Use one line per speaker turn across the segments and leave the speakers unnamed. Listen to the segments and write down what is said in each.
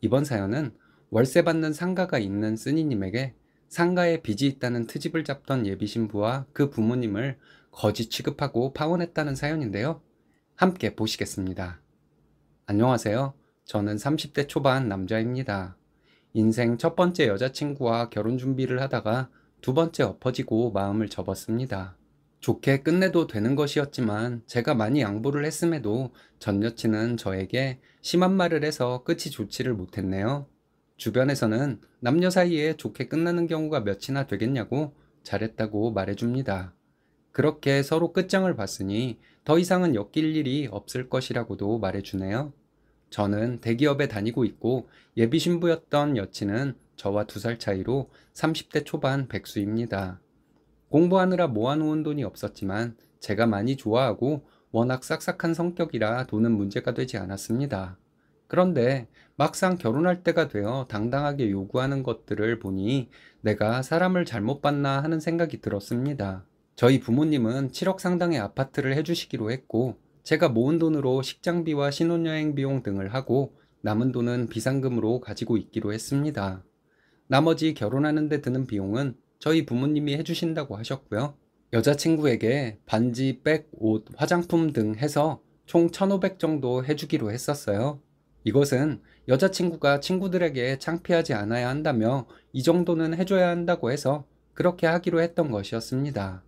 이번 사연은 월세 받는 상가가 있는 쓰니님에게 상가에 빚이 있다는 트집을 잡던 예비신부와 그 부모님을 거지 취급하고 파혼했다는 사연인데요. 함께 보시겠습니다. 안녕하세요. 저는 30대 초반 남자입니다. 인생 첫 번째 여자친구와 결혼 준비를 하다가 두 번째 엎어지고 마음을 접었습니다. 좋게 끝내도 되는 것이었지만 제가 많이 양보를 했음에도 전 여친은 저에게 심한 말을 해서 끝이 좋지를 못했네요. 주변에서는 남녀 사이에 좋게 끝나는 경우가 몇이나 되겠냐고 잘했다고 말해줍니다. 그렇게 서로 끝장을 봤으니 더 이상은 엮일 일이 없을 것이라고도 말해주네요. 저는 대기업에 다니고 있고 예비신부였던 여친은 저와 두 살 차이로 30대 초반 백수입니다. 공부하느라 모아놓은 돈이 없었지만 제가 많이 좋아하고 워낙 싹싹한 성격이라 돈은 문제가 되지 않았습니다. 그런데 막상 결혼할 때가 되어 당당하게 요구하는 것들을 보니 내가 사람을 잘못 봤나 하는 생각이 들었습니다. 저희 부모님은 7억 상당의 아파트를 해주시기로 했고 제가 모은 돈으로 식장비와 신혼여행 비용 등을 하고 남은 돈은 비상금으로 가지고 있기로 했습니다. 나머지 결혼하는데 드는 비용은 저희 부모님이 해주신다고 하셨고요. 여자친구에게 반지, 백, 옷, 화장품 등 해서 총 1,500 정도 해주기로 했었어요. 이것은 여자친구가 친구들에게 창피하지 않아야 한다며 이 정도는 해줘야 한다고 해서 그렇게 하기로 했던 것이었습니다.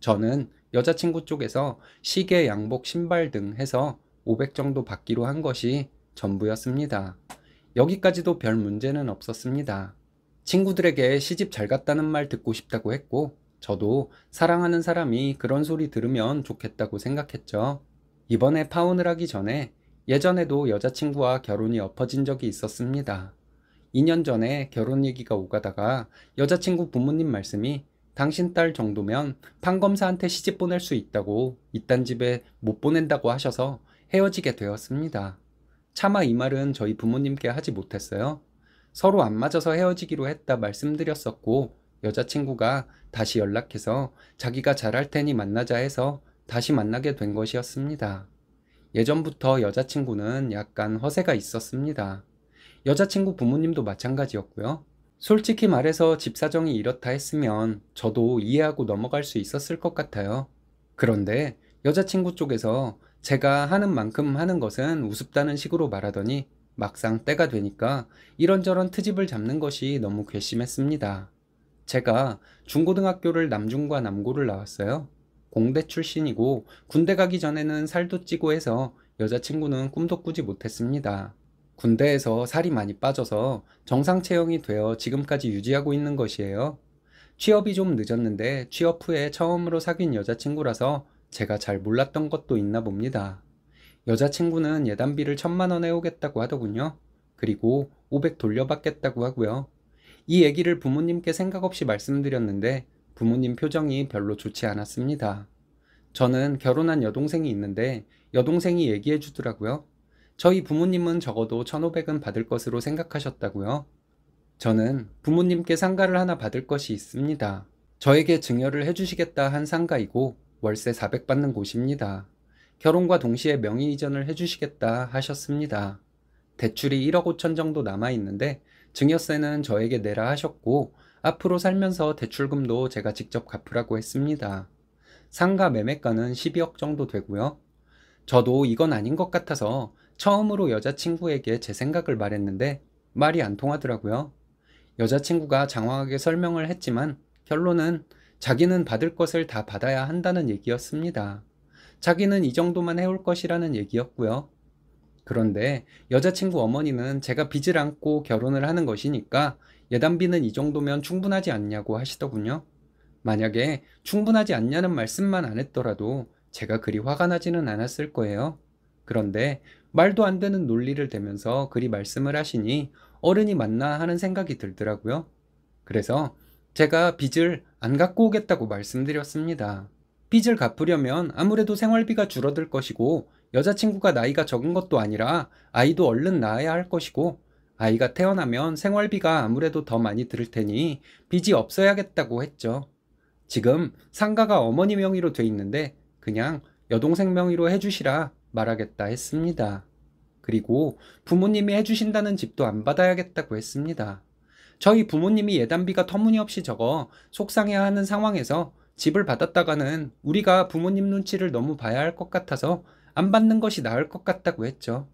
저는 여자친구 쪽에서 시계, 양복, 신발 등 해서 500 정도 받기로 한 것이 전부였습니다. 여기까지도 별 문제는 없었습니다. 친구들에게 시집 잘 갔다는 말 듣고 싶다고 했고, 저도 사랑하는 사람이 그런 소리 들으면 좋겠다고 생각했죠. 이번에 파혼을 하기 전에 예전에도 여자친구와 결혼이 엎어진 적이 있었습니다. 2년 전에 결혼 얘기가 오가다가 여자친구 부모님 말씀이 당신 딸 정도면 판검사한테 시집 보낼 수 있다고 이딴 집에 못 보낸다고 하셔서 헤어지게 되었습니다. 차마 이 말은 저희 부모님께 하지 못했어요. 서로 안 맞아서 헤어지기로 했다 말씀드렸었고 여자친구가 다시 연락해서 자기가 잘할 테니 만나자 해서 다시 만나게 된 것이었습니다. 예전부터 여자친구는 약간 허세가 있었습니다. 여자친구 부모님도 마찬가지였고요. 솔직히 말해서 집 사정이 이렇다 했으면 저도 이해하고 넘어갈 수 있었을 것 같아요. 그런데 여자친구 쪽에서 제가 하는 만큼 하는 것은 우습다는 식으로 말하더니 막상 때가 되니까 이런저런 트집을 잡는 것이 너무 괘씸했습니다. 제가 중고등학교를 남중과 남고를 나왔어요. 공대 출신이고 군대 가기 전에는 살도 찌고 해서 여자친구는 꿈도 꾸지 못했습니다. 군대에서 살이 많이 빠져서 정상 체형이 되어 지금까지 유지하고 있는 것이에요. 취업이 좀 늦었는데 취업 후에 처음으로 사귄 여자친구라서 제가 잘 몰랐던 것도 있나 봅니다. 여자친구는 예단비를 천만 원 해오겠다고 하더군요. 그리고 500 돌려받겠다고 하고요. 이 얘기를 부모님께 생각 없이 말씀드렸는데 부모님 표정이 별로 좋지 않았습니다. 저는 결혼한 여동생이 있는데 여동생이 얘기해 주더라고요. 저희 부모님은 적어도 1,500은 받을 것으로 생각하셨다고요. 저는 부모님께 상가를 하나 받을 것이 있습니다. 저에게 증여를 해주시겠다 한 상가이고 월세 400 받는 곳입니다. 결혼과 동시에 명의 이전을 해주시겠다 하셨습니다. 대출이 1억 5천 정도 남아 있는데 증여세는 저에게 내라 하셨고 앞으로 살면서 대출금도 제가 직접 갚으라고 했습니다. 상가 매매가는 12억 정도 되고요. 저도 이건 아닌 것 같아서 처음으로 여자친구에게 제 생각을 말했는데 말이 안 통하더라고요. 여자친구가 장황하게 설명을 했지만 결론은 자기는 받을 것을 다 받아야 한다는 얘기였습니다. 자기는 이 정도만 해올 것이라는 얘기였고요. 그런데 여자친구 어머니는 제가 빚을 안고 결혼을 하는 것이니까 예단비는 이 정도면 충분하지 않냐고 하시더군요. 만약에 충분하지 않냐는 말씀만 안 했더라도 제가 그리 화가 나지는 않았을 거예요. 그런데 말도 안 되는 논리를 대면서 그리 말씀을 하시니 어른이 맞나 하는 생각이 들더라고요. 그래서 제가 빚을 안 갖고 오겠다고 말씀드렸습니다. 빚을 갚으려면 아무래도 생활비가 줄어들 것이고 여자친구가 나이가 적은 것도 아니라 아이도 얼른 낳아야 할 것이고 아이가 태어나면 생활비가 아무래도 더 많이 들을 테니 빚이 없어야겠다고 했죠. 지금 상가가 어머니 명의로 돼 있는데 그냥 여동생 명의로 해주시라 말하겠다 했습니다. 그리고 부모님이 해주신다는 집도 안 받아야겠다고 했습니다. 저희 부모님이 예단비가 터무니없이 적어 속상해하는 상황에서 집을 받았다가는 우리가 부모님 눈치를 너무 봐야 할 것 같아서 안 받는 것이 나을 것 같다고 했죠.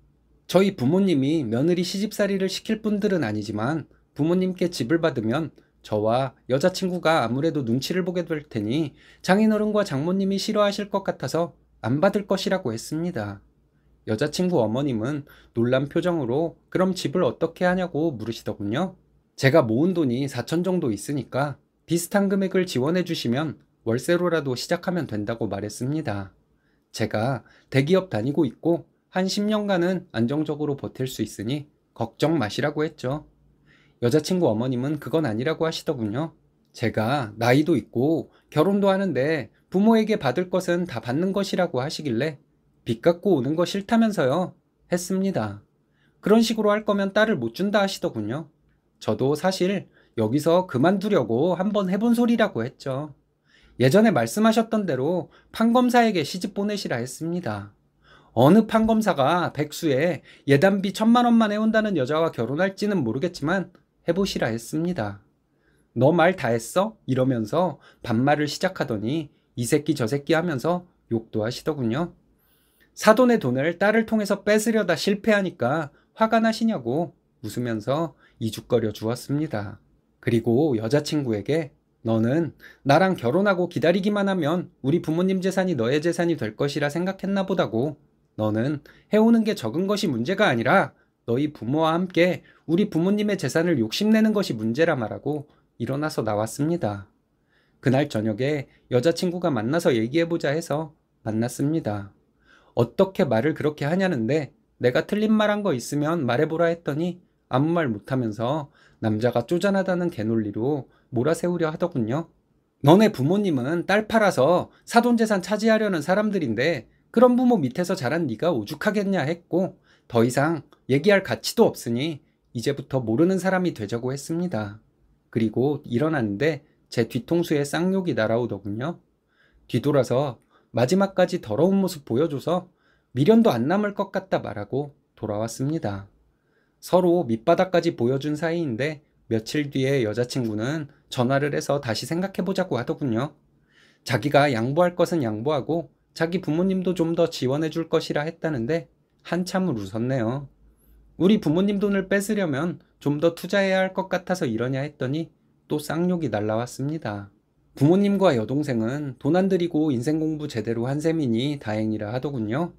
저희 부모님이 며느리 시집살이를 시킬 분들은 아니지만 부모님께 집을 받으면 저와 여자친구가 아무래도 눈치를 보게 될 테니 장인어른과 장모님이 싫어하실 것 같아서 안 받을 것이라고 했습니다. 여자친구 어머님은 놀란 표정으로 그럼 집을 어떻게 하냐고 물으시더군요. 제가 모은 돈이 4천 정도 있으니까 비슷한 금액을 지원해 주시면 월세로라도 시작하면 된다고 말했습니다. 제가 대기업 다니고 있고 한 10년간은 안정적으로 버틸 수 있으니 걱정 마시라고 했죠. 여자친구 어머님은 그건 아니라고 하시더군요. 제가 나이도 있고 결혼도 하는데 부모에게 받을 것은 다 받는 것이라고 하시길래 빚 갚고 오는 거 싫다면서요. 했습니다. 그런 식으로 할 거면 딸을 못 준다 하시더군요. 저도 사실 여기서 그만두려고 한번 해본 소리라고 했죠. 예전에 말씀하셨던 대로 판검사에게 시집 보내시라 했습니다. 어느 판검사가 백수에 예단비 천만 원만 해온다는 여자와 결혼할지는 모르겠지만 해보시라 했습니다. 너 말 다 했어? 이러면서 반말을 시작하더니 이 새끼 저 새끼 하면서 욕도 하시더군요. 사돈의 돈을 딸을 통해서 뺏으려다 실패하니까 화가 나시냐고 웃으면서 이죽거려 주었습니다. 그리고 여자친구에게 너는 나랑 결혼하고 기다리기만 하면 우리 부모님 재산이 너의 재산이 될 것이라 생각했나 보다고 너는 해오는 게 적은 것이 문제가 아니라 너희 부모와 함께 우리 부모님의 재산을 욕심내는 것이 문제라 말하고 일어나서 나왔습니다. 그날 저녁에 여자친구가 만나서 얘기해보자 해서 만났습니다. 어떻게 말을 그렇게 하냐는데 내가 틀린 말 한 거 있으면 말해보라 했더니 아무 말 못하면서 남자가 쪼잔하다는 개논리로 몰아세우려 하더군요. 너네 부모님은 딸 팔아서 사돈 재산 차지하려는 사람들인데 그런 부모 밑에서 자란 네가 오죽하겠냐 했고 더 이상 얘기할 가치도 없으니 이제부터 모르는 사람이 되자고 했습니다. 그리고 일어났는데 제 뒤통수에 쌍욕이 날아오더군요. 뒤돌아서 마지막까지 더러운 모습 보여줘서 미련도 안 남을 것 같다 말하고 돌아왔습니다. 서로 밑바닥까지 보여준 사이인데 며칠 뒤에 여자친구는 전화를 해서 다시 생각해보자고 하더군요. 자기가 양보할 것은 양보하고 자기 부모님도 좀 더 지원해 줄 것이라 했다는데 한참을 웃었네요. 우리 부모님 돈을 뺏으려면 좀 더 투자해야 할 것 같아서 이러냐 했더니 또 쌍욕이 날라왔습니다. 부모님과 여동생은 돈 안 들이고 인생 공부 제대로 한 셈이니 다행이라 하더군요.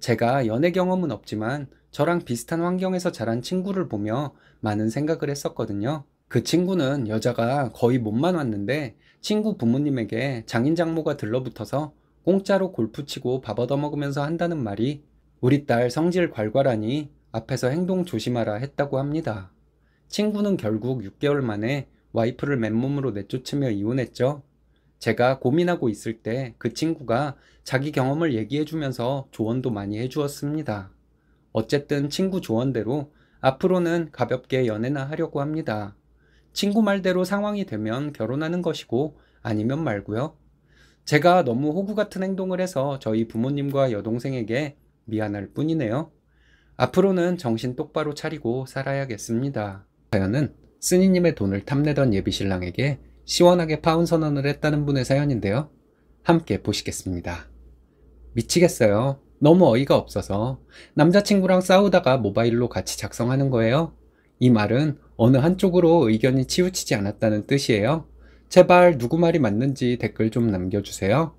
제가 연애 경험은 없지만 저랑 비슷한 환경에서 자란 친구를 보며 많은 생각을 했었거든요. 그 친구는 여자가 거의 못만 왔는데 친구 부모님에게 장인 장모가 들러붙어서 공짜로 골프 치고 밥 얻어먹으면서 한다는 말이 우리 딸 성질 괄괄하니 앞에서 행동 조심하라 했다고 합니다. 친구는 결국 6개월 만에 와이프를 맨몸으로 내쫓으며 이혼했죠. 제가 고민하고 있을 때 그 친구가 자기 경험을 얘기해주면서 조언도 많이 해주었습니다. 어쨌든 친구 조언대로 앞으로는 가볍게 연애나 하려고 합니다. 친구 말대로 상황이 되면 결혼하는 것이고 아니면 말고요. 제가 너무 호구 같은 행동을 해서 저희 부모님과 여동생에게 미안할 뿐이네요. 앞으로는 정신 똑바로 차리고 살아야겠습니다. 사연은 스니님의 돈을 탐내던 예비신랑에게 시원하게 파운 선언을 했다는 분의 사연인데요. 함께 보시겠습니다. 미치겠어요. 너무 어이가 없어서 남자친구랑 싸우다가 모바일로 같이 작성하는 거예요. 이 말은 어느 한쪽으로 의견이 치우치지 않았다는 뜻이에요. 제발 누구 말이 맞는지 댓글 좀 남겨주세요.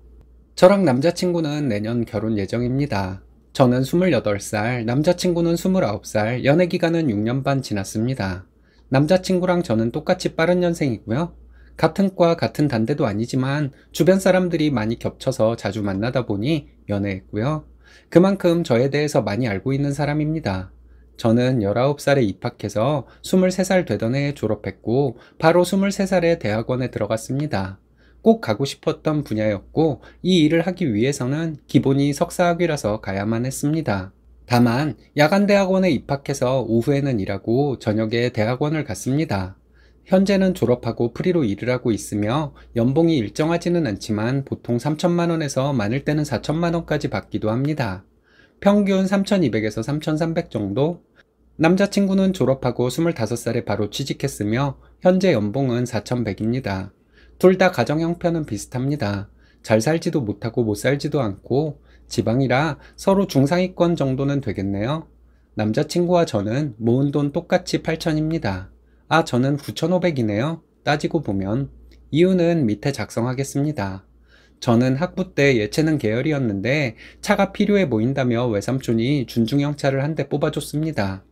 저랑 남자친구는 내년 결혼 예정입니다. 저는 28살, 남자친구는 29살, 연애 기간은 6년 반 지났습니다. 남자친구랑 저는 똑같이 빠른 년생이고요. 같은 과 같은 단대도 아니지만 주변 사람들이 많이 겹쳐서 자주 만나다 보니 연애했고요. 그만큼 저에 대해서 많이 알고 있는 사람입니다. 저는 19살에 입학해서 23살 되던 해에 졸업했고 바로 23살에 대학원에 들어갔습니다. 꼭 가고 싶었던 분야였고 이 일을 하기 위해서는 기본이 석사학위라서 가야만 했습니다. 다만 야간대학원에 입학해서 오후에는 일하고 저녁에 대학원을 갔습니다. 현재는 졸업하고 프리로 일을 하고 있으며 연봉이 일정하지는 않지만 보통 3천만원에서 많을 때는 4천만원까지 받기도 합니다. 평균 3,200에서 3,300 정도 남자친구는 졸업하고 25살에 바로 취직했으며 현재 연봉은 4,100입니다. 둘 다 가정 형편은 비슷합니다. 잘 살지도 못하고 못 살지도 않고 지방이라 서로 중상위권 정도는 되겠네요. 남자친구와 저는 모은 돈 똑같이 8,000입니다. 아, 저는 9,500이네요. 따지고 보면. 이유는 밑에 작성하겠습니다. 저는 학부 때 예체능 계열이었는데 차가 필요해 보인다며 외삼촌이 준중형차를 한 대 뽑아줬습니다.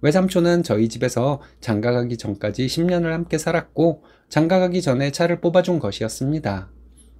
외삼촌은 저희 집에서 장가가기 전까지 10년을 함께 살았고 장가가기 전에 차를 뽑아준 것이었습니다.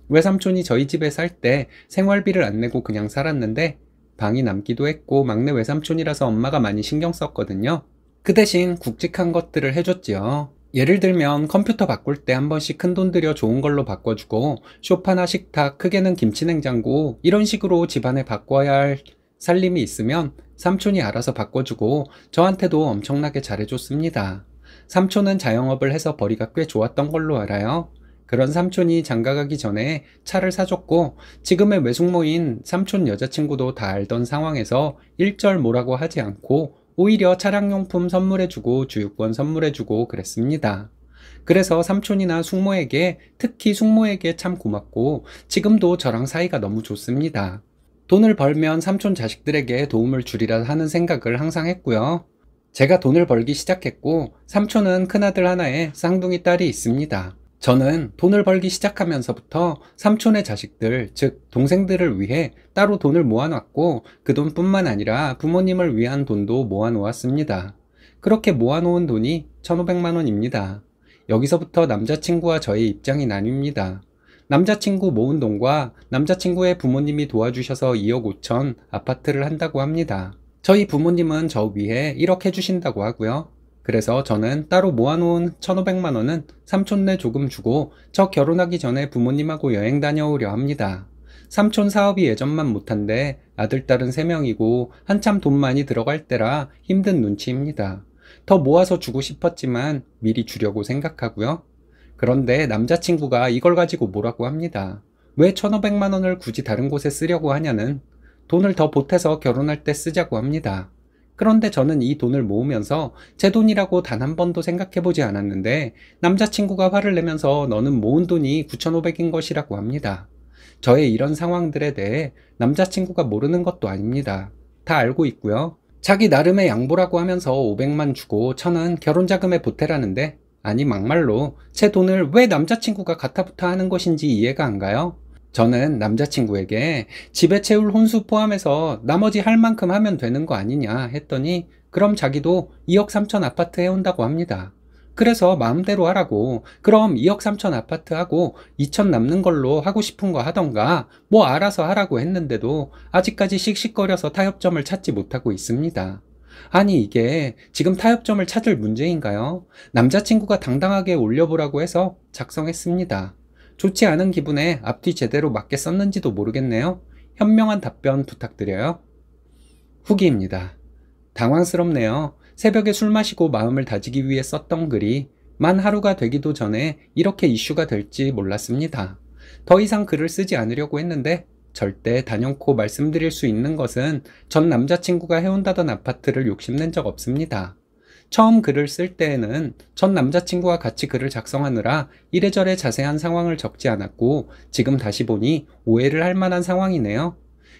외삼촌이 저희 집에 살 때 생활비를 안 내고 그냥 살았는데 방이 남기도 했고 막내 외삼촌이라서 엄마가 많이 신경 썼거든요. 그 대신 굵직한 것들을 해줬지요. 예를 들면 컴퓨터 바꿀 때 한 번씩 큰 돈 들여 좋은 걸로 바꿔주고 쇼파나 식탁, 크게는 김치냉장고 이런 식으로 집안에 바꿔야 할 살림이 있으면 삼촌이 알아서 바꿔주고 저한테도 엄청나게 잘해줬습니다. 삼촌은 자영업을 해서 벌이가 꽤 좋았던 걸로 알아요. 그런 삼촌이 장가가기 전에 차를 사줬고 지금의 외숙모인 삼촌 여자친구도 다 알던 상황에서 일절 뭐라고 하지 않고 오히려 차량용품 선물해주고 주유권 선물해주고 그랬습니다. 그래서 삼촌이나 숙모에게 특히 숙모에게 참 고맙고 지금도 저랑 사이가 너무 좋습니다. 돈을 벌면 삼촌 자식들에게 도움을 주리라 하는 생각을 항상 했고요. 제가 돈을 벌기 시작했고 삼촌은 큰아들 하나에 쌍둥이 딸이 있습니다. 저는 돈을 벌기 시작하면서부터 삼촌의 자식들, 즉 동생들을 위해 따로 돈을 모아놨고 그 돈뿐만 아니라 부모님을 위한 돈도 모아놓았습니다. 그렇게 모아놓은 돈이 1,500만 원입니다. 여기서부터 남자친구와 저의 입장이 나뉩니다. 남자친구 모은 돈과 남자친구의 부모님이 도와주셔서 2억 5천 아파트를 한다고 합니다. 저희 부모님은 저 위에 1억 해주신다고 하고요. 그래서 저는 따로 모아놓은 1,500만 원은 삼촌네 조금 주고 저 결혼하기 전에 부모님하고 여행 다녀오려 합니다. 삼촌 사업이 예전만 못한데 아들 딸은 3명이고 한참 돈 많이 들어갈 때라 힘든 눈치입니다. 더 모아서 주고 싶었지만 미리 주려고 생각하고요. 그런데 남자친구가 이걸 가지고 뭐라고 합니다. 왜 1,500만 원을 굳이 다른 곳에 쓰려고 하냐는 돈을 더 보태서 결혼할 때 쓰자고 합니다. 그런데 저는 이 돈을 모으면서 제 돈이라고 단 한 번도 생각해보지 않았는데 남자친구가 화를 내면서 너는 모은 돈이 9,500인 것이라고 합니다. 저의 이런 상황들에 대해 남자친구가 모르는 것도 아닙니다. 다 알고 있고요. 자기 나름의 양보라고 하면서 500만 주고 천은 결혼자금에 보태라는데 아니 막말로 제 돈을 왜 남자친구가 갖다부터 하는 것인지 이해가 안 가요? 저는 남자친구에게 집에 채울 혼수 포함해서 나머지 할 만큼 하면 되는 거 아니냐 했더니 그럼 자기도 2억 3천 아파트 해온다고 합니다. 그래서 마음대로 하라고 그럼 2억 3천 아파트 하고 2천 남는 걸로 하고 싶은 거 하던가 뭐 알아서 하라고 했는데도 아직까지 씩씩거려서 타협점을 찾지 못하고 있습니다. 아니 이게 지금 타협점을 찾을 문제인가요? 남자친구가 당당하게 올려보라고 해서 작성했습니다. 좋지 않은 기분에 앞뒤 제대로 맞게 썼는지도 모르겠네요. 현명한 답변 부탁드려요. 후기입니다. 당황스럽네요. 새벽에 술 마시고 마음을 다지기 위해 썼던 글이 만 하루가 되기도 전에 이렇게 이슈가 될지 몰랐습니다. 더 이상 글을 쓰지 않으려고 했는데 절대 단연코 말씀드릴 수 있는 것은 전 남자친구가 해온다던 아파트를 욕심낸 적 없습니다. 처음 글을 쓸 때에는 전 남자친구와 같이 글을 작성하느라 이래저래 자세한 상황을 적지 않았고 지금 다시 보니 오해를 할 만한 상황이네요.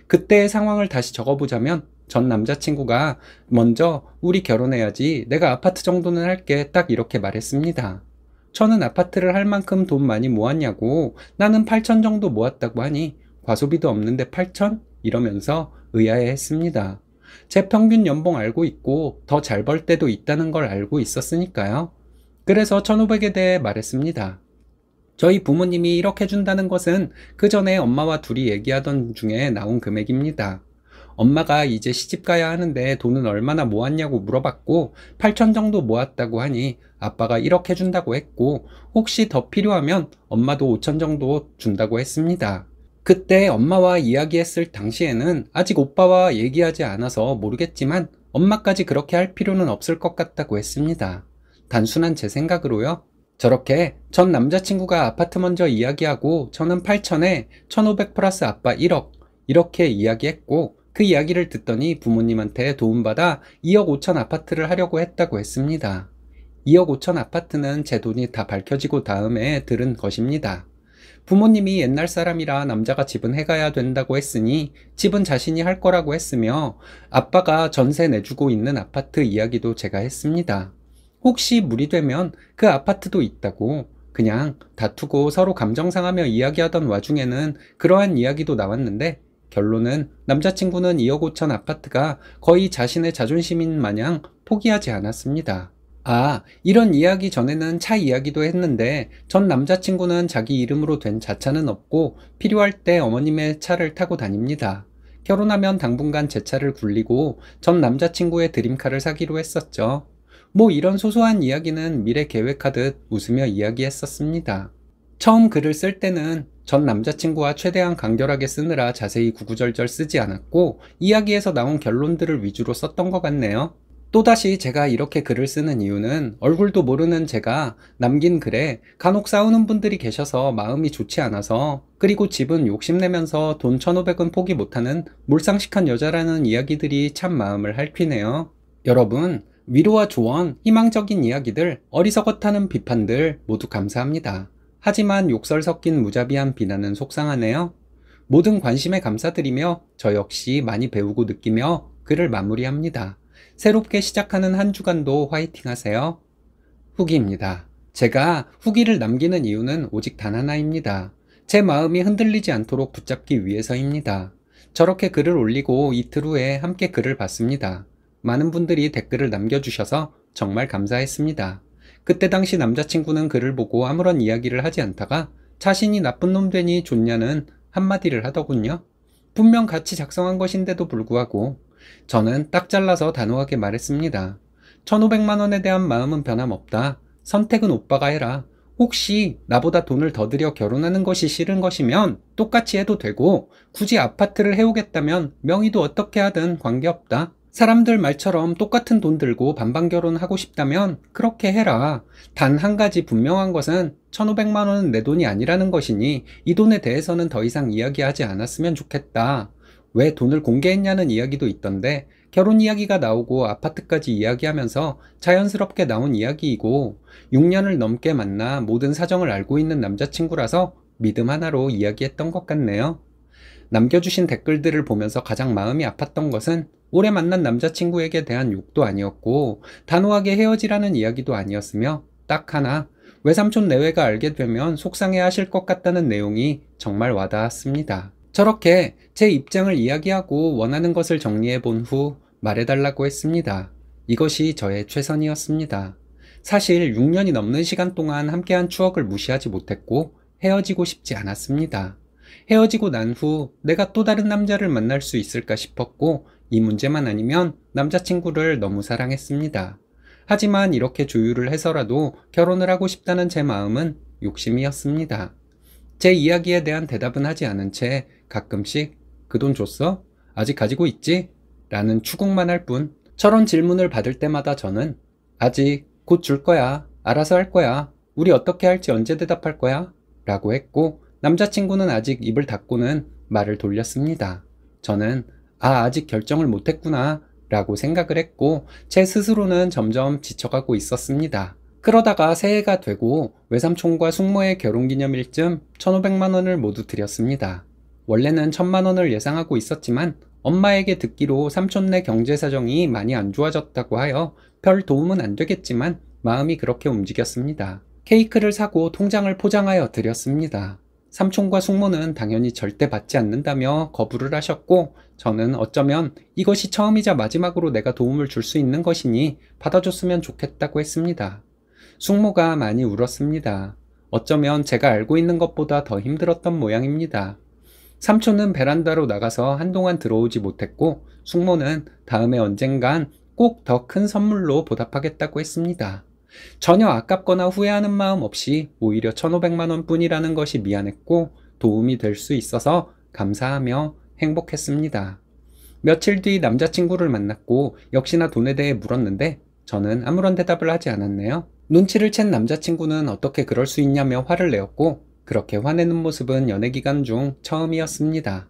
그때의 상황을 다시 적어보자면 전 남자친구가 먼저 우리 결혼해야지 내가 아파트 정도는 할게 딱 이렇게 말했습니다. 저는 아파트를 할 만큼 돈 많이 모았냐고 나는 8천 정도 모았다고 하니 과소비도 없는데 8천? 이러면서 의아해 했습니다. 제 평균 연봉 알고 있고 더 잘 벌 때도 있다는 걸 알고 있었으니까요. 그래서 1500에 대해 말했습니다. 저희 부모님이 이렇게 준다는 것은 그 전에 엄마와 둘이 얘기하던 중에 나온 금액입니다. 엄마가 이제 시집 가야 하는데 돈은 얼마나 모았냐고 물어봤고 8천 정도 모았다고 하니 아빠가 이렇게 준다고 했고 혹시 더 필요하면 엄마도 5천 정도 준다고 했습니다. 그때 엄마와 이야기했을 당시에는 아직 오빠와 얘기하지 않아서 모르겠지만 엄마까지 그렇게 할 필요는 없을 것 같다고 했습니다. 단순한 제 생각으로요. 저렇게 전 남자친구가 아파트 먼저 이야기하고 저는 8천에 1500 플러스 아빠 1억 이렇게 이야기했고 그 이야기를 듣더니 부모님한테 도움받아 2억 5천 아파트를 하려고 했다고 했습니다. 2억 5천 아파트는 제 돈이 다 밝혀지고 다음에 들은 것입니다. 부모님이 옛날 사람이라 남자가 집은 해가야 된다고 했으니 집은 자신이 할 거라고 했으며 아빠가 전세 내주고 있는 아파트 이야기도 제가 했습니다. 혹시 무리되면 그 아파트도 있다고 그냥 다투고 서로 감정 상하며 이야기하던 와중에는 그러한 이야기도 나왔는데 결론은 남자친구는 2억 5천 아파트가 거의 자신의 자존심인 마냥 포기하지 않았습니다. 아, 이런 이야기 전에는 차 이야기도 했는데 전 남자친구는 자기 이름으로 된 자차는 없고 필요할 때 어머님의 차를 타고 다닙니다. 결혼하면 당분간 제 차를 굴리고 전 남자친구의 드림카를 사기로 했었죠. 뭐 이런 소소한 이야기는 미래 계획하듯 웃으며 이야기했었습니다. 처음 글을 쓸 때는 전 남자친구와 최대한 간결하게 쓰느라 자세히 구구절절 쓰지 않았고 이야기에서 나온 결론들을 위주로 썼던 것 같네요. 또다시 제가 이렇게 글을 쓰는 이유는 얼굴도 모르는 제가 남긴 글에 간혹 싸우는 분들이 계셔서 마음이 좋지 않아서 그리고 집은 욕심내면서 돈 1500원 포기 못하는 몰상식한 여자라는 이야기들이 참 마음을 핥히네요. 여러분 위로와 조언, 희망적인 이야기들, 어리석었다는 비판들 모두 감사합니다. 하지만 욕설 섞인 무자비한 비난은 속상하네요. 모든 관심에 감사드리며 저 역시 많이 배우고 느끼며 글을 마무리합니다. 새롭게 시작하는 한 주간도 화이팅 하세요. 후기입니다. 제가 후기를 남기는 이유는 오직 단 하나입니다. 제 마음이 흔들리지 않도록 붙잡기 위해서입니다. 저렇게 글을 올리고 이틀 후에 함께 글을 봤습니다. 많은 분들이 댓글을 남겨주셔서 정말 감사했습니다. 그때 당시 남자친구는 글을 보고 아무런 이야기를 하지 않다가 자신이 나쁜 놈 되니 좋냐는 한마디를 하더군요. 분명 같이 작성한 것인데도 불구하고 저는 딱 잘라서 단호하게 말했습니다. 1500만원에 대한 마음은 변함없다. 선택은 오빠가 해라. 혹시 나보다 돈을 더 들여 결혼하는 것이 싫은 것이면 똑같이 해도 되고 굳이 아파트를 해오겠다면 명의도 어떻게 하든 관계없다. 사람들 말처럼 똑같은 돈 들고 반반 결혼하고 싶다면 그렇게 해라. 단 한 가지 분명한 것은 1500만 원은 내 돈이 아니라는 것이니 이 돈에 대해서는 더 이상 이야기하지 않았으면 좋겠다. 왜 돈을 공개했냐는 이야기도 있던데 결혼 이야기가 나오고 아파트까지 이야기하면서 자연스럽게 나온 이야기이고 6년을 넘게 만나 모든 사정을 알고 있는 남자친구라서 믿음 하나로 이야기했던 것 같네요. 남겨주신 댓글들을 보면서 가장 마음이 아팠던 것은 오래 만난 남자친구에게 대한 욕도 아니었고 단호하게 헤어지라는 이야기도 아니었으며 딱 하나 외삼촌 내외가 알게 되면 속상해 하실 것 같다는 내용이 정말 와닿았습니다. 저렇게 제 입장을 이야기하고 원하는 것을 정리해 본 후 말해달라고 했습니다. 이것이 저의 최선이었습니다. 사실 6년이 넘는 시간 동안 함께한 추억을 무시하지 못했고 헤어지고 싶지 않았습니다. 헤어지고 난 후 내가 또 다른 남자를 만날 수 있을까 싶었고 이 문제만 아니면 남자친구를 너무 사랑했습니다. 하지만 이렇게 조율을 해서라도 결혼을 하고 싶다는 제 마음은 욕심이었습니다. 제 이야기에 대한 대답은 하지 않은 채 가끔씩 그 돈 줬어? 아직 가지고 있지? 라는 추궁만 할뿐 저런 질문을 받을 때마다 저는 아직 곧 줄 거야. 알아서 할 거야. 우리 어떻게 할지 언제 대답할 거야? 라고 했고 남자친구는 아직 입을 닫고는 말을 돌렸습니다. 저는 아, 아직 결정을 못했구나 라고 생각을 했고 제 스스로는 점점 지쳐가고 있었습니다. 그러다가 새해가 되고 외삼촌과 숙모의 결혼기념일쯤 1500만원을 모두 드렸습니다. 원래는 천만 원을 예상하고 있었지만 엄마에게 듣기로 삼촌네 경제 사정이 많이 안 좋아졌다고 하여 별 도움은 안 되겠지만 마음이 그렇게 움직였습니다. 케이크를 사고 통장을 포장하여 드렸습니다. 삼촌과 숙모는 당연히 절대 받지 않는다며 거부를 하셨고 저는 어쩌면 이것이 처음이자 마지막으로 내가 도움을 줄 수 있는 것이니 받아줬으면 좋겠다고 했습니다. 숙모가 많이 울었습니다. 어쩌면 제가 알고 있는 것보다 더 힘들었던 모양입니다. 삼촌은 베란다로 나가서 한동안 들어오지 못했고 숙모는 다음에 언젠간 꼭 더 큰 선물로 보답하겠다고 했습니다. 전혀 아깝거나 후회하는 마음 없이 오히려 1,500만 원 뿐이라는 것이 미안했고 도움이 될 수 있어서 감사하며 행복했습니다. 며칠 뒤 남자친구를 만났고 역시나 돈에 대해 물었는데 저는 아무런 대답을 하지 않았네요. 눈치를 챈 남자친구는 어떻게 그럴 수 있냐며 화를 내었고 그렇게 화내는 모습은 연애 기간 중 처음이었습니다.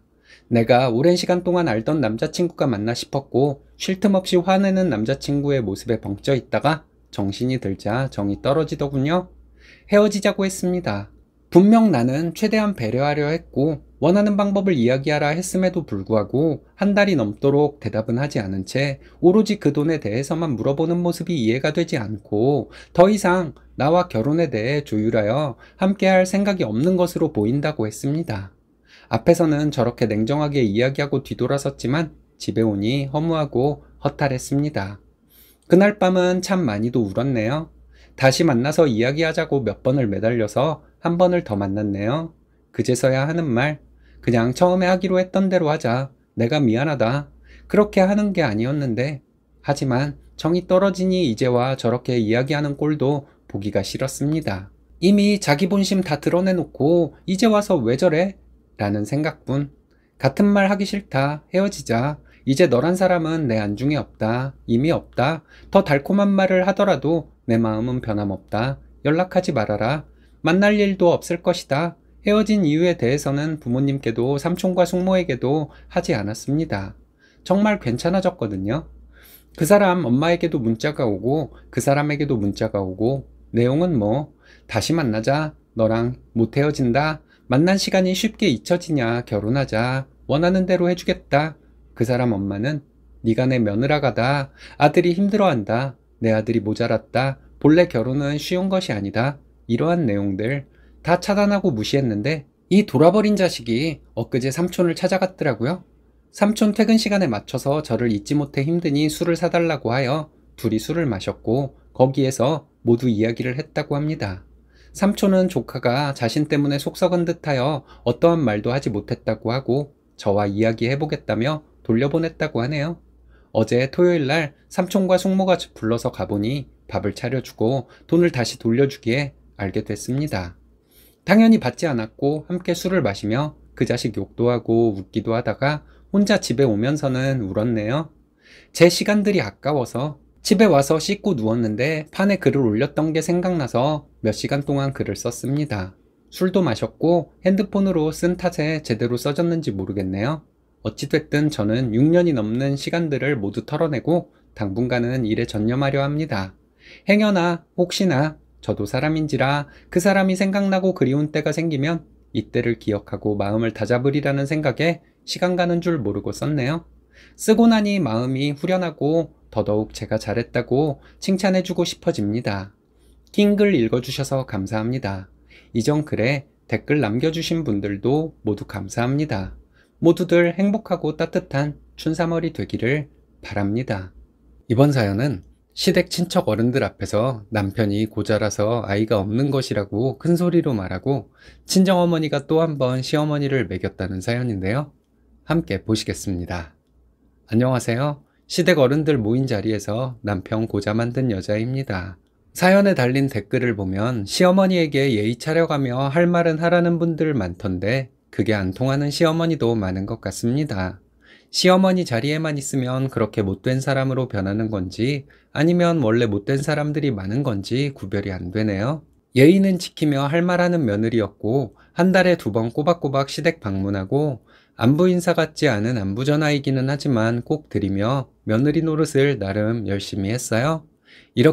내가 오랜 시간 동안 알던 남자친구가 맞나 싶었고 쉴 틈 없이 화내는 남자친구의 모습에 벙쪄 있다가 정신이 들자 정이 떨어지더군요. 헤어지자고 했습니다. 분명 나는 최대한 배려하려 했고 원하는 방법을 이야기하라 했음에도 불구하고 한 달이 넘도록 대답은 하지 않은 채 오로지 그 돈에 대해서만 물어보는 모습이 이해가 되지 않고 더 이상 나와 결혼에 대해 조율하여 함께할 생각이 없는 것으로 보인다고 했습니다. 앞에서는 저렇게 냉정하게 이야기하고 뒤돌아섰지만 집에 오니 허무하고 허탈했습니다. 그날 밤은 참 많이도 울었네요. 다시 만나서 이야기하자고 몇 번을 매달려서 한 번을 더 만났네요. 그제서야 하는 말, 그냥 처음에 하기로 했던 대로 하자. 내가 미안하다. 그렇게 하는 게 아니었는데. 하지만 정이 떨어지니 이제와 저렇게 이야기하는 꼴도 보기가 싫었습니다. 이미 자기 본심 다 드러내놓고 이제 와서 왜 저래? 라는 생각뿐. 같은 말 하기 싫다. 헤어지자. 이제 너란 사람은 내 안중에 없다. 이미 없다. 더 달콤한 말을 하더라도 내 마음은 변함없다. 연락하지 말아라. 만날 일도 없을 것이다. 헤어진 이유에 대해서는 부모님께도 삼촌과 숙모에게도 하지 않았습니다. 정말 괜찮아졌거든요. 그 사람 엄마에게도 문자가 오고 그 사람에게도 문자가 오고 내용은 뭐 다시 만나자 너랑 못 헤어진다 만난 시간이 쉽게 잊혀지냐 결혼하자 원하는 대로 해주겠다 그 사람 엄마는 네가 내 며느라가다 아들이 힘들어한다 내 아들이 모자랐다 본래 결혼은 쉬운 것이 아니다 이러한 내용들 다 차단하고 무시했는데 이 돌아버린 자식이 엊그제 삼촌을 찾아갔더라고요 삼촌 퇴근 시간에 맞춰서 저를 잊지 못해 힘드니 술을 사달라고 하여 둘이 술을 마셨고 거기에서 모두 이야기를 했다고 합니다. 삼촌은 조카가 자신 때문에 속썩은 듯하여 어떠한 말도 하지 못했다고 하고 저와 이야기해보겠다며 돌려보냈다고 하네요. 어제 토요일 날 삼촌과 숙모가 불러서 가보니 밥을 차려주고 돈을 다시 돌려주기에 알게 됐습니다. 당연히 받지 않았고 함께 술을 마시며 그 자식 욕도 하고 웃기도 하다가 혼자 집에 오면서는 울었네요. 제 시간들이 아까워서 집에 와서 씻고 누웠는데 판에 글을 올렸던 게 생각나서 몇 시간 동안 글을 썼습니다. 술도 마셨고 핸드폰으로 쓴 탓에 제대로 써졌는지 모르겠네요. 어찌됐든 저는 6년이 넘는 시간들을 모두 털어내고 당분간은 일에 전념하려 합니다. 행여나 혹시나 저도 사람인지라 그 사람이 생각나고 그리운 때가 생기면 이때를 기억하고 마음을 다잡으리라는 생각에 시간 가는 줄 모르고 썼네요. 쓰고 나니 마음이 후련하고 더더욱 제가 잘했다고 칭찬해주고 싶어집니다. 킹글 읽어주셔서 감사합니다. 이전 글에 댓글 남겨주신 분들도 모두 감사합니다. 모두들 행복하고 따뜻한 춘삼월이 되기를 바랍니다. 이번 사연은 시댁 친척 어른들 앞에서 남편이 고자라서 아이가 없는 것이라고 큰 소리로 말하고 친정어머니가 또 한 번 시어머니를 매겼다는 사연인데요. 함께 보시겠습니다. 안녕하세요. 시댁 어른들 모인 자리에서 남편 고자 만든 여자입니다. 사연에 달린 댓글을 보면 시어머니에게 예의 차려가며 할 말은 하라는 분들 많던데 그게 안 통하는 시어머니도 많은 것 같습니다. 시어머니 자리에만 있으면 그렇게 못된 사람으로 변하는 건지 아니면 원래 못된 사람들이 많은 건지 구별이 안 되네요. 예의는 지키며 할 말하는 며느리였고 한 달에 두 번 꼬박꼬박 시댁 방문하고 안부 인사 같지 않은 안부 전화이기는 하지만 꼭 드리며 며느리 노릇을 나름 열심히 했어요.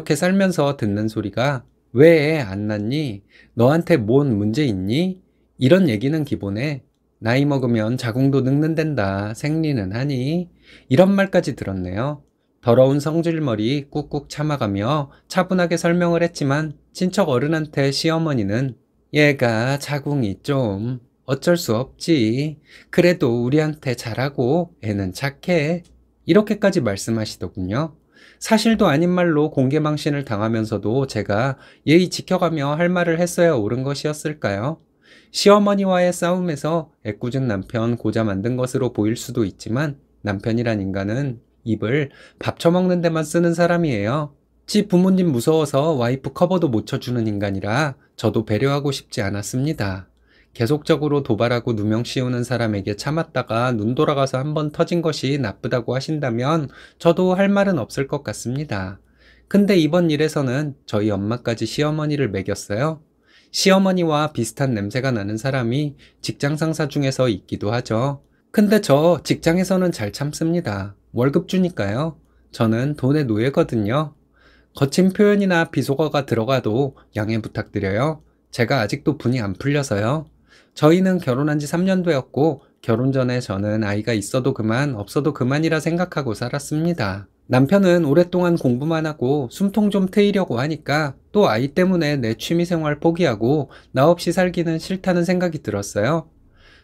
이렇게 살면서 듣는 소리가 왜 안 났니? 너한테 뭔 문제 있니? 이런 얘기는 기본에 나이 먹으면 자궁도 늙는댄다. 생리는 하니? 이런 말까지 들었네요. 더러운 성질머리 꾹꾹 참아가며 차분하게 설명을 했지만 친척 어른한테 시어머니는 얘가 자궁이 좀 어쩔 수 없지. 그래도 우리한테 잘하고 애는 착해. 이렇게까지 말씀하시더군요. 사실도 아닌 말로 공개망신을 당하면서도 제가 예의 지켜가며 할 말을 했어야 옳은 것이었을까요? 시어머니와의 싸움에서 애꿎은 남편 고자 만든 것으로 보일 수도 있지만 남편이란 인간은 입을 밥 처먹는 데만 쓰는 사람이에요. 지 부모님 무서워서 와이프 커버도 못 쳐주는 인간이라 저도 배려하고 싶지 않았습니다. 계속적으로 도발하고 누명 씌우는 사람에게 참았다가 눈 돌아가서 한번 터진 것이 나쁘다고 하신다면 저도 할 말은 없을 것 같습니다. 근데 이번 일에서는 저희 엄마까지 시어머니를 매겼어요. 시어머니와 비슷한 냄새가 나는 사람이 직장 상사 중에서 있기도 하죠. 근데 저 직장에서는 잘 참습니다. 월급 주니까요. 저는 돈의 노예거든요. 거친 표현이나 비속어가 들어가도 양해 부탁드려요. 제가 아직도 분이 안 풀려서요. 저희는 결혼한 지 3년 되었고 결혼 전에 저는 아이가 있어도 그만 없어도 그만이라 생각하고 살았습니다. 남편은 오랫동안 공부만 하고 숨통 좀 트이려고 하니까 또 아이 때문에 내 취미생활 포기하고 나 없이 살기는 싫다는 생각이 들었어요.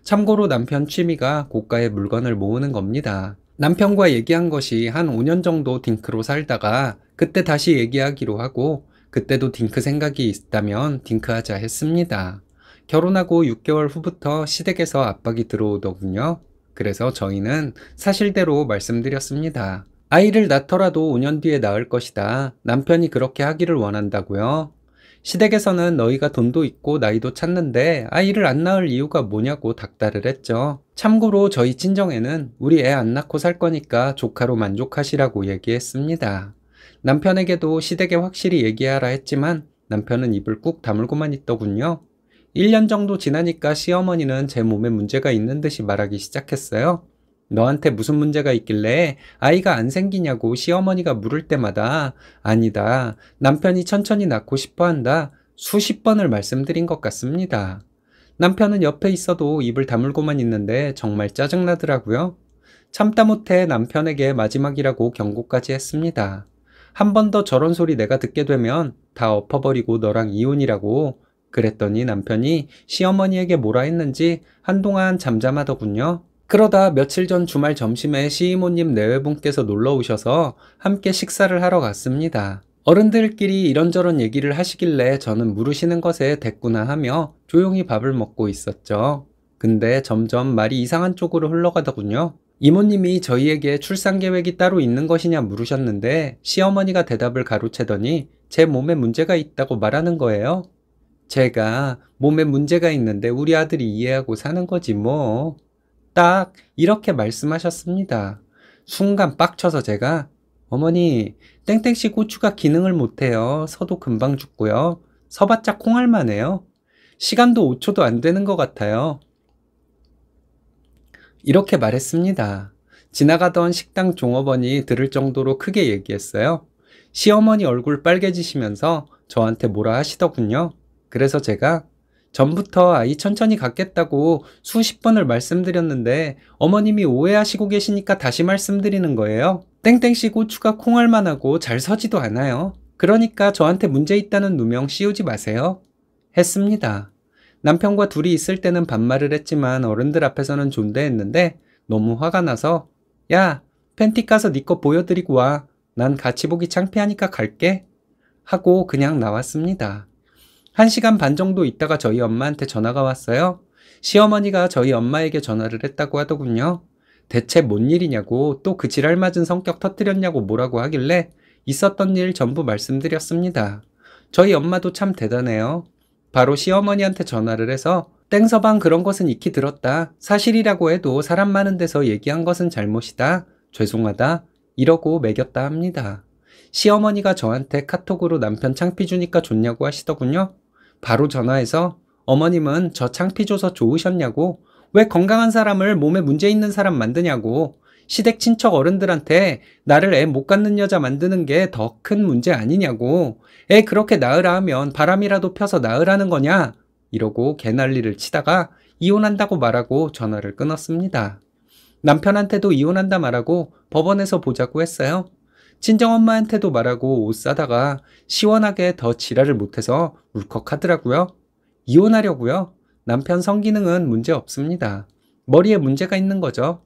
참고로 남편 취미가 고가의 물건을 모으는 겁니다. 남편과 얘기한 것이 한 5년 정도 딩크로 살다가 그때 다시 얘기하기로 하고 그때도 딩크 생각이 있다면 딩크하자 했습니다. 결혼하고 6개월 후부터 시댁에서 압박이 들어오더군요. 그래서 저희는 사실대로 말씀드렸습니다. 아이를 낳더라도 5년 뒤에 낳을 것이다. 남편이 그렇게 하기를 원한다고요. 시댁에서는 너희가 돈도 있고 나이도 찾는데 아이를 안 낳을 이유가 뭐냐고 닥달을 했죠. 참고로 저희 친정에는 우리 애 안 낳고 살 거니까 조카로 만족하시라고 얘기했습니다. 남편에게도 시댁에 확실히 얘기하라 했지만 남편은 입을 꾹 다물고만 있더군요. 1년 정도 지나니까 시어머니는 제 몸에 문제가 있는 듯이 말하기 시작했어요. 너한테 무슨 문제가 있길래 아이가 안 생기냐고 시어머니가 물을 때마다 아니다. 남편이 천천히 낳고 싶어 한다. 수십 번을 말씀드린 것 같습니다. 남편은 옆에 있어도 입을 다물고만 있는데 정말 짜증나더라고요. 참다 못해 남편에게 마지막이라고 경고까지 했습니다. 한 번 더 저런 소리 내가 듣게 되면 다 엎어버리고 너랑 이혼이라고 그랬더니 남편이 시어머니에게 뭐라 했는지 한동안 잠잠하더군요. 그러다 며칠 전 주말 점심에 시이모님 내외분께서 놀러 오셔서 함께 식사를 하러 갔습니다. 어른들끼리 이런저런 얘기를 하시길래 저는 물으시는 것에 됐구나 하며 조용히 밥을 먹고 있었죠. 근데 점점 말이 이상한 쪽으로 흘러가더군요. 이모님이 저희에게 출산 계획이 따로 있는 것이냐 물으셨는데 시어머니가 대답을 가로채더니 제 몸에 문제가 있다고 말하는 거예요. 제가 몸에 문제가 있는데 우리 아들이 이해하고 사는 거지 뭐. 딱 이렇게 말씀하셨습니다. 순간 빡쳐서 제가 어머니 땡땡씨 고추가 기능을 못해요. 서도 금방 죽고요. 서봤자 콩알만 해요. 시간도 5초도 안 되는 것 같아요. 이렇게 말했습니다. 지나가던 식당 종업원이 들을 정도로 크게 얘기했어요. 시어머니 얼굴 빨개지시면서 저한테 뭐라 하시더군요. 그래서 제가 전부터 아이 천천히 갖겠다고 수십 번을 말씀드렸는데 어머님이 오해하시고 계시니까 다시 말씀드리는 거예요. 땡땡씨 고추가 콩알만하고 잘 서지도 않아요. 그러니까 저한테 문제 있다는 누명 씌우지 마세요. 했습니다. 남편과 둘이 있을 때는 반말을 했지만 어른들 앞에서는 존대했는데 너무 화가 나서 야 팬티 까서 니거 네 보여드리고 와. 난 같이 보기 창피하니까 갈게. 하고 그냥 나왔습니다. 한시간반 정도 있다가 저희 엄마한테 전화가 왔어요. 시어머니가 저희 엄마에게 전화를 했다고 하더군요. 대체 뭔 일이냐고 또 그 지랄 맞은 성격 터뜨렸냐고 뭐라고 하길래 있었던 일 전부 말씀드렸습니다. 저희 엄마도 참 대단해요. 바로 시어머니한테 전화를 해서 땡서방 그런 것은 익히 들었다. 사실이라고 해도 사람 많은 데서 얘기한 것은 잘못이다. 죄송하다. 이러고 매겼다 합니다. 시어머니가 저한테 카톡으로 남편 창피 주니까 좋냐고 하시더군요. 바로 전화해서 어머님은 저 창피 조서 좋으셨냐고 왜 건강한 사람을 몸에 문제 있는 사람 만드냐고 시댁 친척 어른들한테 나를 애 못 갖는 여자 만드는 게 더 큰 문제 아니냐고 애 그렇게 낳으라 하면 바람이라도 펴서 낳으라는 거냐 이러고 개난리를 치다가 이혼한다고 말하고 전화를 끊었습니다. 남편한테도 이혼한다 말하고 법원에서 보자고 했어요. 친정엄마한테도 말하고 옷 사다가 시원하게 더 지랄을 못해서 울컥하더라고요. 이혼하려고요. 남편 성기능은 문제 없습니다. 머리에 문제가 있는 거죠.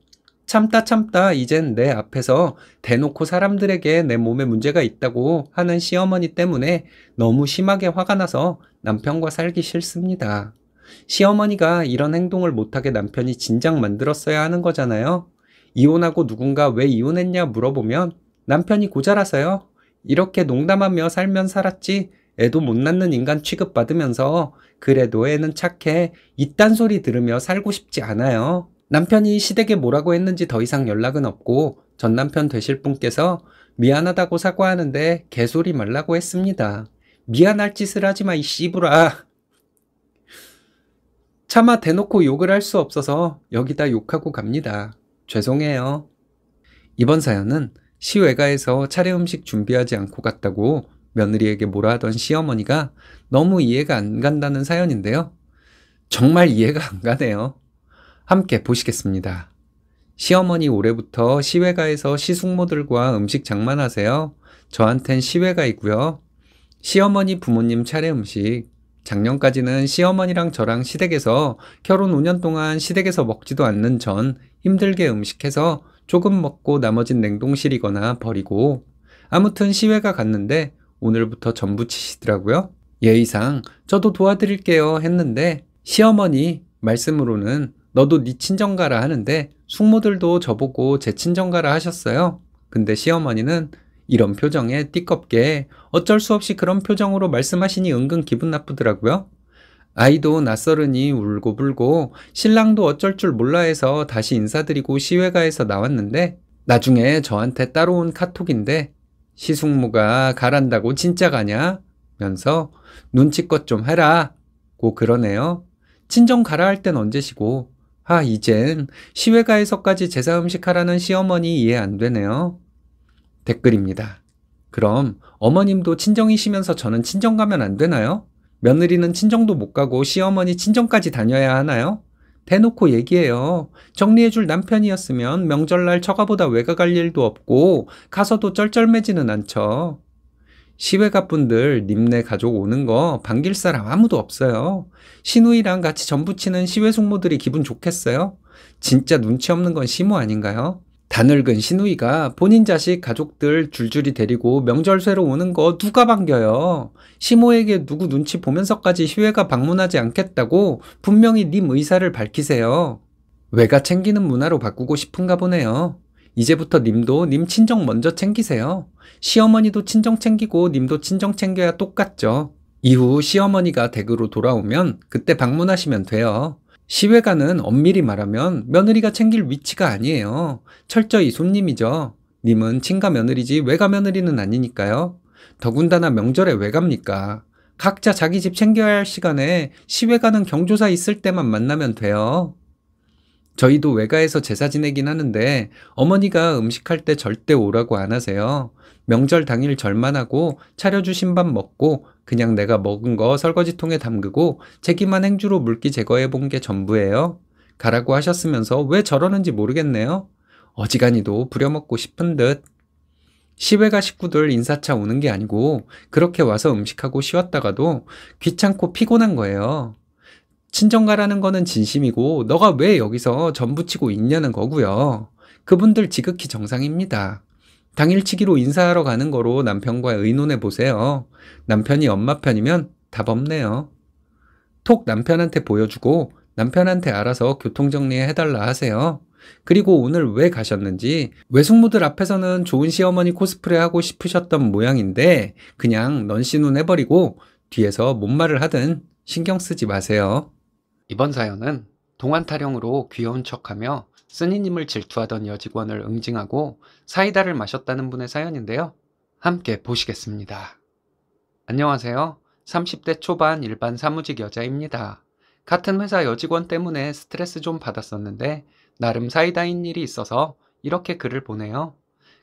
참다 참다 이젠 내 앞에서 대놓고 사람들에게 내 몸에 문제가 있다고 하는 시어머니 때문에 너무 심하게 화가 나서 남편과 살기 싫습니다. 시어머니가 이런 행동을 못하게 남편이 진작 만들었어야 하는 거잖아요. 이혼하고 누군가 왜 이혼했냐 물어보면 남편이 고자라서요. 이렇게 농담하며 살면 살았지 애도 못 낳는 인간 취급받으면서 그래도 애는 착해 이딴 소리 들으며 살고 싶지 않아요. 남편이 시댁에 뭐라고 했는지 더 이상 연락은 없고 전 남편 되실 분께서 미안하다고 사과하는데 개소리 말라고 했습니다. 미안할 짓을 하지 마이 씨부라. 차마 대놓고 욕을 할 수 없어서 여기다 욕하고 갑니다. 죄송해요. 이번 사연은 시외가에서 차례 음식 준비하지 않고 갔다고 며느리에게 뭐라 하던 시어머니가 너무 이해가 안 간다는 사연인데요. 정말 이해가 안 가네요. 함께 보시겠습니다. 시어머니 올해부터 시외가에서 시숙모들과 음식 장만하세요. 저한텐 시외가이고요. 시어머니 부모님 차례 음식. 작년까지는 시어머니랑 저랑 시댁에서 결혼 5년 동안 시댁에서 먹지도 않는 전 힘들게 음식해서 조금 먹고 나머진 냉동실이거나 버리고 아무튼 시외가 갔는데 오늘부터 전부 치시더라고요. 예의상 저도 도와드릴게요 했는데 시어머니 말씀으로는 너도 네 친정 가라 하는데 숙모들도 저보고 제 친정 가라 하셨어요. 근데 시어머니는 이런 표정에 띠껍게 어쩔 수 없이 그런 표정으로 말씀하시니 은근 기분 나쁘더라고요. 아이도 낯설으니 울고불고 신랑도 어쩔 줄 몰라 해서 다시 인사드리고 시외가에서 나왔는데 나중에 저한테 따로 온 카톡인데 시숙모가 가란다고 진짜 가냐? 면서 눈치껏 좀 해라. 고 그러네요. 친정 가라 할 땐 언제시고. 아, 이젠 시외가에서까지 제사 음식 하라는 시어머니 이해 안 되네요. 댓글입니다. 그럼 어머님도 친정이시면서 저는 친정 가면 안 되나요? 며느리는 친정도 못 가고 시어머니 친정까지 다녀야 하나요? 대놓고 얘기해요. 정리해줄 남편이었으면 명절날 처가보다 외가 갈 일도 없고 가서도 쩔쩔매지는 않죠. 시외가분들 님네 가족 오는 거 반길 사람 아무도 없어요. 시누이랑 같이 전부치는 시외숙모들이 기분 좋겠어요? 진짜 눈치 없는 건 시모 아닌가요? 다늙은 시누이가 본인 자식 가족들 줄줄이 데리고 명절 쇠로 오는 거 누가 반겨요. 시모에게 누구 눈치 보면서까지 휴회가 방문하지 않겠다고 분명히 님 의사를 밝히세요. 외가 챙기는 문화로 바꾸고 싶은가 보네요. 이제부터 님도 님 친정 먼저 챙기세요. 시어머니도 친정 챙기고 님도 친정 챙겨야 똑같죠. 이후 시어머니가 댁으로 돌아오면 그때 방문하시면 돼요. 시외가는 엄밀히 말하면 며느리가 챙길 위치가 아니에요. 철저히 손님이죠. 님은 친가 며느리지 외가 며느리는 아니니까요. 더군다나 명절에 왜 갑니까? 각자 자기 집 챙겨야 할 시간에 시외가는 경조사 있을 때만 만나면 돼요. 저희도 외가에서 제사 지내긴 하는데 어머니가 음식할 때 절대 오라고 안 하세요. 명절 당일 절만 하고 차려주신 밥 먹고 그냥 내가 먹은 거 설거지통에 담그고 책임한 행주로 물기 제거해 본 게 전부예요. 가라고 하셨으면서 왜 저러는지 모르겠네요. 어지간히도 부려먹고 싶은 듯. 시외가 식구들 인사차 오는 게 아니고 그렇게 와서 음식하고 쉬었다가도 귀찮고 피곤한 거예요. 친정가라는 거는 진심이고 너가 왜 여기서 전부치고 있냐는 거고요. 그분들 지극히 정상입니다. 당일치기로 인사하러 가는 거로 남편과 의논해 보세요. 남편이 엄마 편이면 답 없네요. 톡 남편한테 보여주고 남편한테 알아서 교통정리 해달라 하세요. 그리고 오늘 왜 가셨는지 외숙모들 앞에서는 좋은 시어머니 코스프레 하고 싶으셨던 모양인데 그냥 넌시눈 해버리고 뒤에서 뭔 말을 하든 신경 쓰지 마세요. 이번 사연은 동안 타령으로 귀여운 척하며 스니님을 질투하던 여직원을 응징하고 사이다를 마셨다는 분의 사연인데요. 함께 보시겠습니다. 안녕하세요. 30대 초반 일반 사무직 여자입니다. 같은 회사 여직원 때문에 스트레스 좀 받았었는데 나름 사이다인 일이 있어서 이렇게 글을 보내요.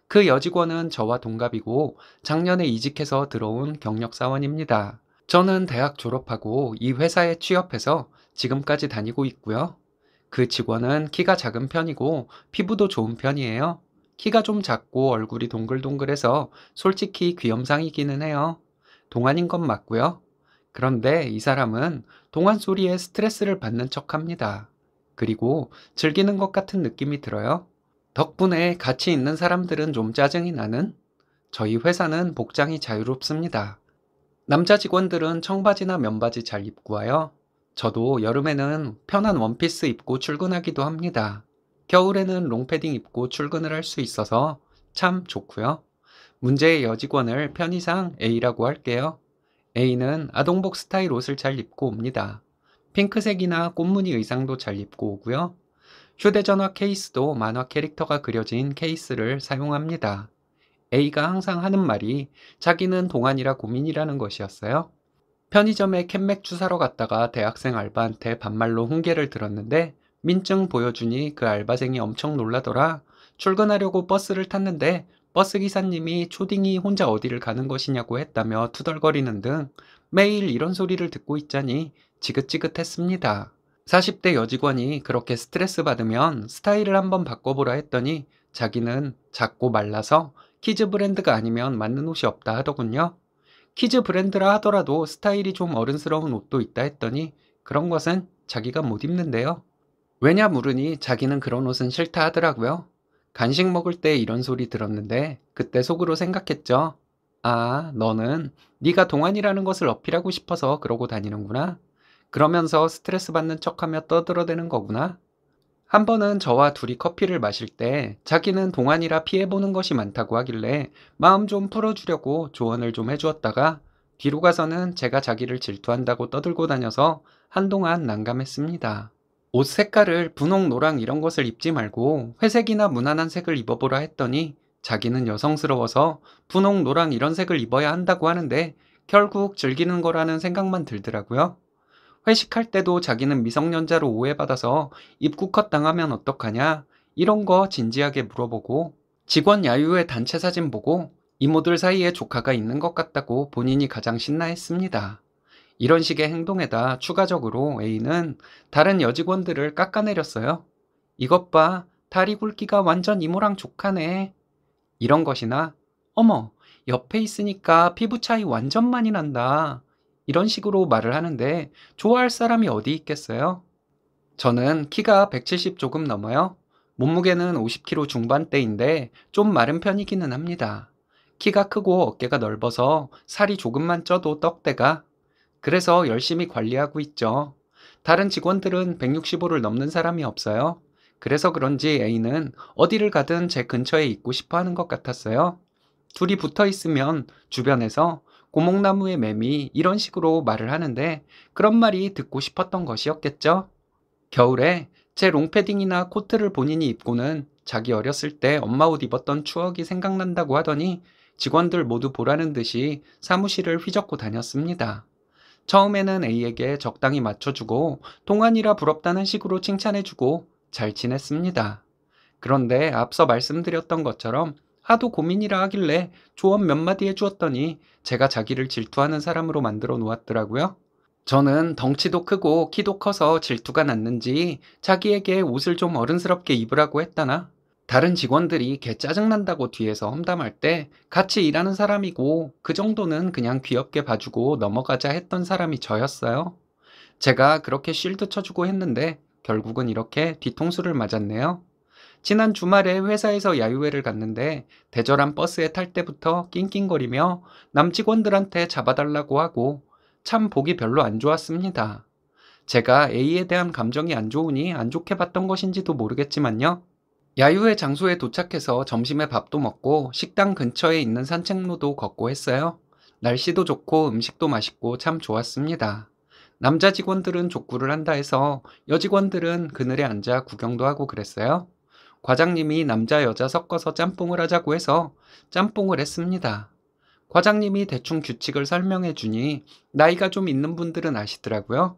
그 여직원은 저와 동갑이고 작년에 이직해서 들어온 경력사원입니다. 저는 대학 졸업하고 이 회사에 취업해서 지금까지 다니고 있고요. 그 직원은 키가 작은 편이고 피부도 좋은 편이에요. 키가 좀 작고 얼굴이 동글동글해서 솔직히 귀염상이기는 해요. 동안인 건 맞고요. 그런데 이 사람은 동안 소리에 스트레스를 받는 척 합니다. 그리고 즐기는 것 같은 느낌이 들어요. 덕분에 같이 있는 사람들은 좀 짜증이 나는 저희 회사는 복장이 자유롭습니다. 남자 직원들은 청바지나 면바지 잘 입고 와요. 저도 여름에는 편한 원피스 입고 출근하기도 합니다. 겨울에는 롱패딩 입고 출근을 할 수 있어서 참 좋고요. 문제의 여직원을 편의상 A라고 할게요. A는 아동복 스타일 옷을 잘 입고 옵니다. 핑크색이나 꽃무늬 의상도 잘 입고 오고요. 휴대전화 케이스도 만화 캐릭터가 그려진 케이스를 사용합니다. A가 항상 하는 말이 자기는 동안이라 고민이라는 것이었어요. 편의점에 캔맥주 사러 갔다가 대학생 알바한테 반말로 훈계를 들었는데 민증 보여주니 그 알바생이 엄청 놀라더라. 출근하려고 버스를 탔는데 버스 기사님이 초딩이 혼자 어디를 가는 것이냐고 했다며 투덜거리는 등 매일 이런 소리를 듣고 있자니 지긋지긋했습니다. 40대 여직원이 그렇게 스트레스 받으면 스타일을 한번 바꿔보라 했더니 자기는 작고 말라서 키즈 브랜드가 아니면 맞는 옷이 없다 하더군요. 키즈 브랜드라 하더라도 스타일이 좀 어른스러운 옷도 있다 했더니 그런 것은 자기가 못 입는데요. 왜냐 물으니 자기는 그런 옷은 싫다 하더라고요. 간식 먹을 때 이런 소리 들었는데 그때 속으로 생각했죠. 아, 너는 네가 동안이라는 것을 어필하고 싶어서 그러고 다니는구나. 그러면서 스트레스 받는 척하며 떠들어대는 거구나. 한 번은 저와 둘이 커피를 마실 때 자기는 동안이라 피해보는 것이 많다고 하길래 마음 좀 풀어주려고 조언을 좀 해주었다가 뒤로 가서는 제가 자기를 질투한다고 떠들고 다녀서 한동안 난감했습니다. 옷 색깔을 분홍, 노랑 이런 것을 입지 말고 회색이나 무난한 색을 입어보라 했더니 자기는 여성스러워서 분홍, 노랑 이런 색을 입어야 한다고 하는데 결국 즐기는 거라는 생각만 들더라고요. 회식할 때도 자기는 미성년자로 오해받아서 입국컷 당하면 어떡하냐? 이런 거 진지하게 물어보고 직원 야유회 단체 사진 보고 이모들 사이에 조카가 있는 것 같다고 본인이 가장 신나했습니다. 이런 식의 행동에다 추가적으로 A는 다른 여직원들을 깎아내렸어요. 이것 봐, 다리 굵기가 완전 이모랑 조카네. 이런 것이나, 어머, 옆에 있으니까 피부 차이 완전 많이 난다. 이런 식으로 말을 하는데 좋아할 사람이 어디 있겠어요? 저는 키가 170 조금 넘어요. 몸무게는 50kg 중반대인데 좀 마른 편이기는 합니다. 키가 크고 어깨가 넓어서 살이 조금만 쪄도 떡대가. 그래서 열심히 관리하고 있죠. 다른 직원들은 165를 넘는 사람이 없어요. 그래서 그런지 A는 어디를 가든 제 근처에 있고 싶어 하는 것 같았어요. 둘이 붙어 있으면 주변에서 고목나무의 매미 이런 식으로 말을 하는데 그런 말이 듣고 싶었던 것이었겠죠. 겨울에 제 롱패딩이나 코트를 본인이 입고는 자기 어렸을 때 엄마 옷 입었던 추억이 생각난다고 하더니 직원들 모두 보라는 듯이 사무실을 휘젓고 다녔습니다. 처음에는 A에게 적당히 맞춰주고 동안이라 부럽다는 식으로 칭찬해주고 잘 지냈습니다. 그런데 앞서 말씀드렸던 것처럼 하도 고민이라 하길래 조언 몇 마디 해주었더니 제가 자기를 질투하는 사람으로 만들어 놓았더라고요. 저는 덩치도 크고 키도 커서 질투가 났는지 자기에게 옷을 좀 어른스럽게 입으라고 했다나 다른 직원들이 개 짜증난다고 뒤에서 험담할 때 같이 일하는 사람이고 그 정도는 그냥 귀엽게 봐주고 넘어가자 했던 사람이 저였어요. 제가 그렇게 쉴드 쳐주고 했는데 결국은 이렇게 뒤통수를 맞았네요. 지난 주말에 회사에서 야유회를 갔는데 대절한 버스에 탈 때부터 낑낑거리며 남직원들한테 잡아달라고 하고 참 보기 별로 안 좋았습니다. 제가 A에 대한 감정이 안 좋으니 안 좋게 봤던 것인지도 모르겠지만요. 야유회 장소에 도착해서 점심에 밥도 먹고 식당 근처에 있는 산책로도 걷고 했어요. 날씨도 좋고 음식도 맛있고 참 좋았습니다. 남자 직원들은 족구를 한다 해서 여직원들은 그늘에 앉아 구경도 하고 그랬어요. 과장님이 남자 여자 섞어서 짬뽕을 하자고 해서 짬뽕을 했습니다. 과장님이 대충 규칙을 설명해 주니 나이가 좀 있는 분들은 아시더라고요.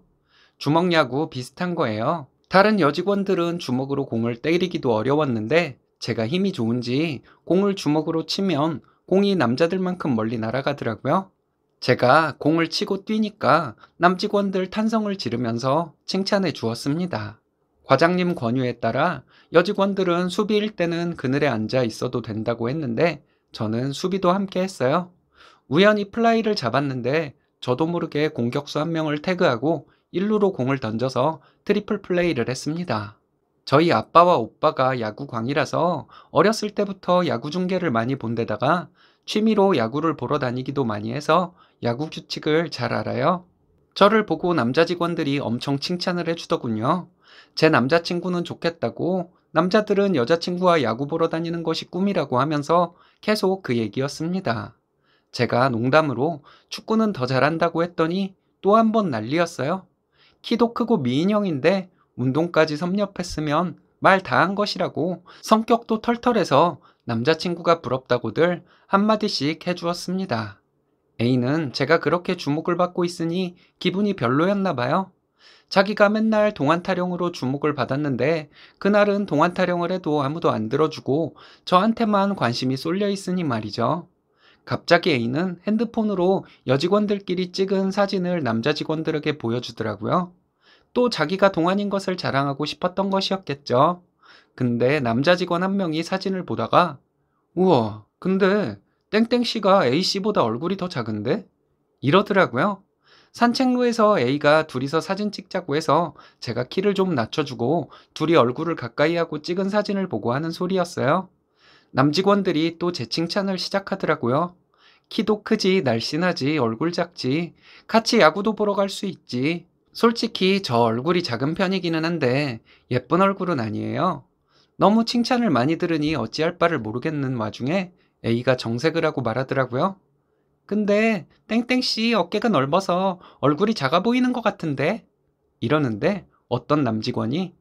주먹 야구 비슷한 거예요. 다른 여직원들은 주먹으로 공을 때리기도 어려웠는데 제가 힘이 좋은지 공을 주먹으로 치면 공이 남자들만큼 멀리 날아가더라고요. 제가 공을 치고 뛰니까 남직원들 탄성을 지르면서 칭찬해 주었습니다. 과장님 권유에 따라 여직원들은 수비일 때는 그늘에 앉아 있어도 된다고 했는데 저는 수비도 함께 했어요. 우연히 플라이를 잡았는데 저도 모르게 공격수 한 명을 태그하고 1루로 공을 던져서 트리플 플레이를 했습니다. 저희 아빠와 오빠가 야구광이라서 어렸을 때부터 야구 중계를 많이 본 데다가 취미로 야구를 보러 다니기도 많이 해서 야구 규칙을 잘 알아요. 저를 보고 남자 직원들이 엄청 칭찬을 해주더군요. 제 남자친구는 좋겠다고 남자들은 여자친구와 야구 보러 다니는 것이 꿈이라고 하면서 계속 그 얘기였습니다. 제가 농담으로 축구는 더 잘한다고 했더니 또 한 번 난리였어요. 키도 크고 미인형인데 운동까지 섭렵했으면 말 다 한 것이라고 성격도 털털해서 남자친구가 부럽다고들 한마디씩 해주었습니다. A는 제가 그렇게 주목을 받고 있으니 기분이 별로였나 봐요. 자기가 맨날 동안 타령으로 주목을 받았는데 그날은 동안 타령을 해도 아무도 안 들어주고 저한테만 관심이 쏠려 있으니 말이죠. 갑자기 A는 핸드폰으로 여직원들끼리 찍은 사진을 남자 직원들에게 보여주더라고요. 또 자기가 동안인 것을 자랑하고 싶었던 것이었겠죠. 근데 남자 직원 한 명이 사진을 보다가 우와, 근데 땡땡씨가 A씨보다 얼굴이 더 작은데? 이러더라고요. 산책로에서 A가 둘이서 사진 찍자고 해서 제가 키를 좀 낮춰주고 둘이 얼굴을 가까이 하고 찍은 사진을 보고 하는 소리였어요. 남직원들이 또 제 칭찬을 시작하더라고요. 키도 크지, 날씬하지, 얼굴 작지, 같이 야구도 보러 갈 수 있지. 솔직히 저 얼굴이 작은 편이기는 한데 예쁜 얼굴은 아니에요. 너무 칭찬을 많이 들으니 어찌할 바를 모르겠는 와중에 A가 정색을 하고 말하더라고요. 근데 땡땡씨 어깨가 넓어서 얼굴이 작아 보이는 것 같은데 이러는데 어떤 남직원이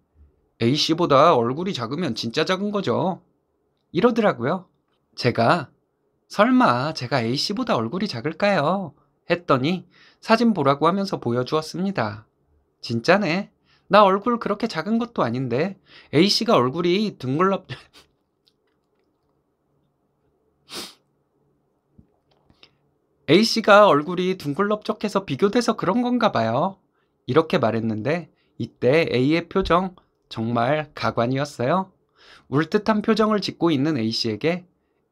A씨보다 얼굴이 작으면 진짜 작은 거죠 이러더라고요 제가 설마 제가 A씨보다 얼굴이 작을까요? 했더니 사진 보라고 하면서 보여주었습니다. 진짜네. 나 얼굴 그렇게 작은 것도 아닌데 A씨가 얼굴이 둥글럽 A씨가 얼굴이 둥글럽적해서 비교돼서 그런 건가 봐요. 이렇게 말했는데 이때 A의 표정 정말 가관이었어요. 울듯한 표정을 짓고 있는 A씨에게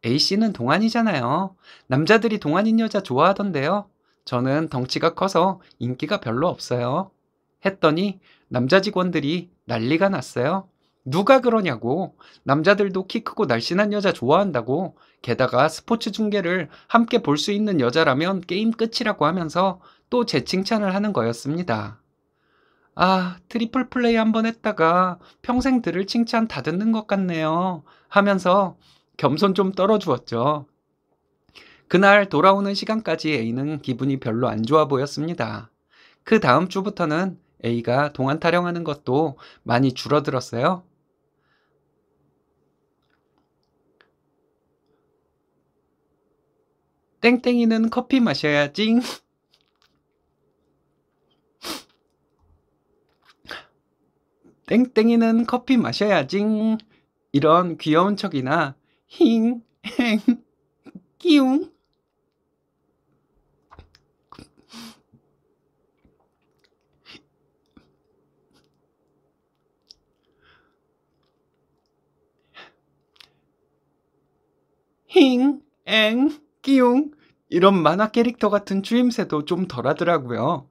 A씨는 동안이잖아요. 남자들이 동안인 여자 좋아하던데요. 저는 덩치가 커서 인기가 별로 없어요. 했더니 남자 직원들이 난리가 났어요. 누가 그러냐고. 남자들도 키 크고 날씬한 여자 좋아한다고. 게다가 스포츠 중계를 함께 볼 수 있는 여자라면 게임 끝이라고 하면서 또제 칭찬을 하는 거였습니다. 아, 트리플 플레이 한 번 했다가 평생 들을 칭찬 다 듣는 것 같네요. 하면서 겸손 좀 떨어주었죠. 그날 돌아오는 시간까지 A는 기분이 별로 안 좋아 보였습니다. 그 다음 주부터는 A가 동안 타령하는 것도 많이 줄어들었어요. 땡땡이는 커피 마셔야지. 땡땡이는 커피 마셔야지. 이런 귀여운 척이나 힝, 행, 끼웅. 힝, 엥. 끼용 이런 만화 캐릭터 같은 추임새도 좀 덜하더라고요.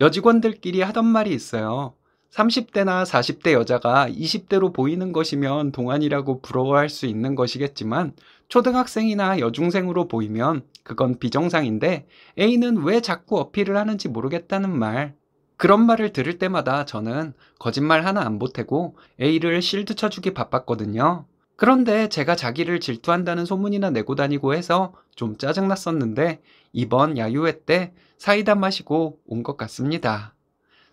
여직원들끼리 하던 말이 있어요. 30대나 40대 여자가 20대로 보이는 것이면 동안이라고 부러워할 수 있는 것이겠지만 초등학생이나 여중생으로 보이면 그건 비정상인데 A는 왜 자꾸 어필을 하는지 모르겠다는 말. 그런 말을 들을 때마다 저는 거짓말 하나 안 보태고 A를 실드 쳐주기 바빴거든요. 그런데 제가 자기를 질투한다는 소문이나 내고 다니고 해서 좀 짜증났었는데 이번 야유회 때 사이다 마시고 온 것 같습니다.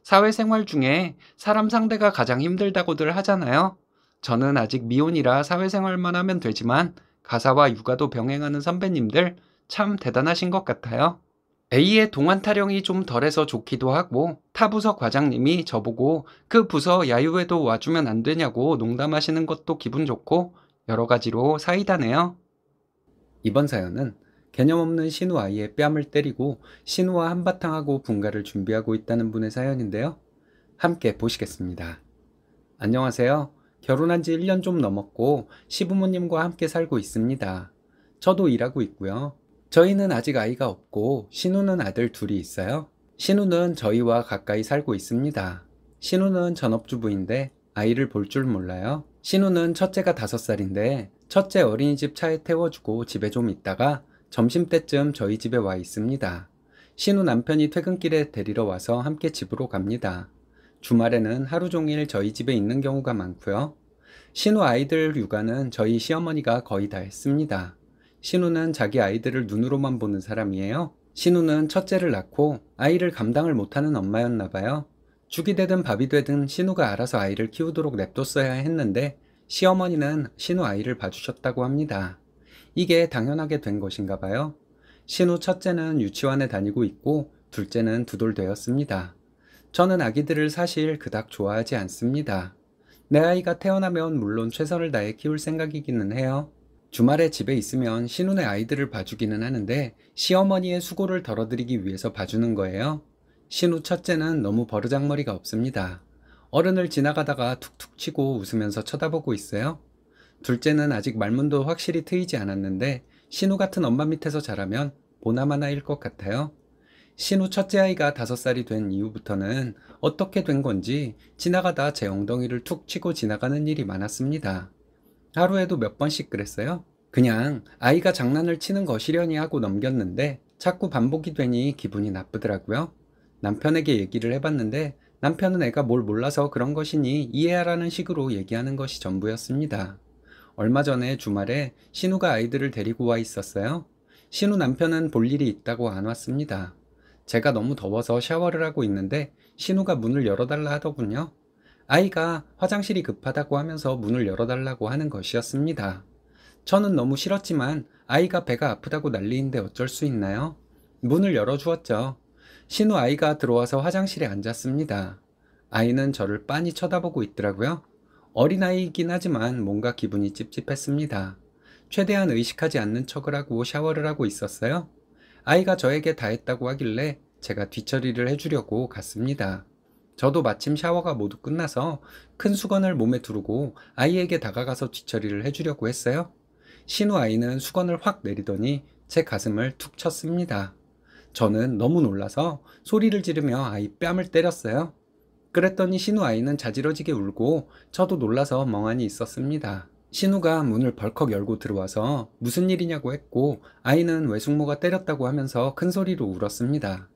사회생활 중에 사람 상대가 가장 힘들다고들 하잖아요. 저는 아직 미혼이라 사회생활만 하면 되지만 가사와 육아도 병행하는 선배님들 참 대단하신 것 같아요. A의 동안 타령이 좀 덜해서 좋기도 하고 타 부서 과장님이 저보고 그 부서 야유회도 와주면 안 되냐고 농담하시는 것도 기분 좋고 여러 가지로 사이다네요. 이번 사연은 개념 없는 신우 아이의 뺨을 때리고 신우와 한바탕하고 분가를 준비하고 있다는 분의 사연인데요. 함께 보시겠습니다. 안녕하세요. 결혼한 지 1년 좀 넘었고 시부모님과 함께 살고 있습니다. 저도 일하고 있고요. 저희는 아직 아이가 없고 신우는 아들 둘이 있어요. 신우는 저희와 가까이 살고 있습니다. 신우는 전업주부인데 아이를 볼 줄 몰라요. 신우는 첫째가 다섯 살인데 첫째 어린이집 차에 태워주고 집에 좀 있다가 점심때쯤 저희 집에 와 있습니다. 신우 남편이 퇴근길에 데리러 와서 함께 집으로 갑니다. 주말에는 하루 종일 저희 집에 있는 경우가 많고요. 신우 아이들 육아는 저희 시어머니가 거의 다 했습니다. 신우는 자기 아이들을 눈으로만 보는 사람이에요. 신우는 첫째를 낳고 아이를 감당을 못하는 엄마였나 봐요. 죽이 되든 밥이 되든 신우가 알아서 아이를 키우도록 냅뒀어야 했는데 시어머니는 신우 아이를 봐주셨다고 합니다. 이게 당연하게 된 것인가 봐요. 신우 첫째는 유치원에 다니고 있고 둘째는 두돌 되었습니다. 저는 아기들을 사실 그닥 좋아하지 않습니다. 내 아이가 태어나면 물론 최선을 다해 키울 생각이기는 해요. 주말에 집에 있으면 신혼의 아이들을 봐주기는 하는데 시어머니의 수고를 덜어드리기 위해서 봐주는 거예요. 신우 첫째는 너무 버르장머리가 없습니다. 어른을 지나가다가 툭툭 치고 웃으면서 쳐다보고 있어요. 둘째는 아직 말문도 확실히 트이지 않았는데 신우 같은 엄마 밑에서 자라면 보나마나일 것 같아요. 신우 첫째 아이가 다섯 살이 된 이후부터는 어떻게 된 건지 지나가다 제 엉덩이를 툭 치고 지나가는 일이 많았습니다. 하루에도 몇 번씩 그랬어요? 그냥 아이가 장난을 치는 것이려니 하고 넘겼는데 자꾸 반복이 되니 기분이 나쁘더라고요. 남편에게 얘기를 해봤는데 남편은 애가 뭘 몰라서 그런 것이니 이해하라는 식으로 얘기하는 것이 전부였습니다. 얼마 전에 주말에 신우가 아이들을 데리고 와 있었어요. 신우 남편은 볼 일이 있다고 안 왔습니다. 제가 너무 더워서 샤워를 하고 있는데 신우가 문을 열어달라 하더군요. 아이가 화장실이 급하다고 하면서 문을 열어달라고 하는 것이었습니다. 저는 너무 싫었지만 아이가 배가 아프다고 난리인데 어쩔 수 있나요? 문을 열어주었죠. 신우 아이가 들어와서 화장실에 앉았습니다. 아이는 저를 빤히 쳐다보고 있더라고요. 어린아이이긴 하지만 뭔가 기분이 찝찝했습니다. 최대한 의식하지 않는 척을 하고 샤워를 하고 있었어요. 아이가 저에게 다 했다고 하길래 제가 뒤처리를 해주려고 갔습니다. 저도 마침 샤워가 모두 끝나서 큰 수건을 몸에 두르고 아이에게 다가가서 뒤처리를 해주려고 했어요. 신우 아이는 수건을 확 내리더니 제 가슴을 툭 쳤습니다. 저는 너무 놀라서 소리를 지르며 아이 뺨을 때렸어요. 그랬더니 신우 아이는 자지러지게 울고 저도 놀라서 멍하니 있었습니다. 신우가 문을 벌컥 열고 들어와서 무슨 일이냐고 했고 아이는 외숙모가 때렸다고 하면서 큰 소리로 울었습니다.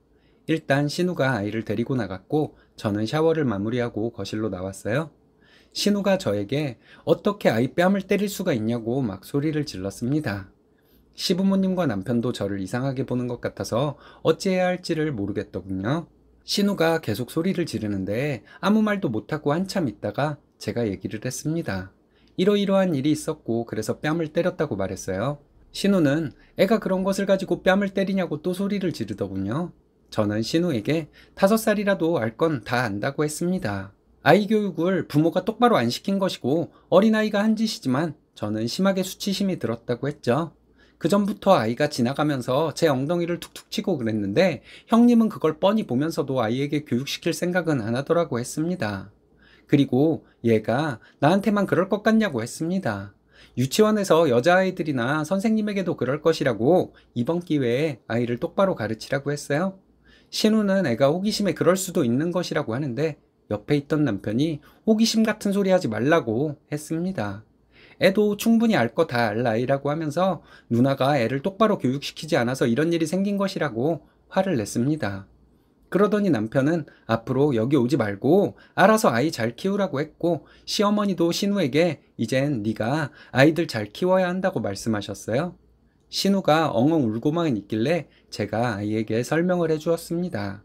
일단 신우가 아이를 데리고 나갔고 저는 샤워를 마무리하고 거실로 나왔어요. 신우가 저에게 어떻게 아이 뺨을 때릴 수가 있냐고 막 소리를 질렀습니다. 시부모님과 남편도 저를 이상하게 보는 것 같아서 어찌해야 할지를 모르겠더군요. 신우가 계속 소리를 지르는데 아무 말도 못하고 한참 있다가 제가 얘기를 했습니다. 이러이러한 일이 있었고 그래서 뺨을 때렸다고 말했어요. 신우는 애가 그런 것을 가지고 뺨을 때리냐고 또 소리를 지르더군요. 저는 신우에게 다섯 살이라도 알 건 다 안다고 했습니다. 아이 교육을 부모가 똑바로 안 시킨 것이고 어린아이가 한 짓이지만 저는 심하게 수치심이 들었다고 했죠. 그 전부터 아이가 지나가면서 제 엉덩이를 툭툭 치고 그랬는데 형님은 그걸 뻔히 보면서도 아이에게 교육시킬 생각은 안 하더라고 했습니다. 그리고 얘가 나한테만 그럴 것 같냐고 했습니다. 유치원에서 여자아이들이나 선생님에게도 그럴 것이라고 이번 기회에 아이를 똑바로 가르치라고 했어요. 신우는 애가 호기심에 그럴 수도 있는 것이라고 하는데 옆에 있던 남편이 호기심 같은 소리 하지 말라고 했습니다. 애도 충분히 알 거 다알 나이라고 하면서 누나가 애를 똑바로 교육시키지 않아서 이런 일이 생긴 것이라고 화를 냈습니다. 그러더니 남편은 앞으로 여기 오지 말고 알아서 아이 잘 키우라고 했고 시어머니도 신우에게 이젠 네가 아이들 잘 키워야 한다고 말씀하셨어요. 신우가 엉엉 울고만 있길래 제가 아이에게 설명을 해 주었습니다.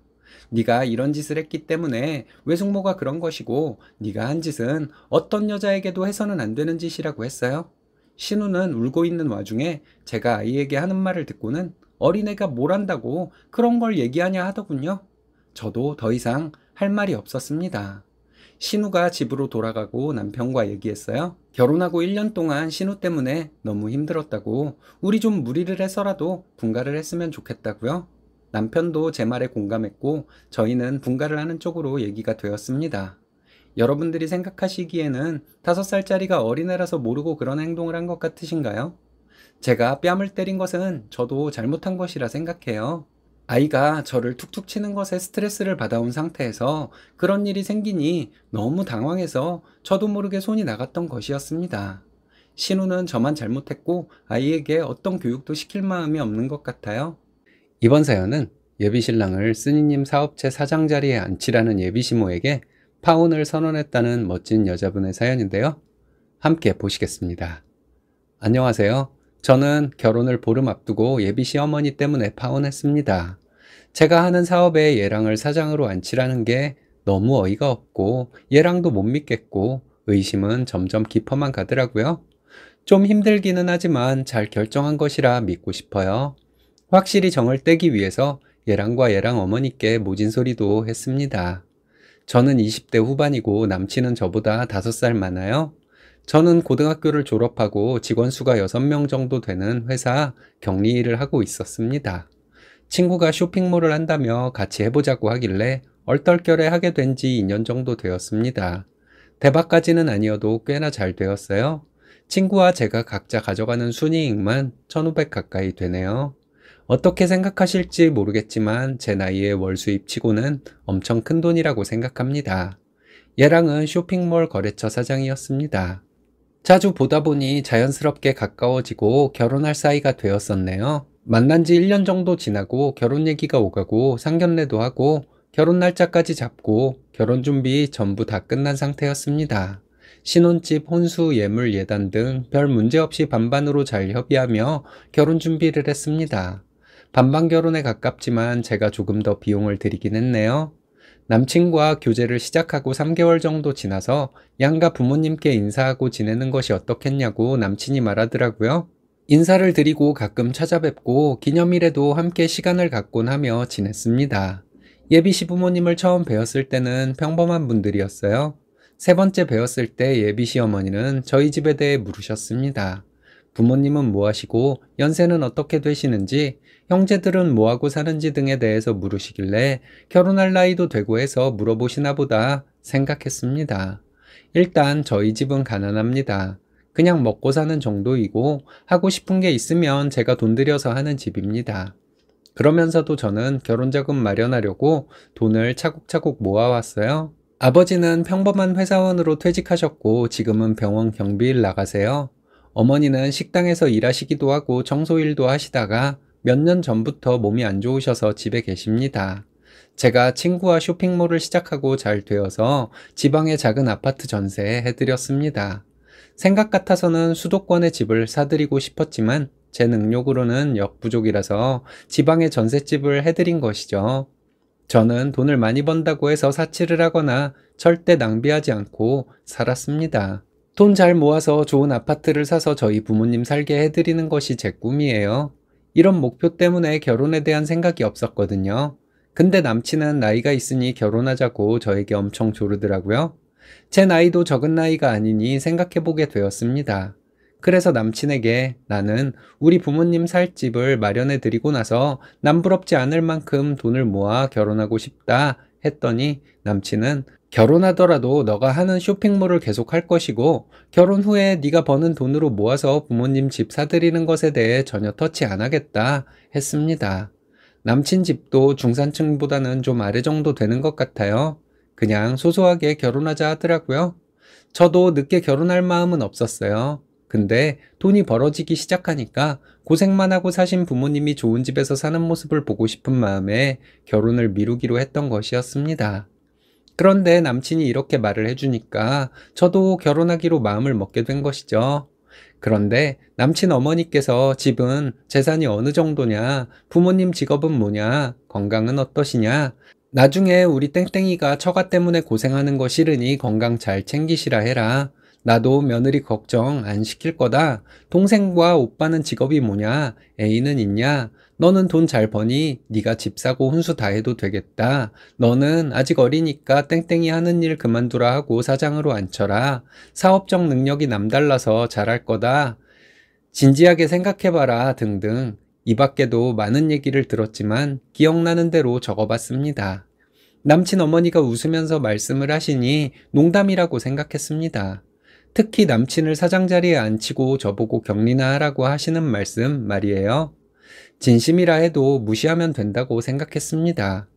네가 이런 짓을 했기 때문에 외숙모가 그런 것이고 네가 한 짓은 어떤 여자에게도 해서는 안 되는 짓이라고 했어요. 신우는 울고 있는 와중에 제가 아이에게 하는 말을 듣고는 어린애가 뭘 안다고 그런 걸 얘기하냐 하더군요. 저도 더 이상 할 말이 없었습니다. 신우가 집으로 돌아가고 남편과 얘기했어요. 결혼하고 1년 동안 신우 때문에 너무 힘들었다고 우리 좀 무리를 해서라도 분가를 했으면 좋겠다고요. 남편도 제 말에 공감했고 저희는 분가를 하는 쪽으로 얘기가 되었습니다. 여러분들이 생각하시기에는 5살짜리가 어린애라서 모르고 그런 행동을 한 것 같으신가요? 제가 뺨을 때린 것은 저도 잘못한 것이라 생각해요. 아이가 저를 툭툭 치는 것에 스트레스를 받아온 상태에서 그런 일이 생기니 너무 당황해서 저도 모르게 손이 나갔던 것이었습니다. 신우는 저만 잘못했고 아이에게 어떤 교육도 시킬 마음이 없는 것 같아요. 이번 사연은 예비신랑을 스니님 사업체 사장 자리에 앉히라는 예비시모에게 파혼을 선언했다는 멋진 여자분의 사연인데요. 함께 보시겠습니다. 안녕하세요. 저는 결혼을 보름 앞두고 예비 시어머니 때문에 파혼했습니다. 제가 하는 사업에 예랑을 사장으로 앉히라는 게 너무 어이가 없고 예랑도 못 믿겠고 의심은 점점 깊어만 가더라고요. 좀 힘들기는 하지만 잘 결정한 것이라 믿고 싶어요. 확실히 정을 떼기 위해서 예랑과 예랑 어머니께 모진 소리도 했습니다. 저는 20대 후반이고 남친은 저보다 5살 많아요. 저는 고등학교를 졸업하고 직원 수가 6명 정도 되는 회사 격리 일을 하고 있었습니다. 친구가 쇼핑몰을 한다며 같이 해보자고 하길래 얼떨결에 하게 된 지 2년 정도 되었습니다. 대박까지는 아니어도 꽤나 잘 되었어요. 친구와 제가 각자 가져가는 순이익만 1500 가까이 되네요. 어떻게 생각하실지 모르겠지만 제 나이에 월 수입 치고는 엄청 큰 돈이라고 생각합니다. 얘랑은 쇼핑몰 거래처 사장이었습니다. 자주 보다 보니 자연스럽게 가까워지고 결혼할 사이가 되었었네요. 만난 지 1년 정도 지나고 결혼 얘기가 오가고 상견례도 하고 결혼 날짜까지 잡고 결혼 준비 전부 다 끝난 상태였습니다. 신혼집, 혼수, 예물, 예단 등 별 문제 없이 반반으로 잘 협의하며 결혼 준비를 했습니다. 반반 결혼에 가깝지만 제가 조금 더 비용을 드리긴 했네요. 남친과 교제를 시작하고 3개월 정도 지나서 양가 부모님께 인사하고 지내는 것이 어떻겠냐고 남친이 말하더라고요. 인사를 드리고 가끔 찾아뵙고 기념일에도 함께 시간을 갖곤 하며 지냈습니다. 예비 시부모님을 처음 뵈었을 때는 평범한 분들이었어요. 세 번째 뵈었을때 예비 시어머니는 저희 집에 대해 물으셨습니다. 부모님은 뭐 하시고 연세는 어떻게 되시는지 형제들은 뭐하고 사는지 등에 대해서 물으시길래 결혼할 나이도 되고 해서 물어보시나 보다 생각했습니다. 일단 저희 집은 가난합니다. 그냥 먹고 사는 정도이고 하고 싶은 게 있으면 제가 돈 들여서 하는 집입니다. 그러면서도 저는 결혼 자금 마련하려고 돈을 차곡차곡 모아왔어요. 아버지는 평범한 회사원으로 퇴직하셨고 지금은 병원 경비일 나가세요. 어머니는 식당에서 일하시기도 하고 청소일도 하시다가 몇년 전부터 몸이 안 좋으셔서 집에 계십니다. 제가 친구와 쇼핑몰을 시작하고 잘 되어서 지방의 작은 아파트 전세 해드렸습니다. 생각 같아서는 수도권의 집을 사드리고 싶었지만 제 능력으로는 역부족이라서 지방의 전셋집을 해드린 것이죠. 저는 돈을 많이 번다고 해서 사치를 하거나 절대 낭비하지 않고 살았습니다. 돈 잘 모아서 좋은 아파트를 사서 저희 부모님 살게 해드리는 것이 제 꿈이에요. 이런 목표 때문에 결혼에 대한 생각이 없었거든요. 근데 남친은 나이가 있으니 결혼하자고 저에게 엄청 조르더라고요. 제 나이도 적은 나이가 아니니 생각해보게 되었습니다. 그래서 남친에게 나는 우리 부모님 살 집을 마련해 드리고 나서 남부럽지 않을 만큼 돈을 모아 결혼하고 싶다 했더니 남친은 결혼하더라도 너가 하는 쇼핑몰을 계속 할 것이고 결혼 후에 네가 버는 돈으로 모아서 부모님 집 사드리는 것에 대해 전혀 터치 안 하겠다 했습니다. 남친 집도 중산층보다는 좀 아래 정도 되는 것 같아요. 그냥 소소하게 결혼하자 하더라고요. 저도 늦게 결혼할 마음은 없었어요. 근데 돈이 벌어지기 시작하니까 고생만 하고 사신 부모님이 좋은 집에서 사는 모습을 보고 싶은 마음에 결혼을 미루기로 했던 것이었습니다. 그런데 남친이 이렇게 말을 해주니까 저도 결혼하기로 마음을 먹게 된 것이죠. 그런데 남친 어머니께서 집은 재산이 어느 정도냐, 부모님 직업은 뭐냐, 건강은 어떠시냐, 나중에 우리 땡땡이가 처가 때문에 고생하는 거 싫으니 건강 잘 챙기시라 해라. 나도 며느리 걱정 안 시킬 거다. 동생과 오빠는 직업이 뭐냐? 애인은 있냐? 너는 돈 잘 버니? 네가 집 사고 혼수 다 해도 되겠다. 너는 아직 어리니까 땡땡이 하는 일 그만두라 하고 사장으로 앉혀라. 사업적 능력이 남달라서 잘할 거다. 진지하게 생각해봐라 등등. 이 밖에도 많은 얘기를 들었지만 기억나는 대로 적어봤습니다. 남친 어머니가 웃으면서 말씀을 하시니 농담이라고 생각했습니다. 특히 남친을 사장 자리에 앉히고 저보고 격리나 하라고 하시는 말씀 말이에요. 진심이라 해도 무시하면 된다고 생각했습니다.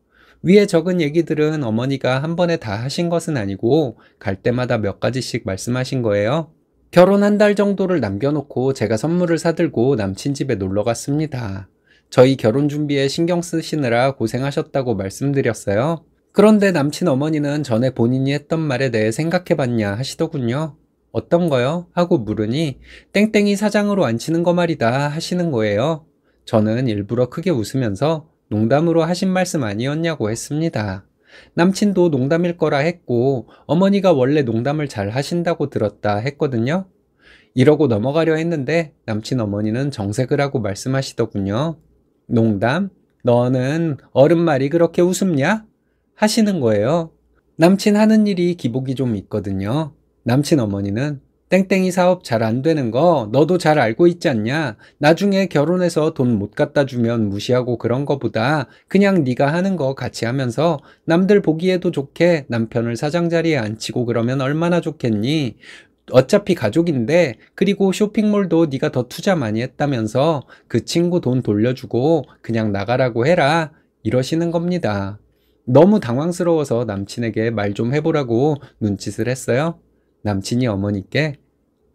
위에 적은 얘기들은 어머니가 한 번에 다 하신 것은 아니고 갈 때마다 몇 가지씩 말씀하신 거예요. 결혼 한 달 정도를 남겨놓고 제가 선물을 사들고 남친 집에 놀러 갔습니다. 저희 결혼 준비에 신경 쓰시느라 고생하셨다고 말씀드렸어요. 그런데 남친 어머니는 전에 본인이 했던 말에 대해 생각해봤냐 하시더군요. 어떤 거요? 하고 물으니 땡땡이 사장으로 앉히는 거 말이다 하시는 거예요. 저는 일부러 크게 웃으면서 농담으로 하신 말씀 아니었냐고 했습니다. 남친도 농담일 거라 했고 어머니가 원래 농담을 잘 하신다고 들었다 했거든요. 이러고 넘어가려 했는데 남친 어머니는 정색을 하고 말씀하시더군요. 농담? 너는 어른 말이 그렇게 웃음냐? 하시는 거예요. 남친 하는 일이 기복이 좀 있거든요. 남친 어머니는 땡땡이 사업 잘 안 되는 거 너도 잘 알고 있지 않냐? 나중에 결혼해서 돈 못 갖다 주면 무시하고 그런 거보다 그냥 네가 하는 거 같이 하면서 남들 보기에도 좋게 남편을 사장 자리에 앉히고 그러면 얼마나 좋겠니? 어차피 가족인데 그리고 쇼핑몰도 네가 더 투자 많이 했다면서 그 친구 돈 돌려주고 그냥 나가라고 해라 이러시는 겁니다. 너무 당황스러워서 남친에게 말 좀 해보라고 눈짓을 했어요. 남친이 어머니께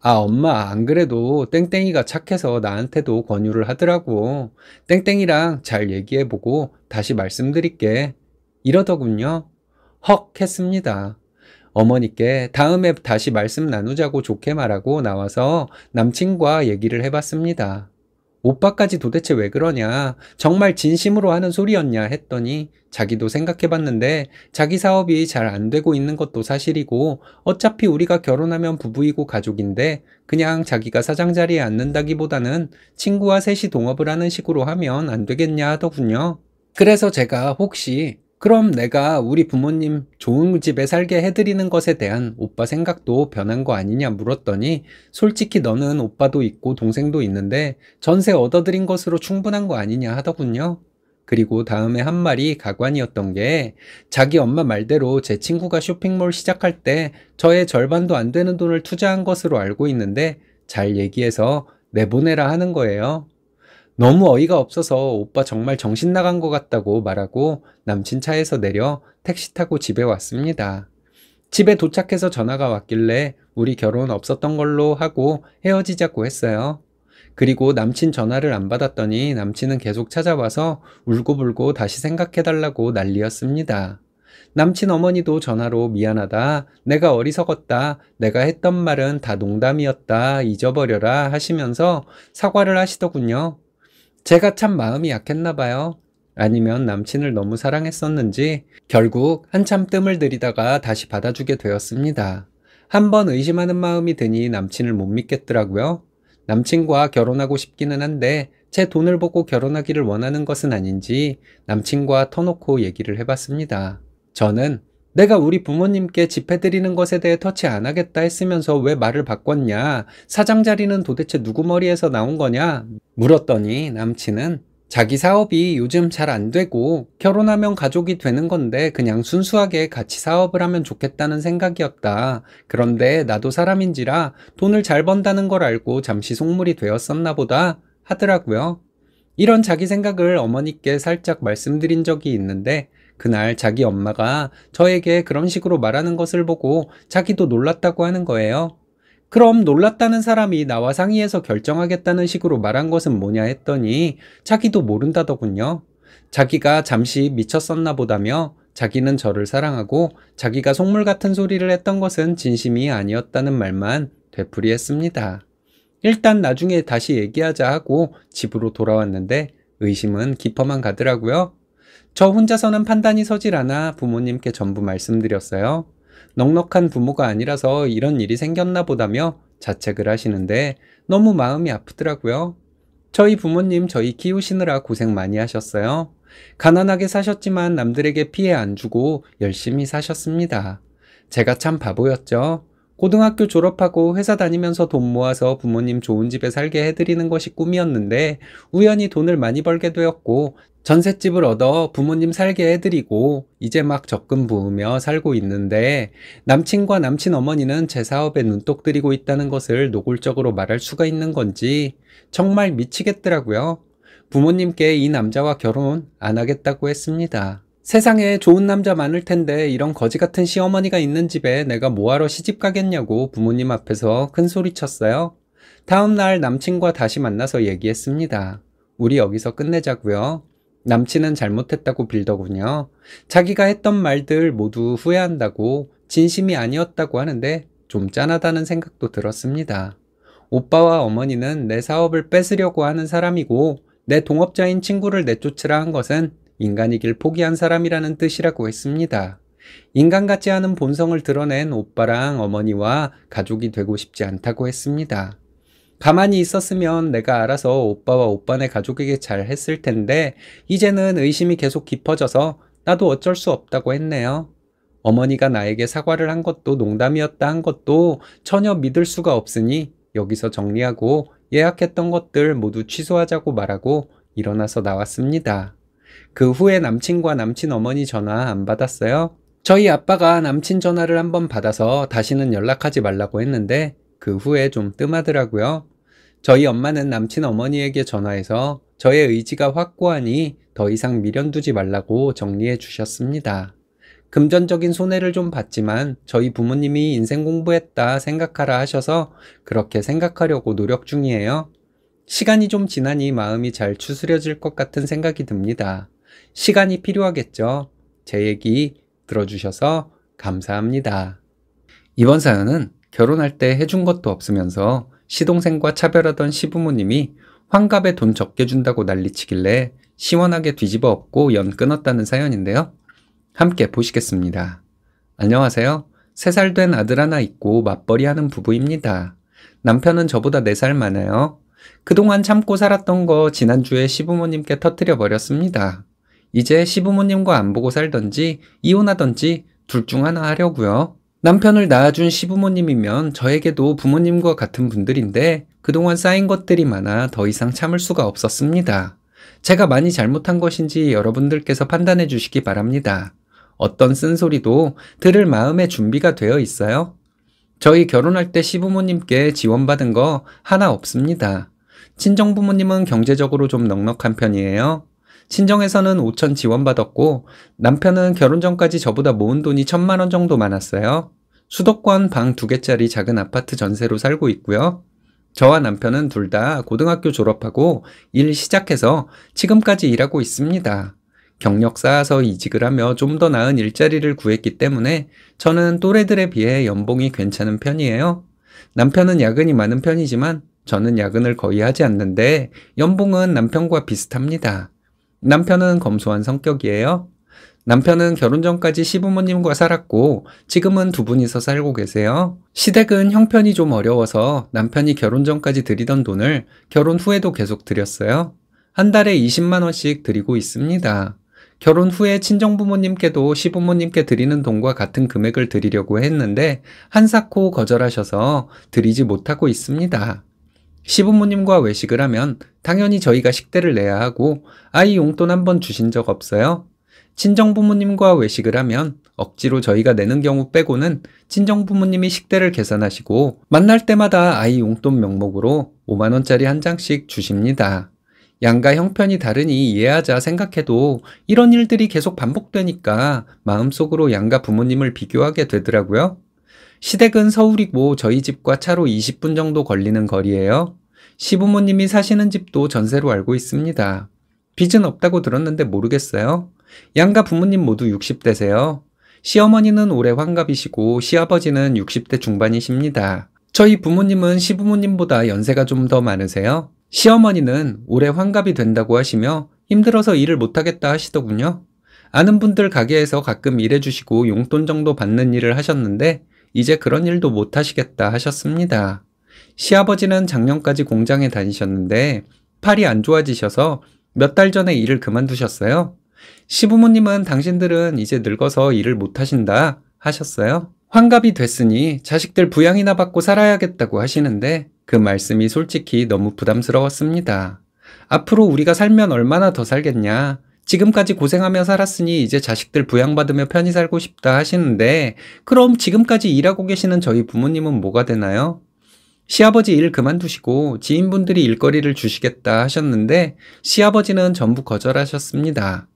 아, 엄마, 안 그래도 땡땡이가 착해서 나한테도 권유를 하더라고. 땡땡이랑 잘 얘기해보고 다시 말씀드릴게. 이러더군요. 헉 했습니다. 어머니께 다음에 다시 말씀 나누자고 좋게 말하고 나와서 남친과 얘기를 해봤습니다. 오빠까지 도대체 왜 그러냐? 정말 진심으로 하는 소리였냐? 했더니 자기도 생각해 봤는데 자기 사업이 잘 안 되고 있는 것도 사실이고 어차피 우리가 결혼하면 부부이고 가족인데 그냥 자기가 사장 자리에 앉는다기보다는 친구와 셋이 동업을 하는 식으로 하면 안 되겠냐 하더군요. 그래서 제가 혹시 그럼 내가 우리 부모님 좋은 집에 살게 해드리는 것에 대한 오빠 생각도 변한 거 아니냐 물었더니 솔직히 너는 오빠도 있고 동생도 있는데 전세 얻어드린 것으로 충분한 거 아니냐 하더군요. 그리고 다음에 한 말이 가관이었던 게 자기 엄마 말대로 제 친구가 쇼핑몰 시작할 때 저의 절반도 안 되는 돈을 투자한 것으로 알고 있는데 잘 얘기해서 내보내라 하는 거예요. 너무 어이가 없어서 오빠 정말 정신 나간 것 같다고 말하고 남친 차에서 내려 택시 타고 집에 왔습니다. 집에 도착해서 전화가 왔길래 우리 결혼 없었던 걸로 하고 헤어지자고 했어요. 그리고 남친 전화를 안 받았더니 남친은 계속 찾아와서 울고불고 다시 생각해달라고 난리였습니다. 남친 어머니도 전화로 미안하다, 내가 어리석었다, 내가 했던 말은 다 농담이었다, 잊어버려라 하시면서 사과를 하시더군요. 제가 참 마음이 약했나 봐요. 아니면 남친을 너무 사랑했었는지 결국 한참 뜸을 들이다가 다시 받아주게 되었습니다. 한 번 의심하는 마음이 드니 남친을 못 믿겠더라고요. 남친과 결혼하고 싶기는 한데 제 돈을 보고 결혼하기를 원하는 것은 아닌지 남친과 터놓고 얘기를 해봤습니다. 저는 내가 우리 부모님께 집해드리는 것에 대해 터치 안 하겠다 했으면서 왜 말을 바꿨냐? 사장 자리는 도대체 누구 머리에서 나온 거냐? 물었더니 남친은 자기 사업이 요즘 잘 안 되고 결혼하면 가족이 되는 건데 그냥 순수하게 같이 사업을 하면 좋겠다는 생각이었다. 그런데 나도 사람인지라 돈을 잘 번다는 걸 알고 잠시 속물이 되었었나 보다 하더라고요. 이런 자기 생각을 어머니께 살짝 말씀드린 적이 있는데 그날 자기 엄마가 저에게 그런 식으로 말하는 것을 보고 자기도 놀랐다고 하는 거예요. 그럼 놀랐다는 사람이 나와 상의해서 결정하겠다는 식으로 말한 것은 뭐냐 했더니 자기도 모른다더군요. 자기가 잠시 미쳤었나 보다며 자기는 저를 사랑하고 자기가 속물 같은 소리를 했던 것은 진심이 아니었다는 말만 되풀이했습니다. 일단 나중에 다시 얘기하자 하고 집으로 돌아왔는데 의심은 깊어만 가더라고요. 저 혼자서는 판단이 서질 않아 부모님께 전부 말씀드렸어요. 넉넉한 부모가 아니라서 이런 일이 생겼나 보다며 자책을 하시는데 너무 마음이 아프더라고요. 저희 부모님 저희 키우시느라 고생 많이 하셨어요. 가난하게 사셨지만 남들에게 피해 안 주고 열심히 사셨습니다. 제가 참 바보였죠. 고등학교 졸업하고 회사 다니면서 돈 모아서 부모님 좋은 집에 살게 해드리는 것이 꿈이었는데 우연히 돈을 많이 벌게 되었고 전셋집을 얻어 부모님 살게 해드리고 이제 막 적금 부으며 살고 있는데 남친과 남친 어머니는 제 사업에 눈독 들이고 있다는 것을 노골적으로 말할 수가 있는 건지 정말 미치겠더라고요. 부모님께 이 남자와 결혼 안 하겠다고 했습니다. 세상에 좋은 남자 많을 텐데 이런 거지 같은 시어머니가 있는 집에 내가 뭐하러 시집 가겠냐고 부모님 앞에서 큰 소리 쳤어요. 다음 날 남친과 다시 만나서 얘기했습니다. 우리 여기서 끝내자고요. 남친은 잘못했다고 빌더군요. 자기가 했던 말들 모두 후회한다고 진심이 아니었다고 하는데 좀 짠하다는 생각도 들었습니다. 오빠와 어머니는 내 사업을 뺏으려고 하는 사람이고 내 동업자인 친구를 내쫓으라 한 것은 인간이길 포기한 사람이라는 뜻이라고 했습니다. 인간 같지 않은 본성을 드러낸 오빠랑 어머니와 가족이 되고 싶지 않다고 했습니다. 가만히 있었으면 내가 알아서 오빠와 오빠네 가족에게 잘 했을 텐데 이제는 의심이 계속 깊어져서 나도 어쩔 수 없다고 했네요. 어머니가 나에게 사과를 한 것도 농담이었다 한 것도 전혀 믿을 수가 없으니 여기서 정리하고 예약했던 것들 모두 취소하자고 말하고 일어나서 나왔습니다. 그 후에 남친과 남친 어머니 전화 안 받았어요? 저희 아빠가 남친 전화를 한번 받아서 다시는 연락하지 말라고 했는데 그 후에 좀 뜸하더라고요. 저희 엄마는 남친 어머니에게 전화해서 저의 의지가 확고하니 더 이상 미련 두지 말라고 정리해 주셨습니다. 금전적인 손해를 좀 봤지만 저희 부모님이 인생 공부했다 생각하라 하셔서 그렇게 생각하려고 노력 중이에요. 시간이 좀 지나니 마음이 잘 추스려질 것 같은 생각이 듭니다. 시간이 필요하겠죠. 제 얘기 들어주셔서 감사합니다. 이번 사연은 결혼할 때 해준 것도 없으면서 시동생과 차별하던 시부모님이 환갑에 돈 적게 준다고 난리치길래 시원하게 뒤집어 엎고 연 끊었다는 사연인데요. 함께 보시겠습니다. 안녕하세요. 3살 된 아들 하나 있고 맞벌이 하는 부부입니다. 남편은 저보다 4살 많아요. 그동안 참고 살았던 거 지난주에 시부모님께 터뜨려 버렸습니다. 이제 시부모님과 안 보고 살던지 이혼하던지 둘 중 하나 하려고요. 남편을 낳아준 시부모님이면 저에게도 부모님과 같은 분들인데 그동안 쌓인 것들이 많아 더 이상 참을 수가 없었습니다. 제가 많이 잘못한 것인지 여러분들께서 판단해 주시기 바랍니다. 어떤 쓴소리도 들을 마음의 준비가 되어 있어요. 저희 결혼할 때 시부모님께 지원받은 거 하나 없습니다. 친정부모님은 경제적으로 좀 넉넉한 편이에요. 친정에서는 5천 지원받았고 남편은 결혼 전까지 저보다 모은 돈이 천만 원 정도 많았어요. 수도권 방 두 개짜리 작은 아파트 전세로 살고 있고요. 저와 남편은 둘 다 고등학교 졸업하고 일 시작해서 지금까지 일하고 있습니다. 경력 쌓아서 이직을 하며 좀 더 나은 일자리를 구했기 때문에 저는 또래들에 비해 연봉이 괜찮은 편이에요. 남편은 야근이 많은 편이지만 저는 야근을 거의 하지 않는데 연봉은 남편과 비슷합니다. 남편은 검소한 성격이에요. 남편은 결혼 전까지 시부모님과 살았고 지금은 두 분이서 살고 계세요. 시댁은 형편이 좀 어려워서 남편이 결혼 전까지 드리던 돈을 결혼 후에도 계속 드렸어요. 한 달에 20만 원씩 드리고 있습니다. 결혼 후에 친정 부모님께도 시부모님께 드리는 돈과 같은 금액을 드리려고 했는데 한사코 거절하셔서 드리지 못하고 있습니다. 시부모님과 외식을 하면 당연히 저희가 식대를 내야 하고 아이 용돈 한 번 주신 적 없어요? 친정부모님과 외식을 하면 억지로 저희가 내는 경우 빼고는 친정부모님이 식대를 계산하시고 만날 때마다 아이 용돈 명목으로 5만원짜리 한 장씩 주십니다. 양가 형편이 다르니 이해하자 생각해도 이런 일들이 계속 반복되니까 마음속으로 양가 부모님을 비교하게 되더라고요. 시댁은 서울이고 저희 집과 차로 20분 정도 걸리는 거리예요. 시부모님이 사시는 집도 전세로 알고 있습니다. 빚은 없다고 들었는데 모르겠어요. 양가 부모님 모두 60대세요. 시어머니는 올해 환갑이시고 시아버지는 60대 중반이십니다. 저희 부모님은 시부모님보다 연세가 좀 더 많으세요. 시어머니는 올해 환갑이 된다고 하시며 힘들어서 일을 못하겠다 하시더군요. 아는 분들 가게에서 가끔 일해주시고 용돈 정도 받는 일을 하셨는데 이제 그런 일도 못 하시겠다 하셨습니다. 시아버지는 작년까지 공장에 다니셨는데 팔이 안 좋아지셔서 몇 달 전에 일을 그만두셨어요. 시부모님은 당신들은 이제 늙어서 일을 못 하신다 하셨어요. 환갑이 됐으니 자식들 부양이나 받고 살아야겠다고 하시는데 그 말씀이 솔직히 너무 부담스러웠습니다. 앞으로 우리가 살면 얼마나 더 살겠냐. 지금까지 고생하며 살았으니 이제 자식들 부양받으며 편히 살고 싶다 하시는데 그럼 지금까지 일하고 계시는 저희 부모님은 뭐가 되나요? 시아버지 일 그만두시고 지인분들이 일거리를 주시겠다 하셨는데 시아버지는 전부 거절하셨습니다.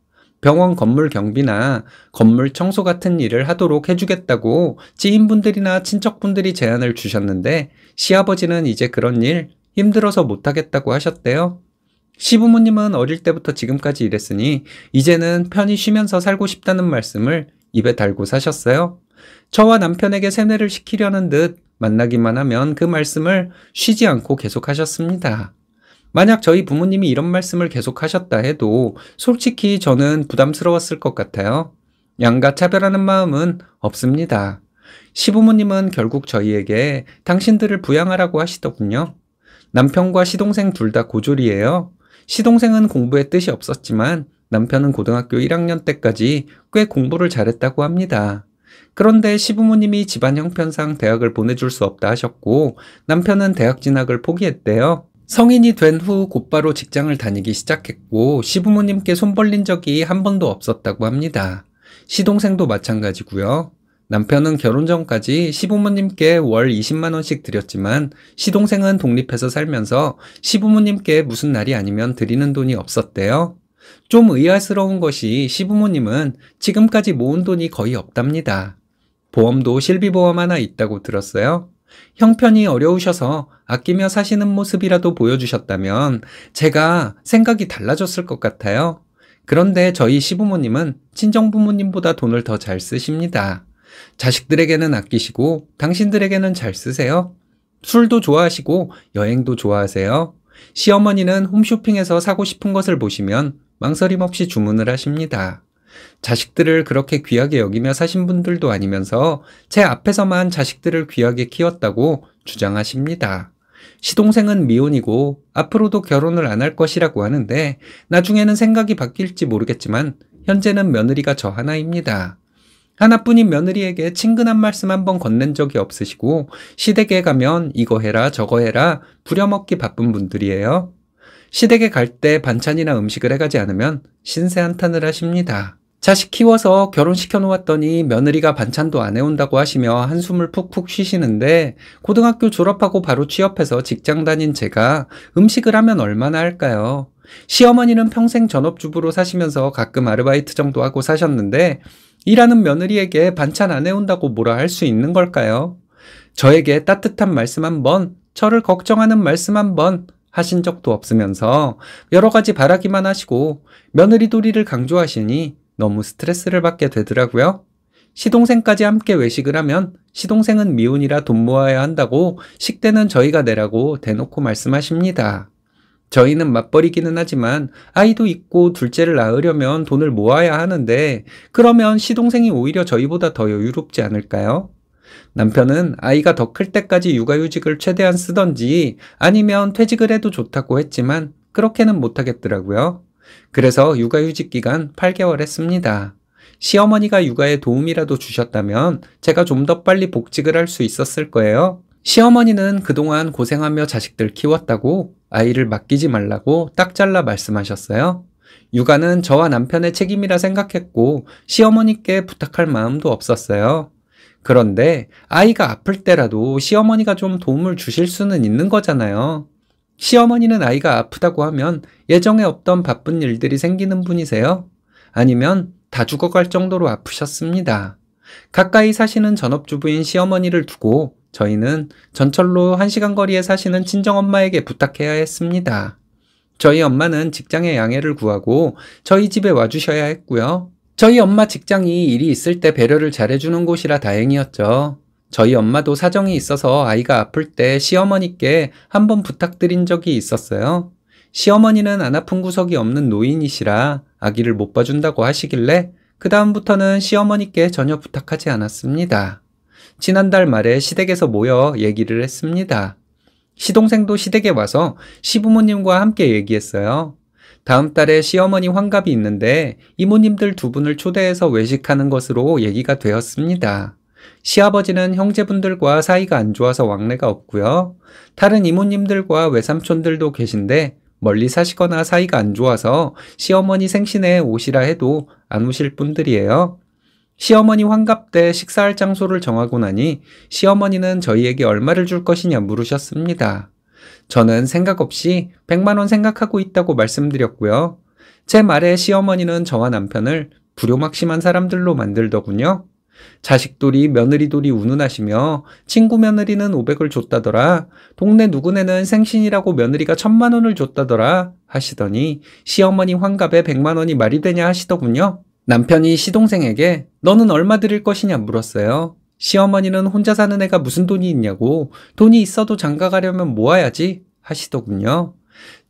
병원 건물 경비나 건물 청소 같은 일을 하도록 해주겠다고 지인분들이나 친척분들이 제안을 주셨는데 시아버지는 이제 그런 일 힘들어서 못하겠다고 하셨대요. 시부모님은 어릴 때부터 지금까지 일했으니 이제는 편히 쉬면서 살고 싶다는 말씀을 입에 달고 사셨어요. 저와 남편에게 세뇌를 시키려는 듯 만나기만 하면 그 말씀을 쉬지 않고 계속하셨습니다. 만약 저희 부모님이 이런 말씀을 계속하셨다 해도 솔직히 저는 부담스러웠을 것 같아요. 양가 차별하는 마음은 없습니다. 시부모님은 결국 저희에게 당신들을 부양하라고 하시더군요. 남편과 시동생 둘 다 고졸이에요. 시동생은 공부에 뜻이 없었지만 남편은 고등학교 1학년 때까지 꽤 공부를 잘했다고 합니다. 그런데 시부모님이 집안 형편상 대학을 보내줄 수 없다 하셨고 남편은 대학 진학을 포기했대요. 성인이 된 후 곧바로 직장을 다니기 시작했고 시부모님께 손 벌린 적이 한 번도 없었다고 합니다. 시동생도 마찬가지고요. 남편은 결혼 전까지 시부모님께 월 20만원씩 드렸지만 시동생은 독립해서 살면서 시부모님께 무슨 날이 아니면 드리는 돈이 없었대요. 좀 의아스러운 것이 시부모님은 지금까지 모은 돈이 거의 없답니다. 보험도 실비보험 하나 있다고 들었어요. 형편이 어려우셔서 아끼며 사시는 모습이라도 보여주셨다면 제가 생각이 달라졌을 것 같아요. 그런데 저희 시부모님은 친정부모님보다 돈을 더 잘 쓰십니다. 자식들에게는 아끼시고 당신들에게는 잘 쓰세요. 술도 좋아하시고 여행도 좋아하세요. 시어머니는 홈쇼핑에서 사고 싶은 것을 보시면 망설임 없이 주문을 하십니다. 자식들을 그렇게 귀하게 여기며 사신 분들도 아니면서 제 앞에서만 자식들을 귀하게 키웠다고 주장하십니다. 시동생은 미혼이고 앞으로도 결혼을 안 할 것이라고 하는데 나중에는 생각이 바뀔지 모르겠지만 현재는 며느리가 저 하나입니다. 하나뿐인 며느리에게 친근한 말씀 한 번 건넨 적이 없으시고 시댁에 가면 이거 해라 저거 해라 부려먹기 바쁜 분들이에요. 시댁에 갈 때 반찬이나 음식을 해가지 않으면 신세 한탄을 하십니다. 자식 키워서 결혼시켜 놓았더니 며느리가 반찬도 안 해온다고 하시며 한숨을 푹푹 쉬시는데 고등학교 졸업하고 바로 취업해서 직장 다닌 제가 음식을 하면 얼마나 할까요? 시어머니는 평생 전업주부로 사시면서 가끔 아르바이트 정도 하고 사셨는데 일하는 며느리에게 반찬 안 해온다고 뭐라 할 수 있는 걸까요? 저에게 따뜻한 말씀 한 번, 저를 걱정하는 말씀 한 번 하신 적도 없으면서 여러 가지 바라기만 하시고 며느리 도리를 강조하시니 너무 스트레스를 받게 되더라고요. 시동생까지 함께 외식을 하면 시동생은 미혼이라돈 모아야 한다고 식대는 저희가 내라고 대놓고 말씀하십니다. 저희는 맞벌이기는 하지만 아이도 있고 둘째를 낳으려면 돈을 모아야 하는데 그러면 시동생이 오히려 저희보다 더 여유롭지 않을까요? 남편은 아이가 더 클 때까지 육아휴직을 최대한 쓰던지 아니면 퇴직을 해도 좋다고 했지만 그렇게는 못하겠더라고요. 그래서 육아휴직 기간 8개월 했습니다. 시어머니가 육아에 도움이라도 주셨다면 제가 좀 더 빨리 복직을 할 수 있었을 거예요. 시어머니는 그동안 고생하며 자식들 키웠다고 아이를 맡기지 말라고 딱 잘라 말씀하셨어요. 육아는 저와 남편의 책임이라 생각했고 시어머니께 부탁할 마음도 없었어요. 그런데 아이가 아플 때라도 시어머니가 좀 도움을 주실 수는 있는 거잖아요. 시어머니는 아이가 아프다고 하면 예정에 없던 바쁜 일들이 생기는 분이세요? 아니면 다 죽어갈 정도로 아프셨습니다. 가까이 사시는 전업주부인 시어머니를 두고 저희는 전철로 1시간 거리에 사시는 친정엄마에게 부탁해야 했습니다. 저희 엄마는 직장에 양해를 구하고 저희 집에 와주셔야 했고요. 저희 엄마 직장이 일이 있을 때 배려를 잘해주는 곳이라 다행이었죠. 저희 엄마도 사정이 있어서 아이가 아플 때 시어머니께 한번 부탁드린 적이 있었어요. 시어머니는 안 아픈 구석이 없는 노인이시라 아기를 못 봐준다고 하시길래 그다음부터는 시어머니께 전혀 부탁하지 않았습니다. 지난달 말에 시댁에서 모여 얘기를 했습니다. 시동생도 시댁에 와서 시부모님과 함께 얘기했어요. 다음 달에 시어머니 환갑이 있는데 이모님들 두 분을 초대해서 외식하는 것으로 얘기가 되었습니다. 시아버지는 형제분들과 사이가 안 좋아서 왕래가 없고요. 다른 이모님들과 외삼촌들도 계신데 멀리 사시거나 사이가 안 좋아서 시어머니 생신에 오시라 해도 안 오실 분들이에요. 시어머니 환갑 때 식사할 장소를 정하고 나니 시어머니는 저희에게 얼마를 줄 것이냐 물으셨습니다. 저는 생각 없이 100만원 생각하고 있다고 말씀드렸고요. 제 말에 시어머니는 저와 남편을 불효막심한 사람들로 만들더군요. 자식돌이 며느리돌이 운운하시며 친구 며느리는 500을 줬다더라 동네 누구네는 생신이라고 며느리가 천만원을 줬다더라 하시더니 시어머니 환갑에 100만원이 말이 되냐 하시더군요. 남편이 시동생에게 너는 얼마 드릴 것이냐 물었어요. 시어머니는 혼자 사는 애가 무슨 돈이 있냐고 돈이 있어도 장가 가려면 모아야지 하시더군요.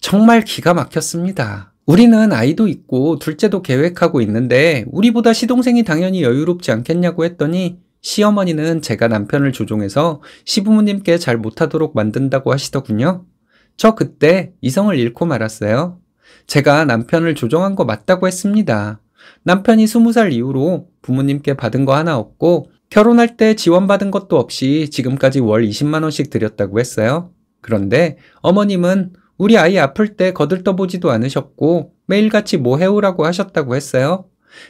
정말 기가 막혔습니다. 우리는 아이도 있고 둘째도 계획하고 있는데 우리보다 시동생이 당연히 여유롭지 않겠냐고 했더니 시어머니는 제가 남편을 조종해서 시부모님께 잘 못하도록 만든다고 하시더군요. 저 그때 이성을 잃고 말았어요. 제가 남편을 조종한 거 맞다고 했습니다. 남편이 20살 이후로 부모님께 받은 거 하나 없고 결혼할 때 지원받은 것도 없이 지금까지 월 20만원씩 드렸다고 했어요. 그런데 어머님은 우리 아이 아플 때 거들떠보지도 않으셨고 매일같이 뭐 해오라고 하셨다고 했어요.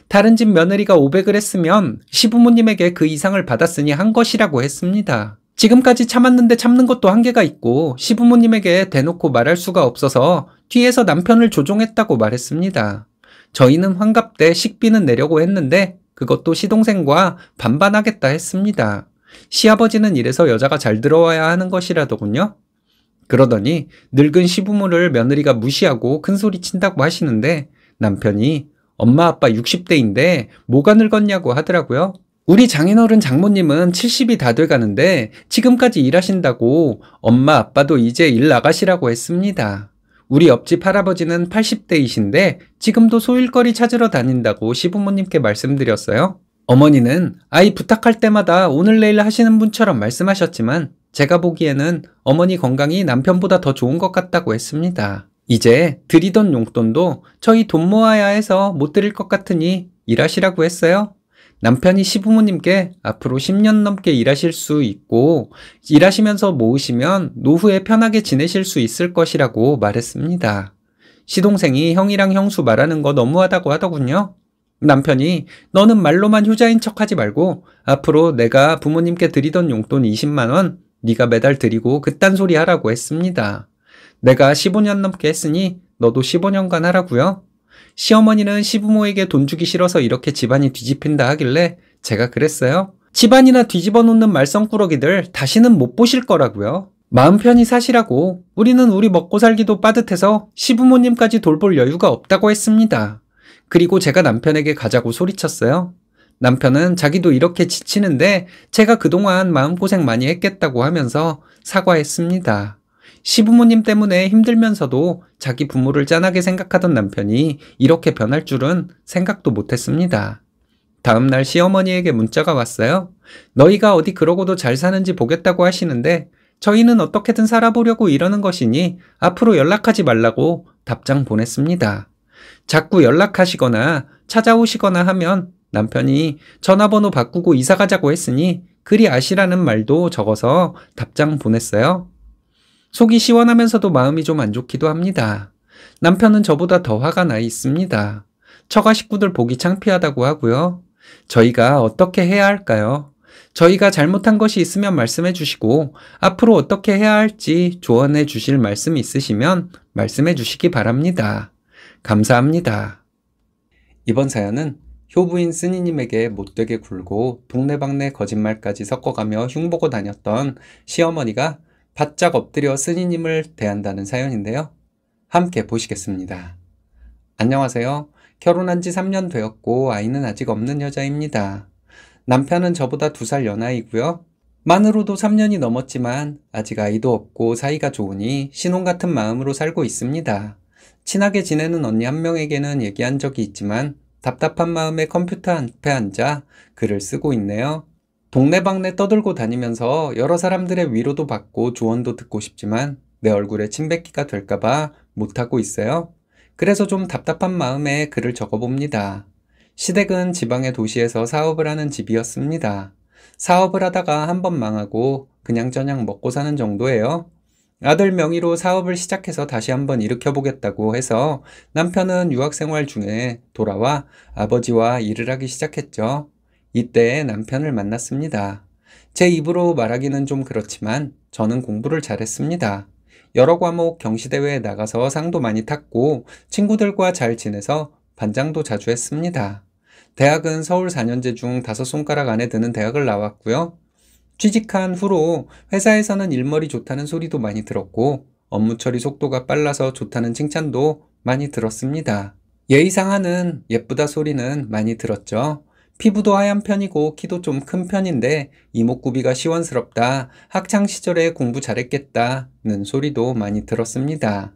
다른 집 며느리가 500을 했으면 시부모님에게 그 이상을 받았으니 한 것이라고 했습니다. 지금까지 참았는데 참는 것도 한계가 있고 시부모님에게 대놓고 말할 수가 없어서 뒤에서 남편을 조종했다고 말했습니다. 저희는 환갑때 식비는 내려고 했는데 그것도 시동생과 반반하겠다 했습니다. 시아버지는 이래서 여자가 잘 들어와야 하는 것이라더군요. 그러더니 늙은 시부모를 며느리가 무시하고 큰소리 친다고 하시는데 남편이 엄마 아빠 60대인데 뭐가 늙었냐고 하더라고요. 우리 장인어른 장모님은 70이 다 돼가는데 지금까지 일하신다고 엄마 아빠도 이제 일 나가시라고 했습니다. 우리 옆집 할아버지는 80대이신데 지금도 소일거리 찾으러 다닌다고 시부모님께 말씀드렸어요. 어머니는 아이 부탁할 때마다 오늘 내일 하시는 분처럼 말씀하셨지만 제가 보기에는 어머니 건강이 남편보다 더 좋은 것 같다고 했습니다. 이제 드리던 용돈도 저희 돈 모아야 해서 못 드릴 것 같으니 일하시라고 했어요. 남편이 시부모님께 앞으로 10년 넘게 일하실 수 있고 일하시면서 모으시면 노후에 편하게 지내실 수 있을 것이라고 말했습니다. 시동생이 형이랑 형수 말하는 거 너무하다고 하더군요. 남편이 너는 말로만 효자인 척하지 말고 앞으로 내가 부모님께 드리던 용돈 20만 원 네가 매달 드리고 그딴 소리 하라고 했습니다. 내가 15년 넘게 했으니 너도 15년간 하라고요. 시어머니는 시부모에게 돈 주기 싫어서 이렇게 집안이 뒤집힌다 하길래 제가 그랬어요. 집안이나 뒤집어 놓는 말썽꾸러기들 다시는 못 보실 거라고요. 마음 편히 사시라고 우리는 우리 먹고 살기도 빠듯해서 시부모님까지 돌볼 여유가 없다고 했습니다. 그리고 제가 남편에게 가자고 소리쳤어요. 남편은 자기도 이렇게 지치는데 제가 그동안 마음고생 많이 했겠다고 하면서 사과했습니다. 시부모님 때문에 힘들면서도 자기 부모를 짠하게 생각하던 남편이 이렇게 변할 줄은 생각도 못했습니다. 다음날 시어머니에게 문자가 왔어요. 너희가 어디 그러고도 잘 사는지 보겠다고 하시는데 저희는 어떻게든 살아보려고 이러는 것이니 앞으로 연락하지 말라고 답장 보냈습니다. 자꾸 연락하시거나 찾아오시거나 하면 남편이 전화번호 바꾸고 이사 가자고 했으니 그리 아시라는 말도 적어서 답장 보냈어요. 속이 시원하면서도 마음이 좀 안 좋기도 합니다. 남편은 저보다 더 화가 나 있습니다. 처가 식구들 보기 창피하다고 하고요. 저희가 어떻게 해야 할까요? 저희가 잘못한 것이 있으면 말씀해 주시고 앞으로 어떻게 해야 할지 조언해 주실 말씀 있으시면 말씀해 주시기 바랍니다. 감사합니다. 이번 사연은 효부인 스니님에게 못되게 굴고 동네방네 거짓말까지 섞어가며 흉보고 다녔던 시어머니가 바짝 엎드려 스님을 니 대한다는 사연인데요. 함께 보시겠습니다. 안녕하세요. 결혼한 지 3년 되었고 아이는 아직 없는 여자입니다. 남편은 저보다 2살 연하이고요. 만으로도 3년이 넘었지만 아직 아이도 없고 사이가 좋으니 신혼 같은 마음으로 살고 있습니다. 친하게 지내는 언니 한 명에게는 얘기한 적이 있지만 답답한 마음에 컴퓨터 앞에 앉아 글을 쓰고 있네요. 동네방네 떠들고 다니면서 여러 사람들의 위로도 받고 조언도 듣고 싶지만 내 얼굴에 침뱉기가 될까봐 못하고 있어요. 그래서 좀 답답한 마음에 글을 적어봅니다. 시댁은 지방의 도시에서 사업을 하는 집이었습니다. 사업을 하다가 한 번 망하고 그냥저냥 먹고 사는 정도예요. 아들 명의로 사업을 시작해서 다시 한번 일으켜보겠다고 해서 남편은 유학생활 중에 돌아와 아버지와 일을 하기 시작했죠. 이때 남편을 만났습니다. 제 입으로 말하기는 좀 그렇지만 저는 공부를 잘했습니다. 여러 과목 경시대회에 나가서 상도 많이 탔고 친구들과 잘 지내서 반장도 자주 했습니다. 대학은 서울 4년제 중 다섯 손가락 안에 드는 대학을 나왔고요. 취직한 후로 회사에서는 일머리 좋다는 소리도 많이 들었고 업무 처리 속도가 빨라서 좋다는 칭찬도 많이 들었습니다. 예의상 하는 예쁘다 소리는 많이 들었죠. 피부도 하얀 편이고 키도 좀 큰 편인데 이목구비가 시원스럽다. 학창시절에 공부 잘했겠다는 소리도 많이 들었습니다.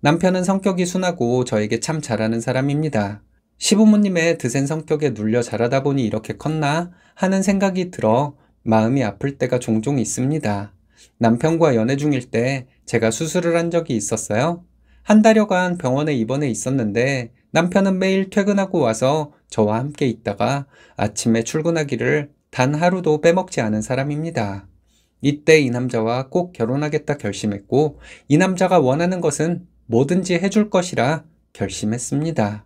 남편은 성격이 순하고 저에게 참 잘하는 사람입니다. 시부모님의 드센 성격에 눌려 자라다 보니 이렇게 컸나 하는 생각이 들어 마음이 아플 때가 종종 있습니다. 남편과 연애 중일 때 제가 수술을 한 적이 있었어요. 한 달여간 병원에 입원해 있었는데 남편은 매일 퇴근하고 와서 저와 함께 있다가 아침에 출근하기를 단 하루도 빼먹지 않은 사람입니다. 이때 이 남자와 꼭 결혼하겠다 결심했고 이 남자가 원하는 것은 뭐든지 해줄 것이라 결심했습니다.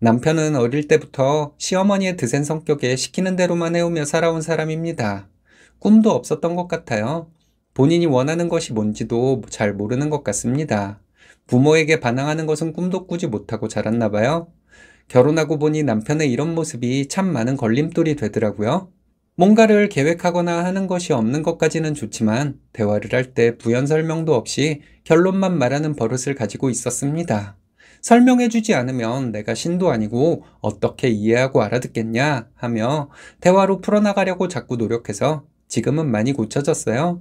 남편은 어릴 때부터 시어머니의 드센 성격에 시키는 대로만 해오며 살아온 사람입니다. 꿈도 없었던 것 같아요. 본인이 원하는 것이 뭔지도 잘 모르는 것 같습니다. 부모에게 반항하는 것은 꿈도 꾸지 못하고 자랐나 봐요. 결혼하고 보니 남편의 이런 모습이 참 많은 걸림돌이 되더라고요. 뭔가를 계획하거나 하는 것이 없는 것까지는 좋지만 대화를 할 때 부연 설명도 없이 결론만 말하는 버릇을 가지고 있었습니다. 설명해주지 않으면 내가 신도 아니고 어떻게 이해하고 알아듣겠냐 하며 대화로 풀어나가려고 자꾸 노력해서 지금은 많이 고쳐졌어요.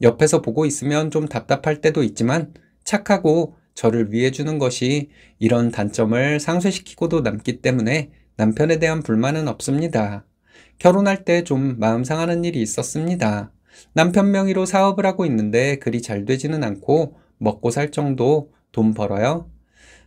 옆에서 보고 있으면 좀 답답할 때도 있지만 착하고 저를 위해 주는 것이 이런 단점을 상쇄시키고도 남기 때문에 남편에 대한 불만은 없습니다. 결혼할 때 좀 마음 상하는 일이 있었습니다. 남편 명의로 사업을 하고 있는데 그리 잘 되지는 않고 먹고 살 정도 돈 벌어요.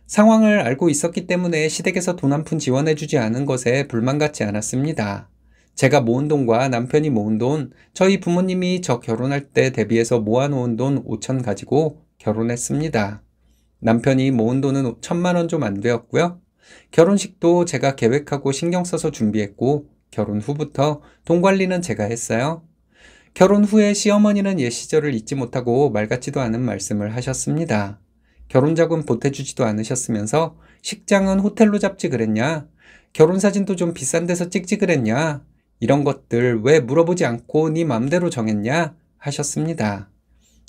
상황을 알고 있었기 때문에 시댁에서 돈 한 푼 지원해주지 않은 것에 불만 같지 않았습니다. 제가 모은 돈과 남편이 모은 돈, 저희 부모님이 저 결혼할 때 대비해서 모아놓은 돈 5천 가지고 결혼했습니다. 남편이 모은 돈은 천만 원 좀 안 되었고요. 결혼식도 제가 계획하고 신경 써서 준비했고 결혼 후부터 돈 관리는 제가 했어요. 결혼 후에 시어머니는 옛 시절을 잊지 못하고 말 같지도 않은 말씀을 하셨습니다. 결혼자금 보태주지도 않으셨으면서 식장은 호텔로 잡지 그랬냐? 결혼사진도 좀 비싼 데서 찍지 그랬냐? 이런 것들 왜 물어보지 않고 네 맘대로 정했냐? 하셨습니다.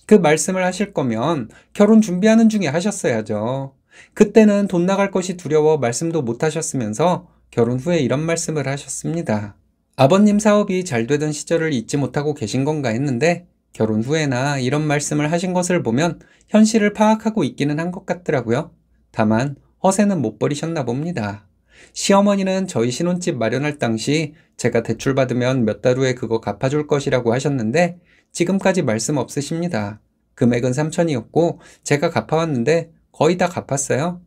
그 말씀을 하실 거면 결혼 준비하는 중에 하셨어야죠. 그때는 돈 나갈 것이 두려워 말씀도 못 하셨으면서 결혼 후에 이런 말씀을 하셨습니다. 아버님 사업이 잘 되던 시절을 잊지 못하고 계신 건가 했는데 결혼 후에나 이런 말씀을 하신 것을 보면 현실을 파악하고 있기는 한 것 같더라고요. 다만 허세는 못 버리셨나 봅니다. 시어머니는 저희 신혼집 마련할 당시 제가 대출받으면 몇 달 후에 그거 갚아줄 것이라고 하셨는데 지금까지 말씀 없으십니다. 금액은 3천이었고 제가 갚아왔는데 거의 다 갚았어요.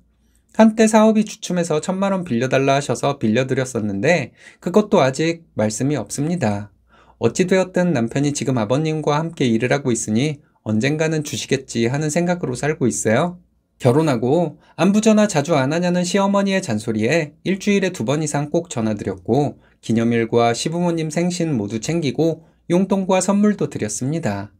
한때 사업이 주춤해서 천만 원 빌려달라 하셔서 빌려드렸었는데 그것도 아직 말씀이 없습니다. 어찌되었든 남편이 지금 아버님과 함께 일을 하고 있으니 언젠가는 주시겠지 하는 생각으로 살고 있어요. 결혼하고 안부 전화 자주 안 하냐는 시어머니의 잔소리에 일주일에 두 번 이상 꼭 전화드렸고 기념일과 시부모님 생신 모두 챙기고 용돈과 선물도 드렸습니다.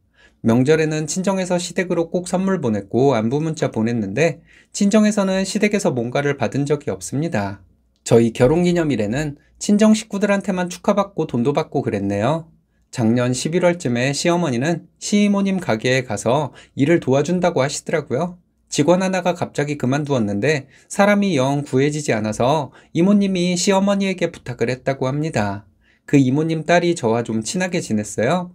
명절에는 친정에서 시댁으로 꼭 선물 보냈고 안부 문자 보냈는데 친정에서는 시댁에서 뭔가를 받은 적이 없습니다. 저희 결혼기념일에는 친정 식구들한테만 축하받고 돈도 받고 그랬네요. 작년 11월쯤에 시어머니는 시이모님 가게에 가서 일을 도와준다고 하시더라고요. 직원 하나가 갑자기 그만두었는데 사람이 영 구해지지 않아서 이모님이 시어머니에게 부탁을 했다고 합니다. 그 이모님 딸이 저와 좀 친하게 지냈어요.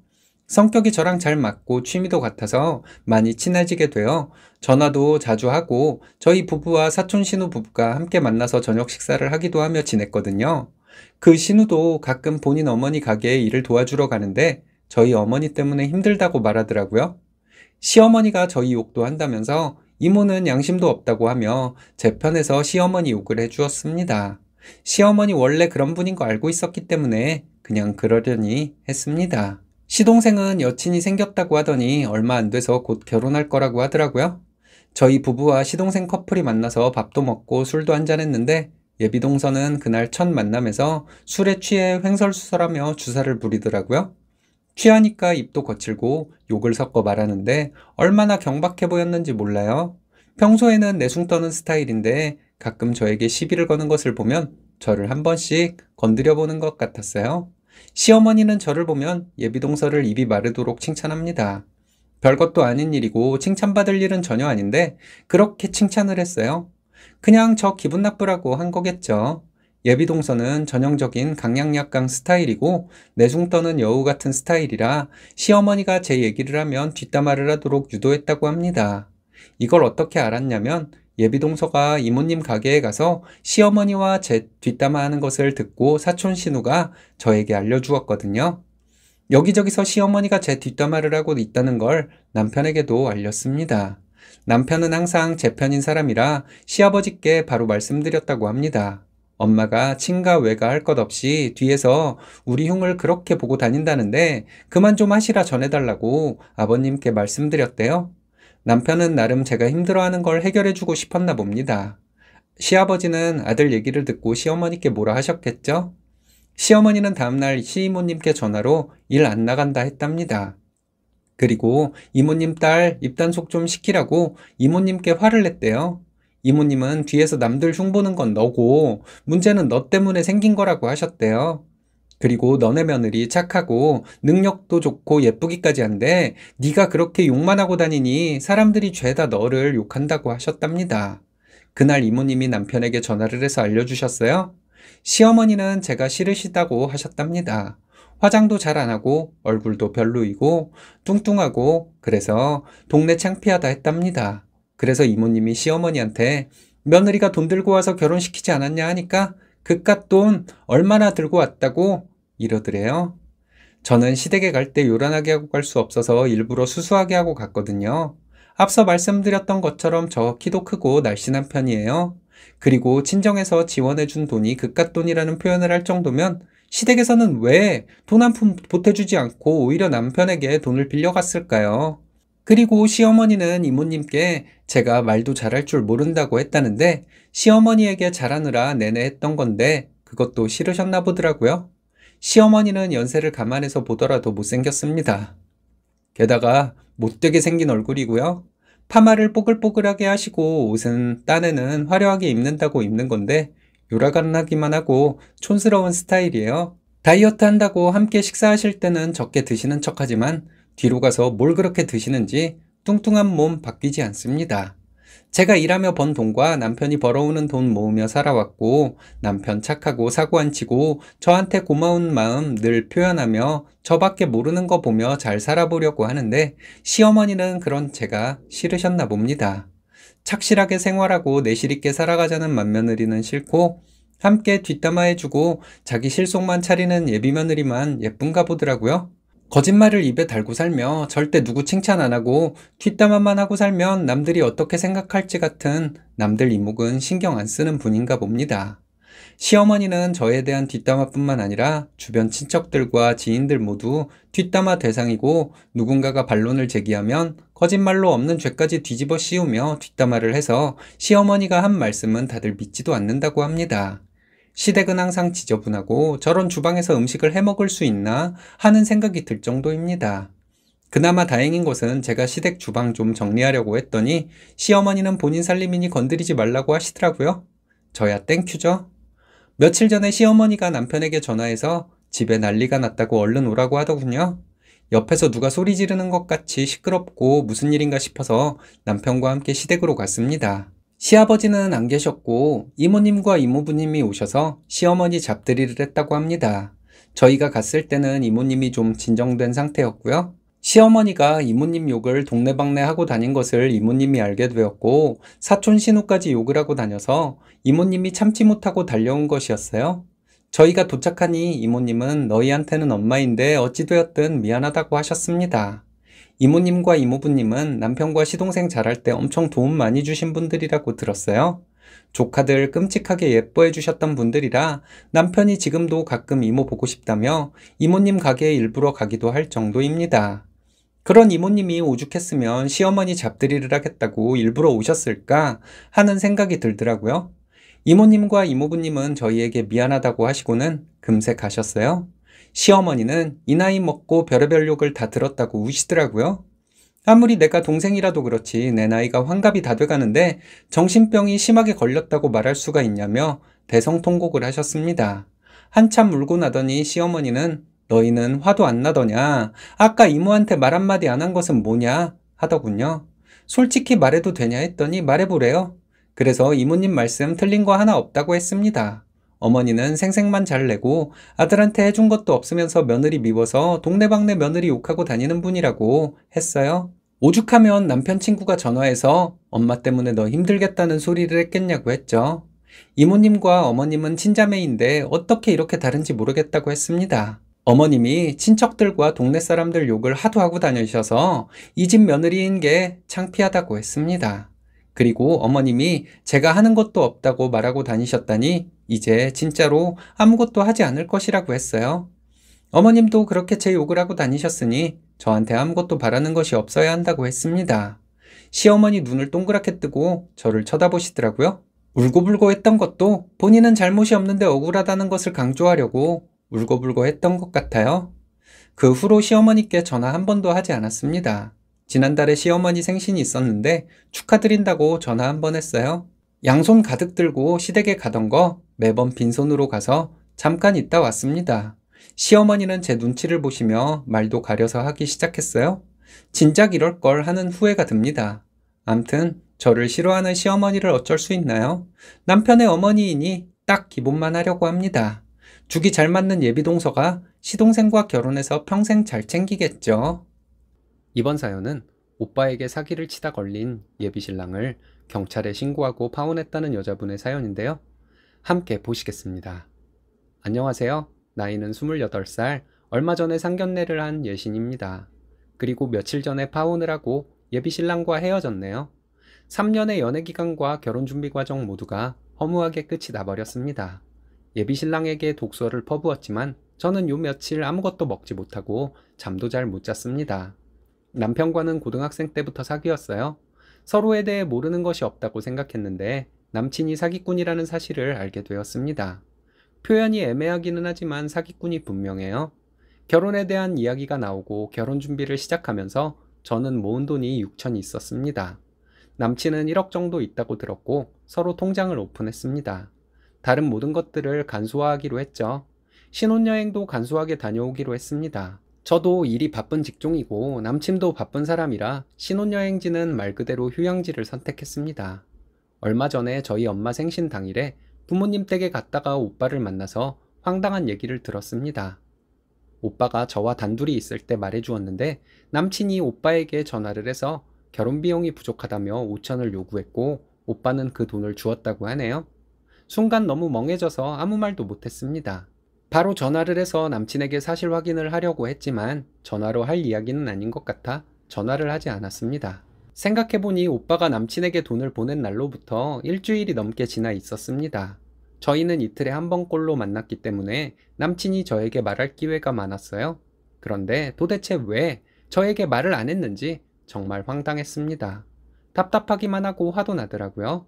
성격이 저랑 잘 맞고 취미도 같아서 많이 친해지게 되어 전화도 자주 하고 저희 부부와 사촌 신우 부부가 함께 만나서 저녁 식사를 하기도 하며 지냈거든요. 그 신우도 가끔 본인 어머니 가게에 일을 도와주러 가는데 저희 어머니 때문에 힘들다고 말하더라고요. 시어머니가 저희 욕도 한다면서 이모는 양심도 없다고 하며 제 편에서 시어머니 욕을 해주었습니다. 시어머니 원래 그런 분인 거 알고 있었기 때문에 그냥 그러려니 했습니다. 시동생은 여친이 생겼다고 하더니 얼마 안 돼서 곧 결혼할 거라고 하더라고요. 저희 부부와 시동생 커플이 만나서 밥도 먹고 술도 한잔했는데 예비동서는 그날 첫 만남에서 술에 취해 횡설수설하며 주사를 부리더라고요. 취하니까 입도 거칠고 욕을 섞어 말하는데 얼마나 경박해 보였는지 몰라요. 평소에는 내숭 떠는 스타일인데 가끔 저에게 시비를 거는 것을 보면 저를 한 번씩 건드려 보는 것 같았어요. 시어머니는 저를 보면 예비동서를 입이 마르도록 칭찬합니다. 별것도 아닌 일이고 칭찬받을 일은 전혀 아닌데 그렇게 칭찬을 했어요. 그냥 저 기분 나쁘라고 한 거겠죠. 예비동서는 전형적인 강약약강 스타일이고 내숭떠는 여우 같은 스타일이라 시어머니가 제 얘기를 하면 뒷담화를 하도록 유도했다고 합니다. 이걸 어떻게 알았냐면 예비동서가 이모님 가게에 가서 시어머니와 제 뒷담화하는 것을 듣고 사촌 신우가 저에게 알려주었거든요. 여기저기서 시어머니가 제 뒷담화를 하고 있다는 걸 남편에게도 알렸습니다. 남편은 항상 제 편인 사람이라 시아버지께 바로 말씀드렸다고 합니다. 엄마가 친가 외가 할 것 없이 뒤에서 우리 흉을 그렇게 보고 다닌다는데 그만 좀 하시라 전해달라고 아버님께 말씀드렸대요. 남편은 나름 제가 힘들어하는 걸 해결해주고 싶었나 봅니다. 시아버지는 아들 얘기를 듣고 시어머니께 뭐라 하셨겠죠? 시어머니는 다음날 시이모님께 전화로 일 안 나간다 했답니다. 그리고 이모님 딸 입단속 좀 시키라고 이모님께 화를 냈대요. 이모님은 뒤에서 남들 흉보는 건 너고 문제는 너 때문에 생긴 거라고 하셨대요. 그리고 너네 며느리 착하고 능력도 좋고 예쁘기까지 한데 네가 그렇게 욕만 하고 다니니 사람들이 죄다 너를 욕한다고 하셨답니다. 그날 이모님이 남편에게 전화를 해서 알려주셨어요. 시어머니는 제가 싫으시다고 하셨답니다. 화장도 잘 안 하고 얼굴도 별로이고 뚱뚱하고 그래서 동네 창피하다 했답니다. 그래서 이모님이 시어머니한테 며느리가 돈 들고 와서 결혼시키지 않았냐 하니까 그깟 돈 얼마나 들고 왔다고 이러더래요. 저는 시댁에 갈 때 요란하게 하고 갈 수 없어서 일부러 수수하게 하고 갔거든요. 앞서 말씀드렸던 것처럼 저 키도 크고 날씬한 편이에요. 그리고 친정에서 지원해준 돈이 그깟 돈이라는 표현을 할 정도면 시댁에서는 왜 돈 한 푼 보태주지 않고 오히려 남편에게 돈을 빌려갔을까요? 그리고 시어머니는 이모님께 제가 말도 잘할 줄 모른다고 했다는데 시어머니에게 잘하느라 내내 했던 건데 그것도 싫으셨나 보더라고요. 시어머니는 연세를 감안해서 보더라도 못생겼습니다. 게다가 못되게 생긴 얼굴이고요. 파마를 뽀글뽀글하게 하시고 옷은 딴에는 화려하게 입는다고 입는 건데 요라간나기만 하고 촌스러운 스타일이에요. 다이어트 한다고 함께 식사하실 때는 적게 드시는 척하지만 뒤로 가서 뭘 그렇게 드시는지 뚱뚱한 몸 바뀌지 않습니다. 제가 일하며 번 돈과 남편이 벌어오는 돈 모으며 살아왔고 남편 착하고 사고 안 치고 저한테 고마운 마음 늘 표현하며 저밖에 모르는 거 보며 잘 살아보려고 하는데 시어머니는 그런 제가 싫으셨나 봅니다. 착실하게 생활하고 내실 있게 살아가자는 맏며느리는 싫고 함께 뒷담화해주고 자기 실속만 차리는 예비며느리만 예쁜가 보더라고요. 거짓말을 입에 달고 살며 절대 누구 칭찬 안 하고 뒷담화만 하고 살면 남들이 어떻게 생각할지 같은 남들 이목은 신경 안 쓰는 분인가 봅니다. 시어머니는 저에 대한 뒷담화뿐만 아니라 주변 친척들과 지인들 모두 뒷담화 대상이고 누군가가 반론을 제기하면 거짓말로 없는 죄까지 뒤집어 씌우며 뒷담화를 해서 시어머니가 한 말씀은 다들 믿지도 않는다고 합니다. 시댁은 항상 지저분하고 저런 주방에서 음식을 해 먹을 수 있나 하는 생각이 들 정도입니다. 그나마 다행인 것은 제가 시댁 주방 좀 정리하려고 했더니 시어머니는 본인 살림이니 건드리지 말라고 하시더라고요. 저야 땡큐죠. 며칠 전에 시어머니가 남편에게 전화해서 집에 난리가 났다고 얼른 오라고 하더군요. 옆에서 누가 소리 지르는 것 같이 시끄럽고 무슨 일인가 싶어서 남편과 함께 시댁으로 갔습니다. 시아버지는 안 계셨고 이모님과 이모부님이 오셔서 시어머니 잡들이를 했다고 합니다. 저희가 갔을 때는 이모님이 좀 진정된 상태였고요. 시어머니가 이모님 욕을 동네방네 하고 다닌 것을 이모님이 알게 되었고 사촌 신우까지 욕을 하고 다녀서 이모님이 참지 못하고 달려온 것이었어요. 저희가 도착하니 이모님은 너희한테는 엄마인데 어찌되었든 미안하다고 하셨습니다. 이모님과 이모부님은 남편과 시동생 자랄 때 엄청 도움 많이 주신 분들이라고 들었어요. 조카들 끔찍하게 예뻐해 주셨던 분들이라 남편이 지금도 가끔 이모 보고 싶다며 이모님 가게에 일부러 가기도 할 정도입니다. 그런 이모님이 오죽했으면 시어머니 잡들이를 하겠다고 일부러 오셨을까 하는 생각이 들더라고요. 이모님과 이모부님은 저희에게 미안하다고 하시고는 금세 가셨어요. 시어머니는 이 나이 먹고 별의별 욕을 다 들었다고 우시더라고요. 아무리 내가 동생이라도 그렇지 내 나이가 환갑이 다 돼가는데 정신병이 심하게 걸렸다고 말할 수가 있냐며 대성통곡을 하셨습니다. 한참 울고 나더니 시어머니는 너희는 화도 안 나더냐? 아까 이모한테 말 한마디 안 한 것은 뭐냐? 하더군요. 솔직히 말해도 되냐 했더니 말해보래요. 그래서 이모님 말씀 틀린 거 하나 없다고 했습니다. 어머니는 생색만 잘 내고 아들한테 해준 것도 없으면서 며느리 미워서 동네방네 며느리 욕하고 다니는 분이라고 했어요. 오죽하면 남편 친구가 전화해서 엄마 때문에 너 힘들겠다는 소리를 했겠냐고 했죠. 이모님과 어머님은 친자매인데 어떻게 이렇게 다른지 모르겠다고 했습니다. 어머님이 친척들과 동네 사람들 욕을 하도 하고 다니셔서 이 집 며느리인 게 창피하다고 했습니다. 그리고 어머님이 제가 하는 것도 없다고 말하고 다니셨다니 이제 진짜로 아무것도 하지 않을 것이라고 했어요. 어머님도 그렇게 제 욕을 하고 다니셨으니 저한테 아무것도 바라는 것이 없어야 한다고 했습니다. 시어머니 눈을 동그랗게 뜨고 저를 쳐다보시더라고요. 울고불고 했던 것도 본인은 잘못이 없는데 억울하다는 것을 강조하려고 울고불고 했던 것 같아요. 그 후로 시어머니께 전화 한 번도 하지 않았습니다. 지난달에 시어머니 생신이 있었는데 축하드린다고 전화 한 번 했어요. 양손 가득 들고 시댁에 가던 거 매번 빈손으로 가서 잠깐 있다 왔습니다. 시어머니는 제 눈치를 보시며 말도 가려서 하기 시작했어요. 진작 이럴 걸 하는 후회가 듭니다. 암튼 저를 싫어하는 시어머니를 어쩔 수 있나요? 남편의 어머니이니 딱 기본만 하려고 합니다. 죽이 잘 맞는 예비동서가 시동생과 결혼해서 평생 잘 챙기겠죠. 이번 사연은 오빠에게 사기를 치다 걸린 예비신랑을 경찰에 신고하고 파혼했다는 여자분의 사연인데요. 함께 보시겠습니다. 안녕하세요. 나이는 28살, 얼마 전에 상견례를 한 예신입니다. 그리고 며칠 전에 파혼을 하고 예비 신랑과 헤어졌네요. 3년의 연애 기간과 결혼 준비 과정 모두가 허무하게 끝이 나버렸습니다. 예비 신랑에게 독서를 퍼부었지만 저는 요 며칠 아무것도 먹지 못하고 잠도 잘 못 잤습니다. 남편과는 고등학생 때부터 사귀었어요. 서로에 대해 모르는 것이 없다고 생각했는데 남친이 사기꾼이라는 사실을 알게 되었습니다. 표현이 애매하기는 하지만 사기꾼이 분명해요. 결혼에 대한 이야기가 나오고 결혼 준비를 시작하면서 저는 모은 돈이 6천이 있었습니다. 남친은 1억 정도 있다고 들었고 서로 통장을 오픈했습니다. 다른 모든 것들을 간소화하기로 했죠. 신혼여행도 간소하게 다녀오기로 했습니다. 저도 일이 바쁜 직종이고 남친도 바쁜 사람이라 신혼여행지는 말 그대로 휴양지를 선택했습니다. 얼마 전에 저희 엄마 생신 당일에 부모님 댁에 갔다가 오빠를 만나서 황당한 얘기를 들었습니다. 오빠가 저와 단둘이 있을 때 말해주었는데 남친이 오빠에게 전화를 해서 결혼 비용이 부족하다며 5천을 요구했고 오빠는 그 돈을 주었다고 하네요. 순간 너무 멍해져서 아무 말도 못했습니다. 바로 전화를 해서 남친에게 사실 확인을 하려고 했지만 전화로 할 이야기는 아닌 것 같아 전화를 하지 않았습니다. 생각해보니 오빠가 남친에게 돈을 보낸 날로부터 일주일이 넘게 지나 있었습니다. 저희는 이틀에 한 번꼴로 만났기 때문에 남친이 저에게 말할 기회가 많았어요. 그런데 도대체 왜 저에게 말을 안 했는지 정말 황당했습니다. 답답하기만 하고 화도 나더라고요.